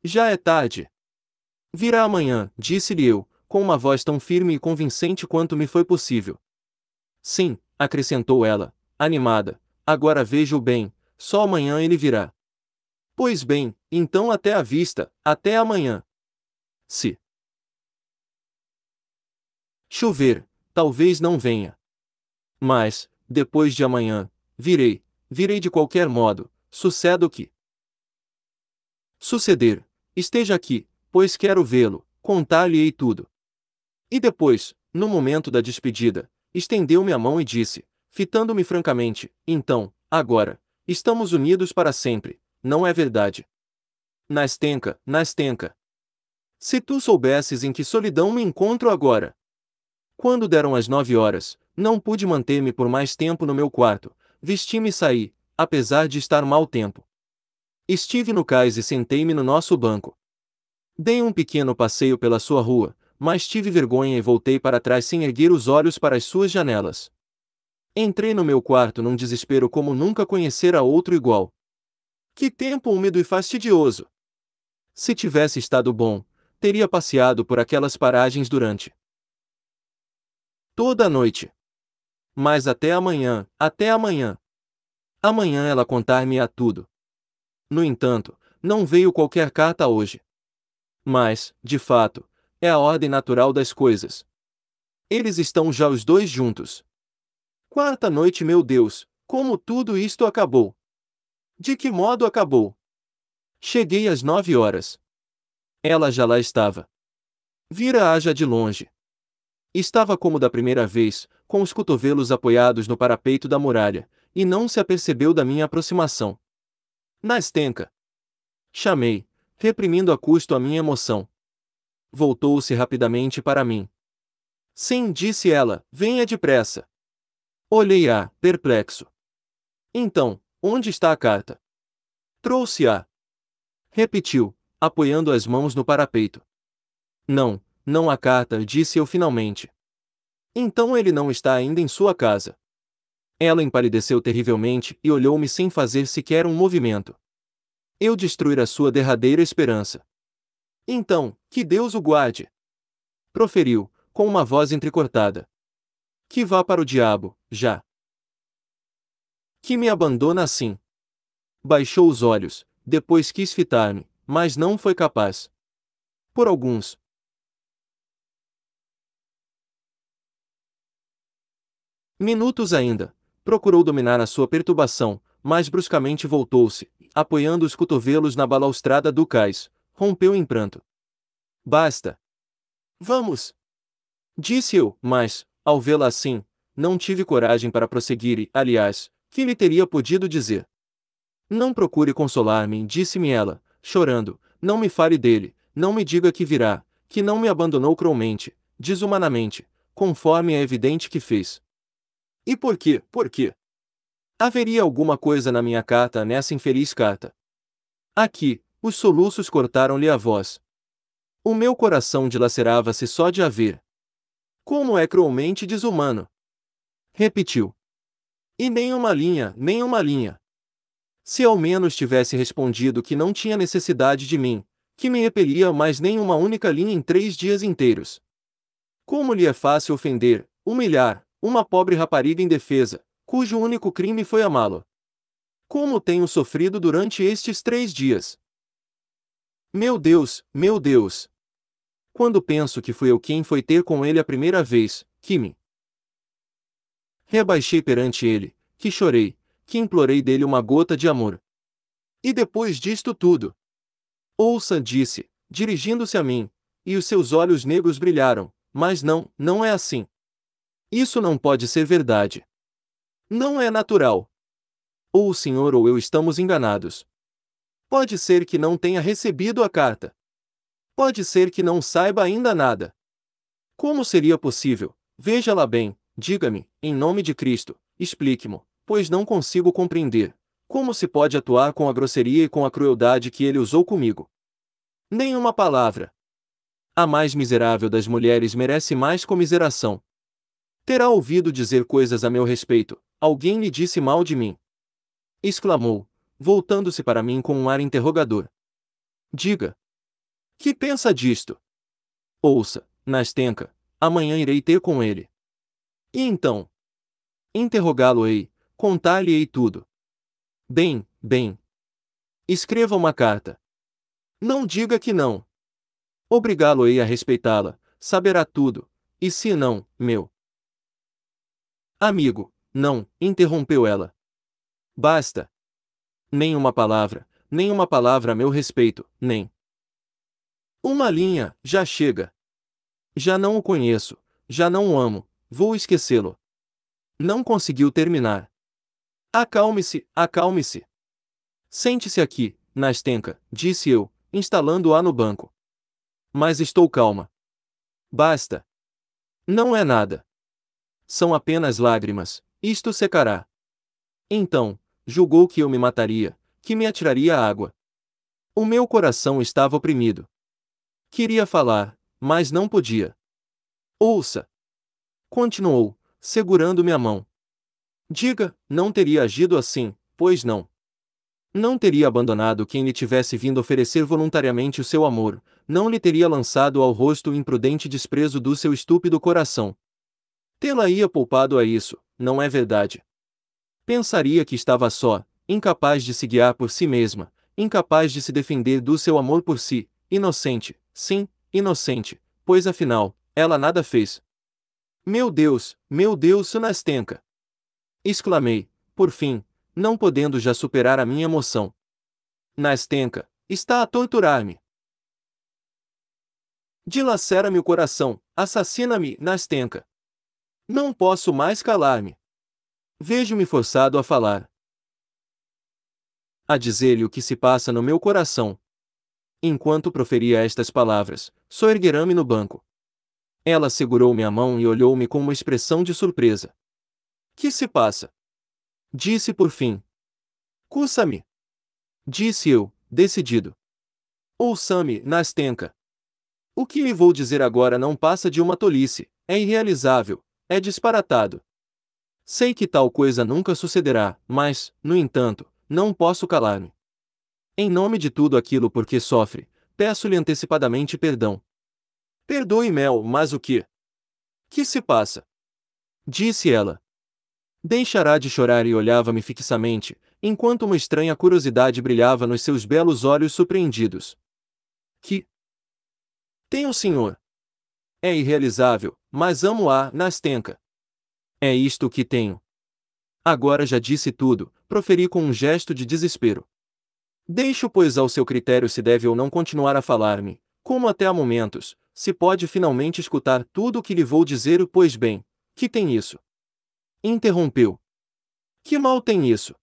Já é tarde. Virá amanhã, disse-lhe eu, com uma voz tão firme e convincente quanto me foi possível. Sim, acrescentou ela, animada, agora vejo bem, só amanhã ele virá. Pois bem, então até a vista, até amanhã. Se chover, talvez não venha. Mas, depois de amanhã, virei, virei de qualquer modo, suceda o que suceder, Esteja aqui, pois quero vê-lo, contar-lhe-ei tudo. E depois, no momento da despedida, estendeu-me a mão e disse, fitando-me francamente: Então, agora, estamos unidos para sempre, não é verdade? Nastenka, Nastenka. Se tu soubesses em que solidão me encontro agora. Quando deram as nove horas, não pude manter-me por mais tempo no meu quarto, vesti-me e saí, apesar de estar mau tempo. Estive no cais e sentei-me no nosso banco. Dei um pequeno passeio pela sua rua, mas tive vergonha e voltei para trás sem erguer os olhos para as suas janelas. Entrei no meu quarto num desespero como nunca conhecera outro igual. Que tempo úmido e fastidioso! Se tivesse estado bom, teria passeado por aquelas paragens durante toda a noite. Mas até amanhã, até amanhã. Amanhã ela contar-me a tudo. No entanto, não veio qualquer carta hoje. Mas, de fato, é a ordem natural das coisas. Eles estão já os dois juntos. Quarta noite, meu Deus, como tudo isto acabou! De que modo acabou? Cheguei às nove horas. Ela já lá estava. Vira-a já de longe. Estava como da primeira vez, com os cotovelos apoiados no parapeito da muralha, e não se apercebeu da minha aproximação. Na estenca. Chamei, reprimindo a custo a minha emoção. Voltou-se rapidamente para mim. Sim, disse ela, venha depressa. Olhei-a, perplexo. Então, onde está a carta? Trouxe-a. Repetiu, apoiando as mãos no parapeito. Não, não a carta, disse eu finalmente. Então ele não está ainda em sua casa. Ela empalideceu terrivelmente e olhou-me sem fazer sequer um movimento. Eu destruir a sua derradeira esperança. Então, que Deus o guarde! Proferiu, com uma voz entrecortada. Que vá para o diabo, já! Que me abandona assim! Baixou os olhos, depois quis fitar-me, mas não foi capaz. Por alguns, Minutos ainda. Procurou dominar a sua perturbação, mas bruscamente voltou-se, apoiando os cotovelos na balaustrada do cais, rompeu em pranto. Basta! Vamos! Disse eu, mas, ao vê-la assim, não tive coragem para prosseguir e, aliás, que lhe teria podido dizer? Não procure consolar-me, disse-me ela, chorando, não me fale dele, não me diga que virá, que não me abandonou cruelmente, desumanamente, conforme é evidente que fez. E por quê? Por quê? Haveria alguma coisa na minha carta nessa infeliz carta. Aqui, os soluços cortaram-lhe a voz. O meu coração dilacerava-se só de a ver. Como é cruelmente desumano! Repetiu. E nem uma linha, nem uma linha. Se ao menos tivesse respondido que não tinha necessidade de mim, que me repelia mais nem uma única linha em três dias inteiros. Como lhe é fácil ofender, humilhar, uma pobre rapariga indefesa, cujo único crime foi amá-lo. Como tenho sofrido durante estes três dias! Meu Deus, meu Deus! Quando penso que fui eu quem foi ter com ele a primeira vez, me Rebaixei perante ele, que chorei, que implorei dele uma gota de amor. E depois disto tudo? Ouça, disse, dirigindo-se a mim, e os seus olhos negros brilharam, mas não, não é assim. Isso não pode ser verdade. Não é natural. Ou o senhor ou eu estamos enganados. Pode ser que não tenha recebido a carta. Pode ser que não saiba ainda nada. Como seria possível? Veja lá bem, diga-me, em nome de Cristo, explique me pois não consigo compreender. Como se pode atuar com a grosseria e com a crueldade que ele usou comigo? Nenhuma palavra. A mais miserável das mulheres merece mais comiseração, Terá ouvido dizer coisas a meu respeito, alguém lhe disse mal de mim. Exclamou, voltando-se para mim com um ar interrogador. Diga. Que pensa disto? Ouça, Nastenka, amanhã irei ter com ele. E então? Interrogá-lo-ei, contar-lhe-ei tudo. Bem, bem. Escreva uma carta. Não diga que não. Obrigá-lo-ei a respeitá-la, saberá tudo, e se não, meu, Amigo, não, interrompeu ela. Basta. Nem uma palavra, nem uma palavra a meu respeito, nem. Uma linha, já chega. Já não o conheço, já não o amo, vou esquecê-lo. Não conseguiu terminar. Acalme-se, acalme-se. Sente-se aqui, na estenca, disse eu, instalando-a no banco. Mas estou calma. Basta. Não é nada são apenas lágrimas, isto secará. Então, julgou que eu me mataria, que me atiraria à água. O meu coração estava oprimido. Queria falar, mas não podia. Ouça! Continuou, segurando minha mão. Diga, não teria agido assim, pois não. Não teria abandonado quem lhe tivesse vindo oferecer voluntariamente o seu amor, não lhe teria lançado ao rosto o imprudente desprezo do seu estúpido coração. Tê-la ia poupado a isso, não é verdade? Pensaria que estava só, incapaz de se guiar por si mesma, incapaz de se defender do seu amor por si, inocente, sim, inocente, pois afinal, ela nada fez. Meu Deus, meu Deus, Sunastenka! Exclamei, por fim, não podendo já superar a minha emoção. Nastenka, está a torturar-me. Dilacera-me o coração, assassina-me, Nastenka. Não posso mais calar-me. Vejo-me forçado a falar. A dizer-lhe o que se passa no meu coração. Enquanto proferia estas palavras, soerguerá-me no banco. Ela segurou minha mão e olhou-me com uma expressão de surpresa. Que se passa? Disse por fim. Cussa-me. Disse eu, decidido. Ouça-me, Nastenka. O que lhe vou dizer agora não passa de uma tolice, é irrealizável, é disparatado. Sei que tal coisa nunca sucederá, mas, no entanto, não posso calar-me. Em nome de tudo aquilo por que sofre, peço-lhe antecipadamente perdão. Perdoe Mel, mas o que? Que se passa? Disse ela. Deixará de chorar e olhava-me fixamente, enquanto uma estranha curiosidade brilhava nos seus belos olhos surpreendidos. Que? Tem o senhor? É irrealizável, mas amo-a, Nastenka. É isto que tenho. Agora já disse tudo, proferi com um gesto de desespero. Deixo, pois, ao seu critério se deve ou não continuar a falar-me, como até há momentos, se pode finalmente escutar tudo o que lhe vou dizer, pois bem, que tem isso? Interrompeu. Que mal tem isso?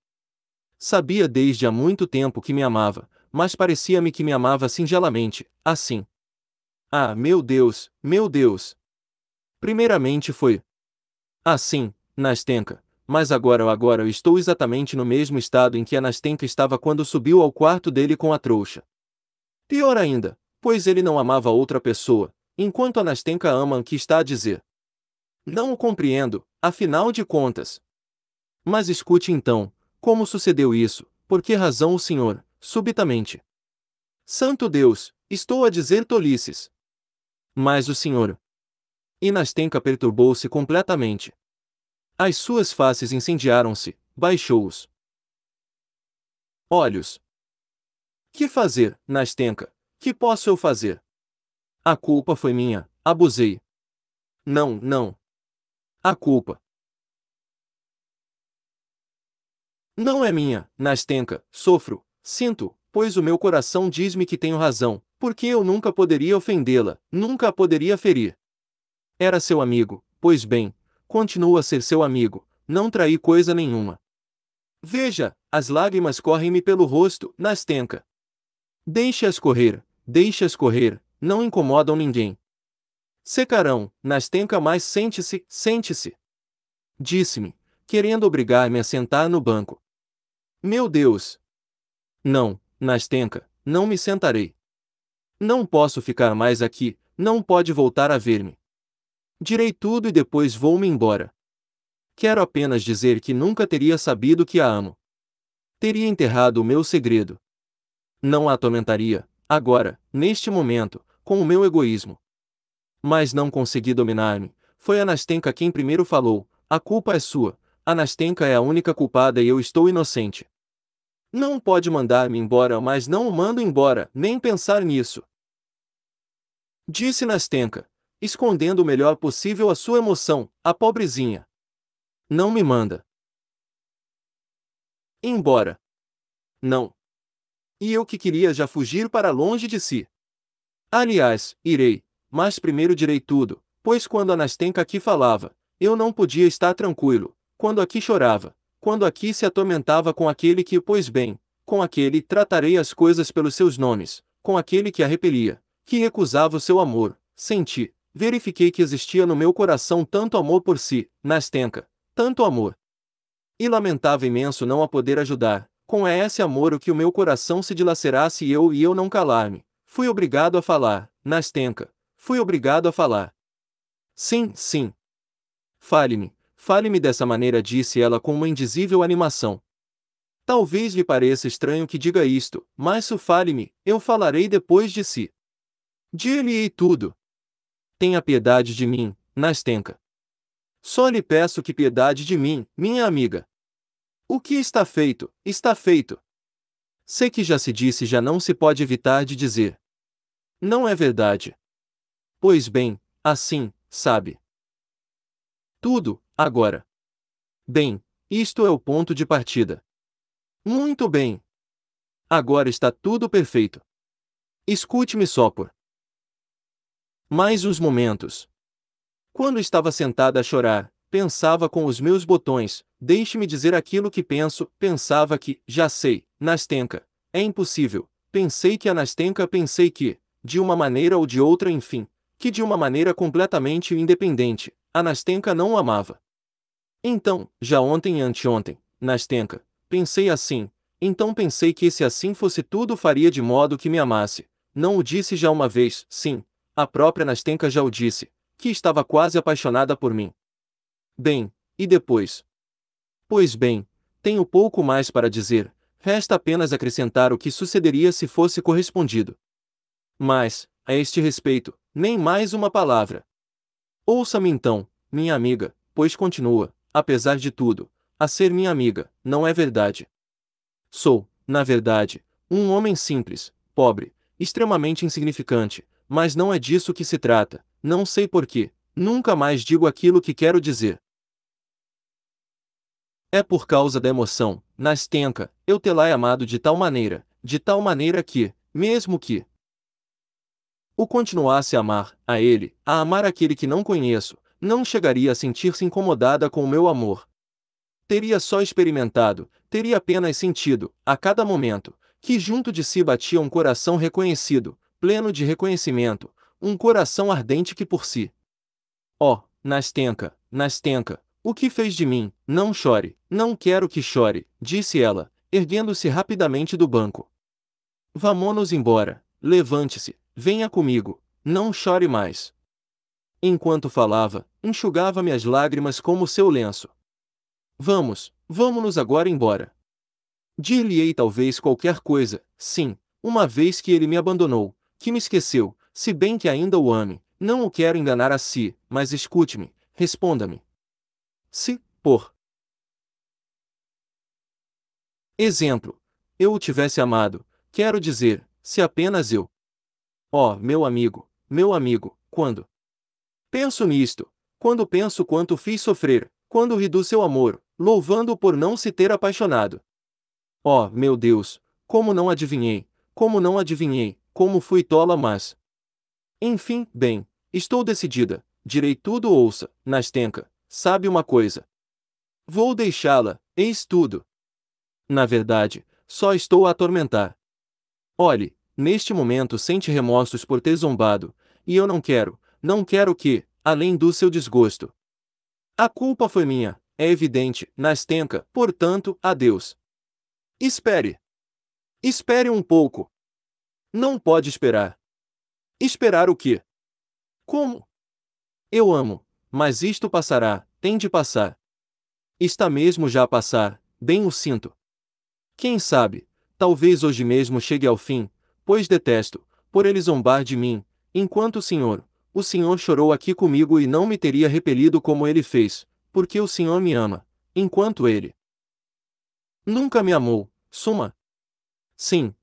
Sabia desde há muito tempo que me amava, mas parecia-me que me amava singelamente, assim. Ah, meu Deus, meu Deus! Primeiramente foi assim, ah, Nastenka, mas agora agora eu estou exatamente no mesmo estado em que a Nastenka estava quando subiu ao quarto dele com a trouxa. Pior ainda, pois ele não amava outra pessoa, enquanto a Nastenka ama o que está a dizer. Não o compreendo, afinal de contas. Mas escute então, como sucedeu isso, por que razão o senhor, subitamente? Santo Deus, estou a dizer tolices. Mas o senhor. Nastenka perturbou-se completamente. As suas faces incendiaram-se, baixou-os. Olhos. Que fazer, Nastenka? Que posso eu fazer? A culpa foi minha, abusei. Não, não. A culpa. Não é minha, Nastenka, sofro, sinto, pois o meu coração diz-me que tenho razão, porque eu nunca poderia ofendê-la, nunca a poderia ferir. Era seu amigo, pois bem, continuo a ser seu amigo, não traí coisa nenhuma. Veja, as lágrimas correm-me pelo rosto, nas tenca. Deixe-as correr, deixe-as correr, não incomodam ninguém. Secarão, nas tenca mais sente-se, sente-se. Disse-me, querendo obrigar-me a sentar no banco. Meu Deus! Não, nas tenca, não me sentarei. Não posso ficar mais aqui, não pode voltar a ver-me. Direi tudo e depois vou-me embora. Quero apenas dizer que nunca teria sabido que a amo. Teria enterrado o meu segredo. Não a atormentaria, agora, neste momento, com o meu egoísmo. Mas não consegui dominar-me. Foi Anastenka quem primeiro falou: a culpa é sua. Anastenka é a única culpada e eu estou inocente. Não pode mandar-me embora, mas não o mando embora, nem pensar nisso. Disse Nastenka, escondendo o melhor possível a sua emoção, a pobrezinha. Não me manda. Embora. Não. E eu que queria já fugir para longe de si. Aliás, irei, mas primeiro direi tudo, pois quando a Nastenka aqui falava, eu não podia estar tranquilo, quando aqui chorava, quando aqui se atormentava com aquele que, pois bem, com aquele tratarei as coisas pelos seus nomes, com aquele que a repelia, que recusava o seu amor, senti, verifiquei que existia no meu coração tanto amor por si, Nastenka, tanto amor. E lamentava imenso não a poder ajudar, com esse amor o que o meu coração se dilacerasse e eu e eu não calar-me. Fui obrigado a falar, Nastenka, fui obrigado a falar. Sim, sim. Fale-me, fale-me dessa maneira, disse ela com uma indizível animação. Talvez lhe pareça estranho que diga isto, mas se fale-me, eu falarei depois de si. Dir-lhe-ei tudo. Tenha piedade de mim, Nastenka. Só lhe peço que piedade de mim, minha amiga. O que está feito, está feito. Sei que já se disse já não se pode evitar de dizer. Não é verdade. Pois bem, assim, sabe. Tudo, agora. Bem, isto é o ponto de partida. Muito bem. Agora está tudo perfeito. Escute-me só por mais os momentos. Quando estava sentada a chorar, pensava com os meus botões, deixe-me dizer aquilo que penso, pensava que, já sei, Nastenka, é impossível, pensei que a Nastenka pensei que, de uma maneira ou de outra enfim, que de uma maneira completamente independente, a Nastenka não o amava. Então, já ontem e anteontem, Nastenka, pensei assim, então pensei que se assim fosse tudo faria de modo que me amasse, não o disse já uma vez, sim, a própria Nastenka já o disse, que estava quase apaixonada por mim. Bem, e depois? Pois bem, tenho pouco mais para dizer, resta apenas acrescentar o que sucederia se fosse correspondido. Mas, a este respeito, nem mais uma palavra. Ouça-me então, minha amiga, pois continua, apesar de tudo, a ser minha amiga, não é verdade? Sou, na verdade, um homem simples, pobre, extremamente insignificante, mas não é disso que se trata, não sei porquê, nunca mais digo aquilo que quero dizer. É por causa da emoção, nas eu te lá amado de tal maneira, de tal maneira que, mesmo que o continuasse a amar, a ele, a amar aquele que não conheço, não chegaria a sentir-se incomodada com o meu amor. Teria só experimentado, teria apenas sentido, a cada momento, que junto de si batia um coração reconhecido, pleno de reconhecimento, um coração ardente que por si. Ó, oh, Nastenka, Nastenka, o que fez de mim? Não chore, não quero que chore, disse ela, erguendo-se rapidamente do banco. Vamos nos embora, levante-se, venha comigo, não chore mais. Enquanto falava, enxugava-me as lágrimas como seu lenço. Vamos, vamos-nos agora embora. Dir-lhe-ei talvez qualquer coisa, sim, uma vez que ele me abandonou, que me esqueceu, se bem que ainda o ame, não o quero enganar a si, mas escute-me, responda-me. Se, por exemplo, eu o tivesse amado, quero dizer, se apenas eu. Oh, meu amigo, meu amigo, quando penso nisto, quando penso quanto fiz sofrer, quando ri do seu amor, louvando-o por não se ter apaixonado. Oh, meu Deus, como não adivinhei, como não adivinhei, como fui tola, mas. Enfim, bem, estou decidida, direi tudo ouça, Nastenka, sabe uma coisa. Vou deixá-la, eis tudo. Na verdade, só estou a atormentar. Olhe, neste momento sente remorsos por ter zombado, e eu não quero, não quero que, além do seu desgosto. A culpa foi minha, é evidente, Nastenka, portanto, adeus. Espere. Espere um pouco. Não pode esperar. Esperar o quê? Como? Eu amo, mas isto passará, tem de passar. Está mesmo já a passar, bem o sinto. Quem sabe, talvez hoje mesmo chegue ao fim, pois detesto, por ele zombar de mim, enquanto o senhor, o senhor chorou aqui comigo e não me teria repelido como ele fez, porque o senhor me ama, enquanto ele. Nunca me amou, suma. Sim,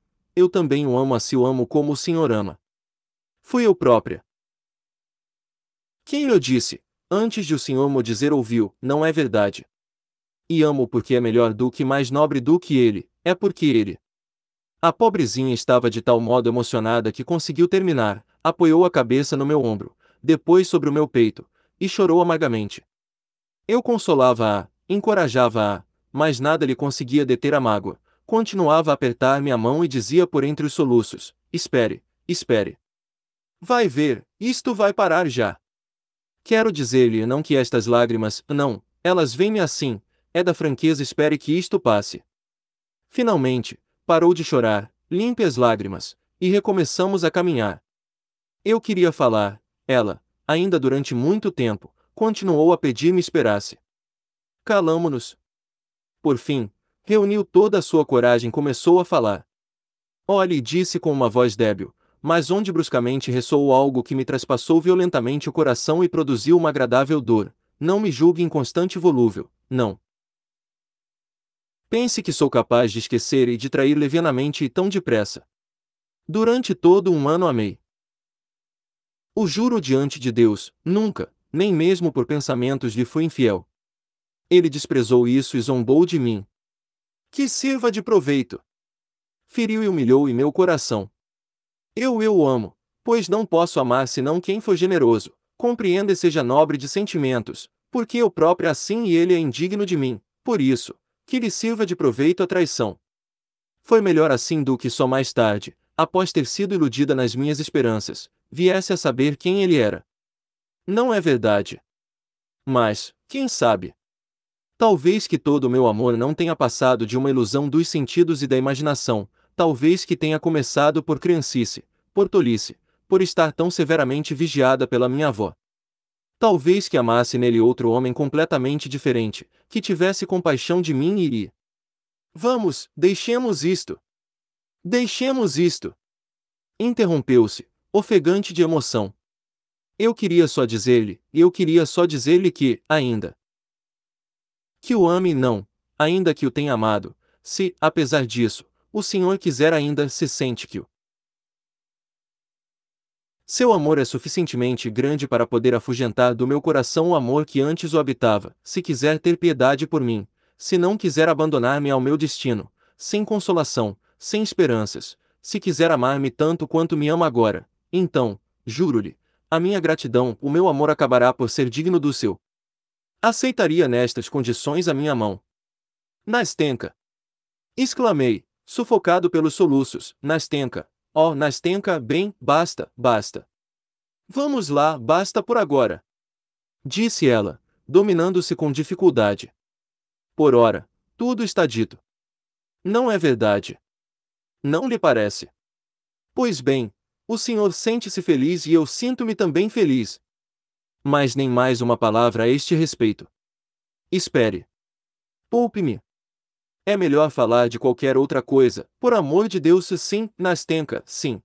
eu também o amo assim o amo como o senhor ama. Fui eu própria. Quem eu disse, antes de o senhor mo dizer ouviu, não é verdade. E amo porque é melhor do que mais nobre do que ele, é porque ele. A pobrezinha estava de tal modo emocionada que conseguiu terminar, apoiou a cabeça no meu ombro, depois sobre o meu peito, e chorou amargamente. Eu consolava-a, encorajava-a, mas nada lhe conseguia deter a mágoa, Continuava a apertar minha mão e dizia por entre os soluços: Espere, espere. Vai ver, isto vai parar já. Quero dizer-lhe não que estas lágrimas, não, elas vêm-me assim, é da franqueza espere que isto passe. Finalmente, parou de chorar, limpe as lágrimas, e recomeçamos a caminhar. Eu queria falar, ela, ainda durante muito tempo, continuou a pedir-me esperasse. Calamo-nos. Por fim, Reuniu toda a sua coragem e começou a falar. Olhe, disse com uma voz débil, mas onde bruscamente ressoou algo que me traspassou violentamente o coração e produziu uma agradável dor. Não me julgue inconstante e volúvel, não. Pense que sou capaz de esquecer e de trair levianamente e tão depressa. Durante todo um ano amei. O juro diante de Deus, nunca, nem mesmo por pensamentos lhe fui infiel. Ele desprezou isso e zombou de mim, que sirva de proveito. Feriu e humilhou em meu coração. Eu eu o amo, pois não posso amar senão quem for generoso, compreenda e seja nobre de sentimentos, porque eu próprio assim e ele é indigno de mim, por isso, que lhe sirva de proveito a traição. Foi melhor assim do que só mais tarde, após ter sido iludida nas minhas esperanças, viesse a saber quem ele era. Não é verdade. Mas, quem sabe? Talvez que todo o meu amor não tenha passado de uma ilusão dos sentidos e da imaginação, talvez que tenha começado por criancice, por tolice, por estar tão severamente vigiada pela minha avó. Talvez que amasse nele outro homem completamente diferente, que tivesse compaixão de mim e. Vamos, deixemos isto. Deixemos isto. Interrompeu-se, ofegante de emoção. Eu queria só dizer-lhe, eu queria só dizer-lhe que, ainda, que o ame não, ainda que o tenha amado, se, apesar disso, o Senhor quiser ainda se sente que o seu amor é suficientemente grande para poder afugentar do meu coração o amor que antes o habitava, se quiser ter piedade por mim, se não quiser abandonar-me ao meu destino, sem consolação, sem esperanças, se quiser amar-me tanto quanto me ama agora, então, juro-lhe, a minha gratidão, o meu amor acabará por ser digno do seu aceitaria nestas condições a minha mão. Nastenka! Exclamei, sufocado pelos soluços, Nastenka! Oh, Nastenka, bem, basta, basta. Vamos lá, basta por agora. Disse ela, dominando-se com dificuldade. Por ora, tudo está dito. Não é verdade. Não lhe parece? Pois bem, o senhor sente-se feliz e eu sinto-me também feliz, mas nem mais uma palavra a este respeito. Espere. Poupe-me. É melhor falar de qualquer outra coisa, por amor de Deus, sim, Nastenka, sim.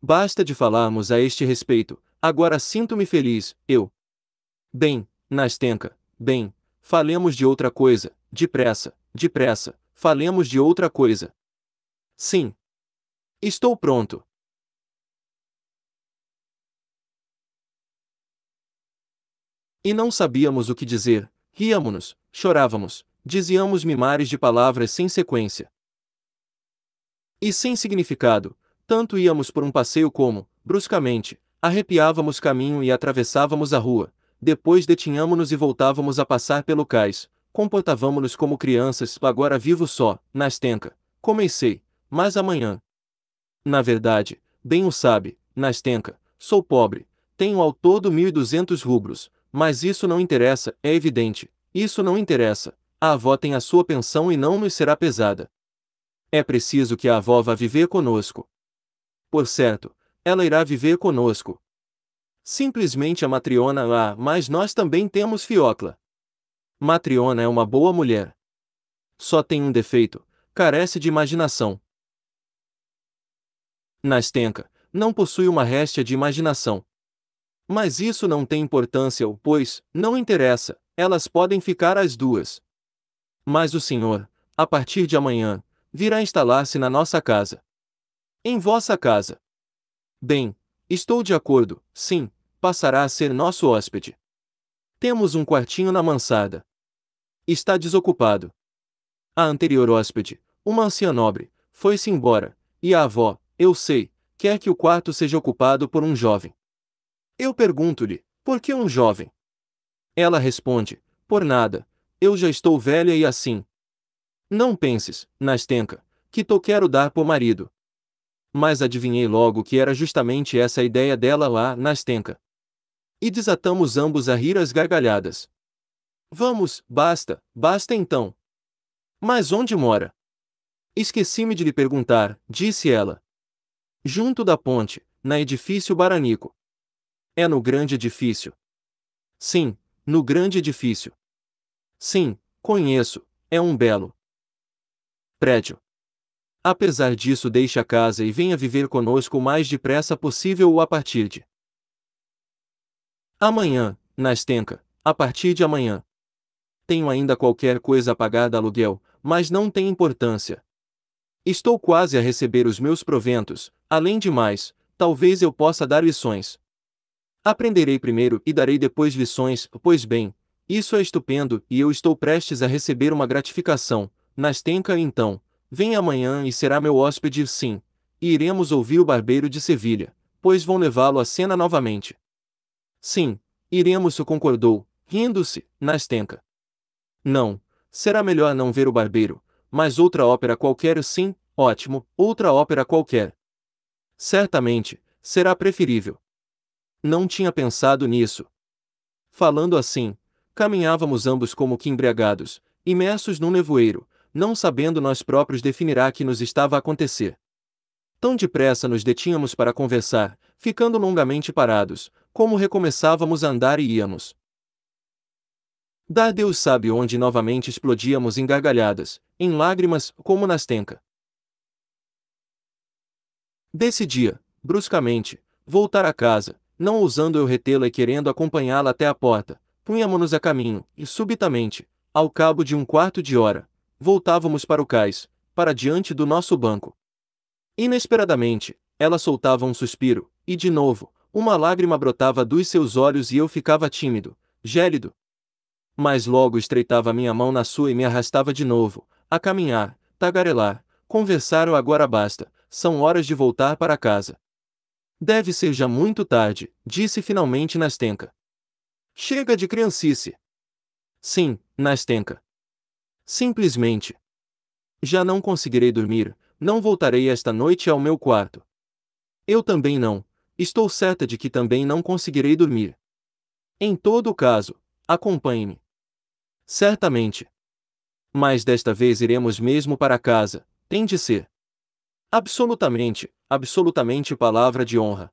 Basta de falarmos a este respeito, agora sinto-me feliz, eu. Bem, Nastenka, bem, falemos de outra coisa, depressa, depressa, falemos de outra coisa. Sim. Estou pronto. E não sabíamos o que dizer, ríamos, nos chorávamos, dizíamos mimares de palavras sem sequência. E sem significado, tanto íamos por um passeio como, bruscamente, arrepiávamos caminho e atravessávamos a rua, depois detínhamo-nos e voltávamos a passar pelo cais, comportávamo-nos como crianças, agora vivo só, na tenca, comecei, mas amanhã. Na verdade, bem o sabe, na tenca, sou pobre, tenho ao todo mil e duzentos rublos, mas isso não interessa, é evidente. Isso não interessa. A avó tem a sua pensão e não nos será pesada. É preciso que a avó vá viver conosco. Por certo, ela irá viver conosco. Simplesmente a Matriona lá, ah, mas nós também temos Fiocla. Matriona é uma boa mulher. Só tem um defeito: carece de imaginação. Nastenka não possui uma réstia de imaginação. Mas isso não tem importância, ou pois, não interessa, elas podem ficar as duas. Mas o Senhor, a partir de amanhã, virá instalar-se na nossa casa. Em vossa casa. Bem, estou de acordo, sim, passará a ser nosso hóspede. Temos um quartinho na mansada. Está desocupado. A anterior hóspede, uma anciã nobre, foi-se embora, e a avó, eu sei, quer que o quarto seja ocupado por um jovem. Eu pergunto-lhe, por que um jovem? Ela responde, por nada, eu já estou velha e assim. Não penses, Nastenka, que tô quero dar por marido. Mas adivinhei logo que era justamente essa ideia dela lá, Nastenka. E desatamos ambos a rir às gargalhadas. Vamos, basta, basta então. Mas onde mora? Esqueci-me de lhe perguntar, disse ela. Junto da ponte, na edifício Baranico. É no grande edifício. Sim, no grande edifício. Sim, conheço, é um belo prédio. Apesar disso, deixe a casa e venha viver conosco o mais depressa possível ou a partir de amanhã, na Estenca, a partir de amanhã. Tenho ainda qualquer coisa a pagar da aluguel, mas não tem importância. Estou quase a receber os meus proventos, além de mais, talvez eu possa dar lições. Aprenderei primeiro e darei depois lições, pois bem, isso é estupendo e eu estou prestes a receber uma gratificação. Nastenka então, vem amanhã e será meu hóspede sim, e iremos ouvir o barbeiro de Sevilha, pois vão levá-lo à cena novamente. Sim, iremos, concordou, rindo-se, Nastenka. Não, será melhor não ver o barbeiro, mas outra ópera qualquer sim, ótimo, outra ópera qualquer. Certamente, será preferível. Não tinha pensado nisso. Falando assim, caminhávamos ambos como que embriagados, imersos num nevoeiro, não sabendo nós próprios definir a que nos estava a acontecer. Tão depressa nos detínhamos para conversar, ficando longamente parados, como recomeçávamos a andar e íamos. Dar Deus sabe onde novamente explodíamos em gargalhadas, em lágrimas, como nas tenca. Decidia, bruscamente, voltar a casa, não ousando eu retê-la e querendo acompanhá-la até a porta, punhamo-nos a caminho, e subitamente, ao cabo de um quarto de hora, voltávamos para o cais, para diante do nosso banco. Inesperadamente, ela soltava um suspiro, e de novo, uma lágrima brotava dos seus olhos e eu ficava tímido, gélido. Mas logo estreitava minha mão na sua e me arrastava de novo, a caminhar, tagarelar, conversar ou agora basta, são horas de voltar para casa. Deve ser já muito tarde, disse finalmente Nastenka. Chega de criancice. Sim, Nastenka. Simplesmente. Já não conseguirei dormir, não voltarei esta noite ao meu quarto. Eu também não, estou certa de que também não conseguirei dormir. Em todo caso, acompanhe-me. Certamente. Mas desta vez iremos mesmo para casa, tem de ser. Absolutamente, absolutamente palavra de honra.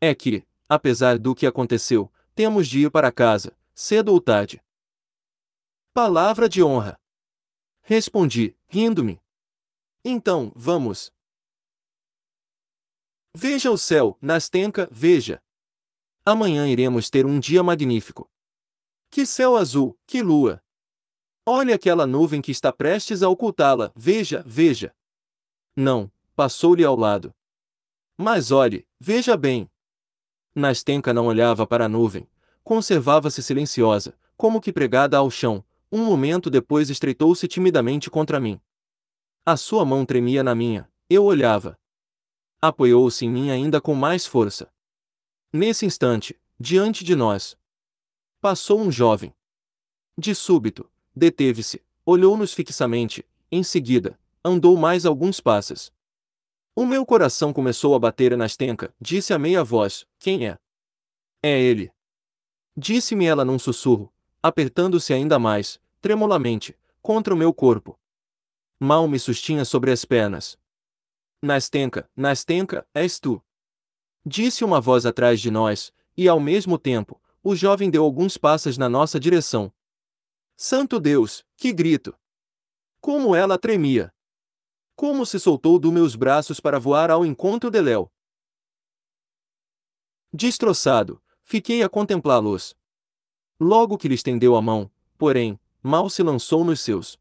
É que, apesar do que aconteceu, temos de ir para casa, cedo ou tarde. Palavra de honra. Respondi, rindo-me. Então, vamos. Veja o céu, Nastenka, veja. Amanhã iremos ter um dia magnífico. Que céu azul, que lua! Olha aquela nuvem que está prestes a ocultá-la, veja, veja! Não, passou-lhe ao lado. Mas olhe, veja bem. Nastenka não olhava para a nuvem, conservava-se silenciosa, como que pregada ao chão, um momento depois estreitou-se timidamente contra mim. A sua mão tremia na minha, eu olhava. Apoiou-se em mim ainda com mais força. Nesse instante, diante de nós, passou um jovem. De súbito, deteve-se, olhou-nos fixamente, em seguida, Andou mais alguns passos. O meu coração começou a bater na estenca, disse a meia voz: Quem é? É ele. Disse-me ela num sussurro, apertando-se ainda mais, tremulamente, contra o meu corpo. Mal me sustinha sobre as pernas. "Nastenka, Nastenka, és tu. Disse uma voz atrás de nós, e ao mesmo tempo, o jovem deu alguns passos na nossa direção. Santo Deus, que grito! Como ela tremia! Como se soltou dos meus braços para voar ao encontro de Léo. Destroçado, fiquei a contemplá-los. Logo que lhe estendeu a mão, porém, mal se lançou nos seus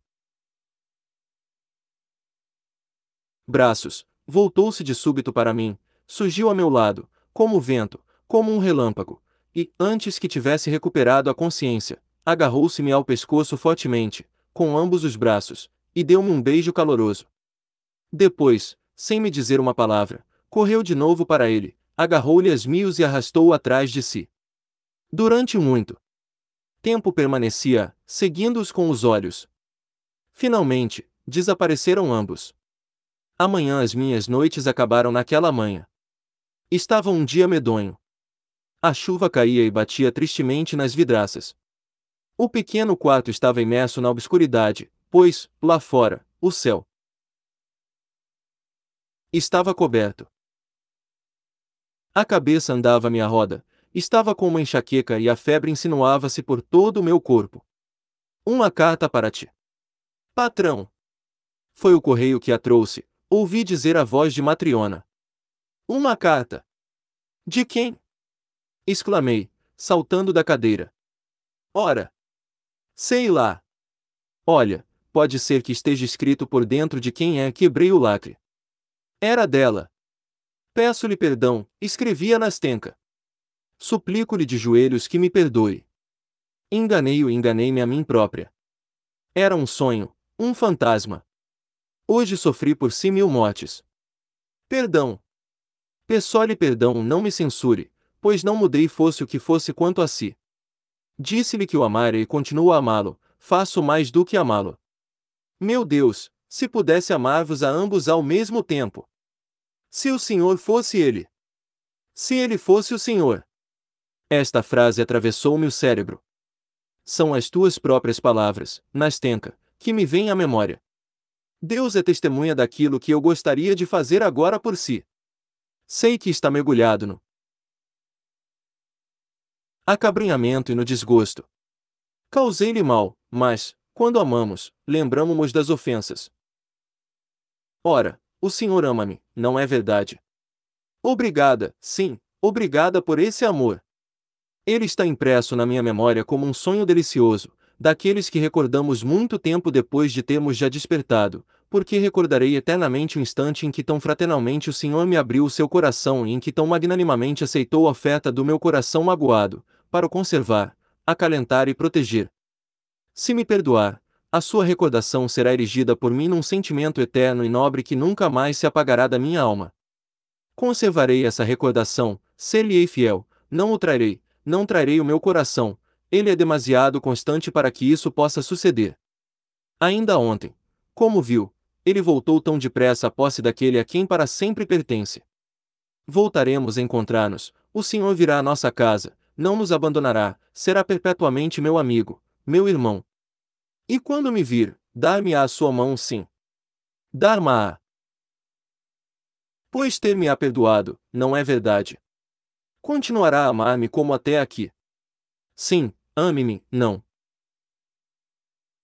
braços, voltou-se de súbito para mim, surgiu a meu lado, como o vento, como um relâmpago, e, antes que tivesse recuperado a consciência, agarrou-se-me ao pescoço fortemente, com ambos os braços, e deu-me um beijo caloroso. Depois, sem me dizer uma palavra, correu de novo para ele, agarrou-lhe as mios e arrastou-o atrás de si. Durante muito tempo permanecia, seguindo-os com os olhos. Finalmente, desapareceram ambos. Amanhã as minhas noites acabaram naquela manhã. Estava um dia medonho. A chuva caía e batia tristemente nas vidraças. O pequeno quarto estava imerso na obscuridade, pois, lá fora, o céu Estava coberto. A cabeça andava-me à roda, estava com uma enxaqueca e a febre insinuava-se por todo o meu corpo. Uma carta para ti. Patrão. Foi o correio que a trouxe, ouvi dizer a voz de Matriona. Uma carta. De quem? exclamei, saltando da cadeira. Ora! Sei lá. Olha, pode ser que esteja escrito por dentro de quem é, quebrei o lacre. Era dela. Peço-lhe perdão, escrevia Nastenka. Suplico-lhe de joelhos que me perdoe. Enganei-o e enganei-me a mim própria. Era um sonho, um fantasma. Hoje sofri por si mil motes. Perdão. Peço-lhe perdão, não me censure, pois não mudei fosse o que fosse quanto a si. Disse-lhe que o amara e continuo a amá-lo, faço mais do que amá-lo. Meu Deus, se pudesse amar-vos a ambos ao mesmo tempo! Se o senhor fosse ele. Se ele fosse o senhor. Esta frase atravessou-me o cérebro. São as tuas próprias palavras, Nastenka, que me vêm à memória. Deus é testemunha daquilo que eu gostaria de fazer agora por si. Sei que está mergulhado no acabrinhamento e no desgosto. Causei-lhe mal, mas, quando amamos, lembramos-nos das ofensas. Ora, o senhor ama-me, não é verdade? Obrigada, sim, obrigada por esse amor. Ele está impresso na minha memória como um sonho delicioso, daqueles que recordamos muito tempo depois de termos já despertado, porque recordarei eternamente o instante em que tão fraternalmente o Senhor me abriu o seu coração e em que tão magnanimamente aceitou a oferta do meu coração magoado, para o conservar, acalentar e proteger. Se me perdoar, a sua recordação será erigida por mim num sentimento eterno e nobre que nunca mais se apagará da minha alma. Conservarei essa recordação, ser-lhe-ei fiel, não o trairei, não trairei o meu coração, ele é demasiado constante para que isso possa suceder. Ainda ontem, como viu, ele voltou tão depressa à posse daquele a quem para sempre pertence. Voltaremos a encontrar-nos, o Senhor virá à nossa casa, não nos abandonará, será perpetuamente meu amigo, meu irmão, e quando me vir, dar-me-á a sua mão sim. Dar-me-á. Pois ter-me-á perdoado, não é verdade. Continuará a amar-me como até aqui. Sim, ame-me, não.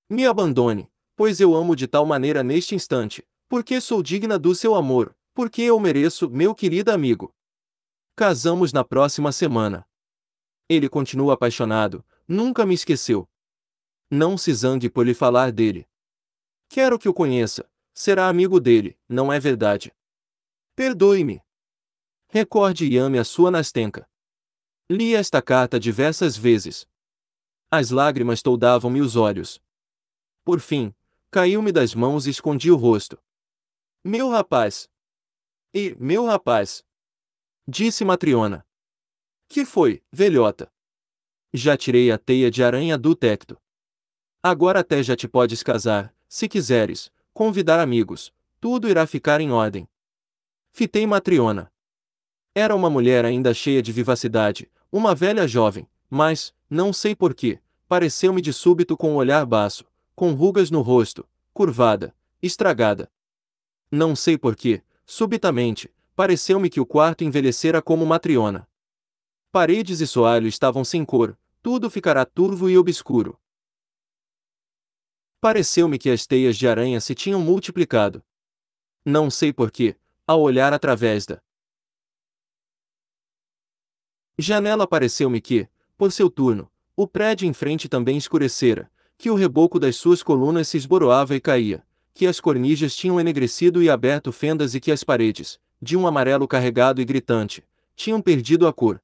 Me abandone, pois eu amo de tal maneira neste instante, porque sou digna do seu amor, porque eu mereço, meu querido amigo. Casamos na próxima semana. Ele continua apaixonado, nunca me esqueceu não se zande por lhe falar dele. Quero que o conheça, será amigo dele, não é verdade? Perdoe-me. Recorde e ame a sua Nastenka. Li esta carta diversas vezes. As lágrimas toldavam-me os olhos. Por fim, caiu-me das mãos e escondi o rosto. Meu rapaz! E, meu rapaz! Disse Matriona. Que foi, velhota? Já tirei a teia de aranha do tecto. Agora até já te podes casar, se quiseres, convidar amigos, tudo irá ficar em ordem. Fitei Matriona. Era uma mulher ainda cheia de vivacidade, uma velha jovem, mas, não sei porquê, pareceu-me de súbito com um olhar baço, com rugas no rosto, curvada, estragada. Não sei porquê, subitamente, pareceu-me que o quarto envelhecera como Matriona. Paredes e soalho estavam sem cor, tudo ficará turvo e obscuro. Pareceu-me que as teias de aranha se tinham multiplicado. Não sei porquê, ao olhar através da janela pareceu-me que, por seu turno, o prédio em frente também escurecera, que o reboco das suas colunas se esboroava e caía, que as cornijas tinham enegrecido e aberto fendas e que as paredes, de um amarelo carregado e gritante, tinham perdido a cor.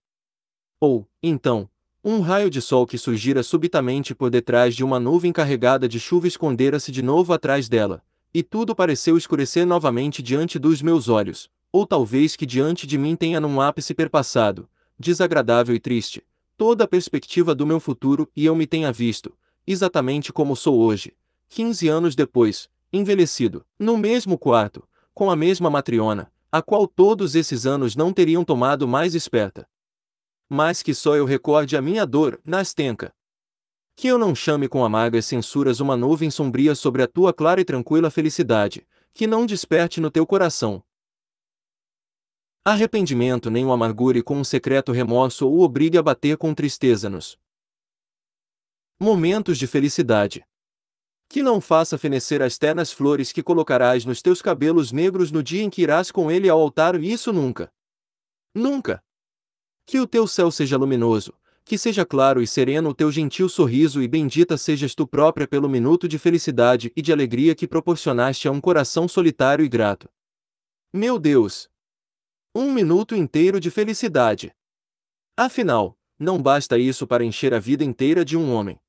Ou, então, um raio de sol que surgira subitamente por detrás de uma nuvem carregada de chuva escondera-se de novo atrás dela, e tudo pareceu escurecer novamente diante dos meus olhos, ou talvez que diante de mim tenha num ápice perpassado, desagradável e triste, toda a perspectiva do meu futuro e eu me tenha visto, exatamente como sou hoje, quinze anos depois, envelhecido, no mesmo quarto, com a mesma matriona, a qual todos esses anos não teriam tomado mais esperta mas que só eu recorde a minha dor, Nastenka. Que eu não chame com amargas censuras uma nuvem sombria sobre a tua clara e tranquila felicidade, que não desperte no teu coração. Arrependimento nem o amargure com um secreto remorso ou o obrigue a bater com tristeza nos momentos de felicidade. Que não faça fenecer as ternas flores que colocarás nos teus cabelos negros no dia em que irás com ele ao altar, isso nunca. Nunca! Que o teu céu seja luminoso, que seja claro e sereno o teu gentil sorriso e bendita sejas tu própria pelo minuto de felicidade e de alegria que proporcionaste a um coração solitário e grato. Meu Deus! Um minuto inteiro de felicidade. Afinal, não basta isso para encher a vida inteira de um homem.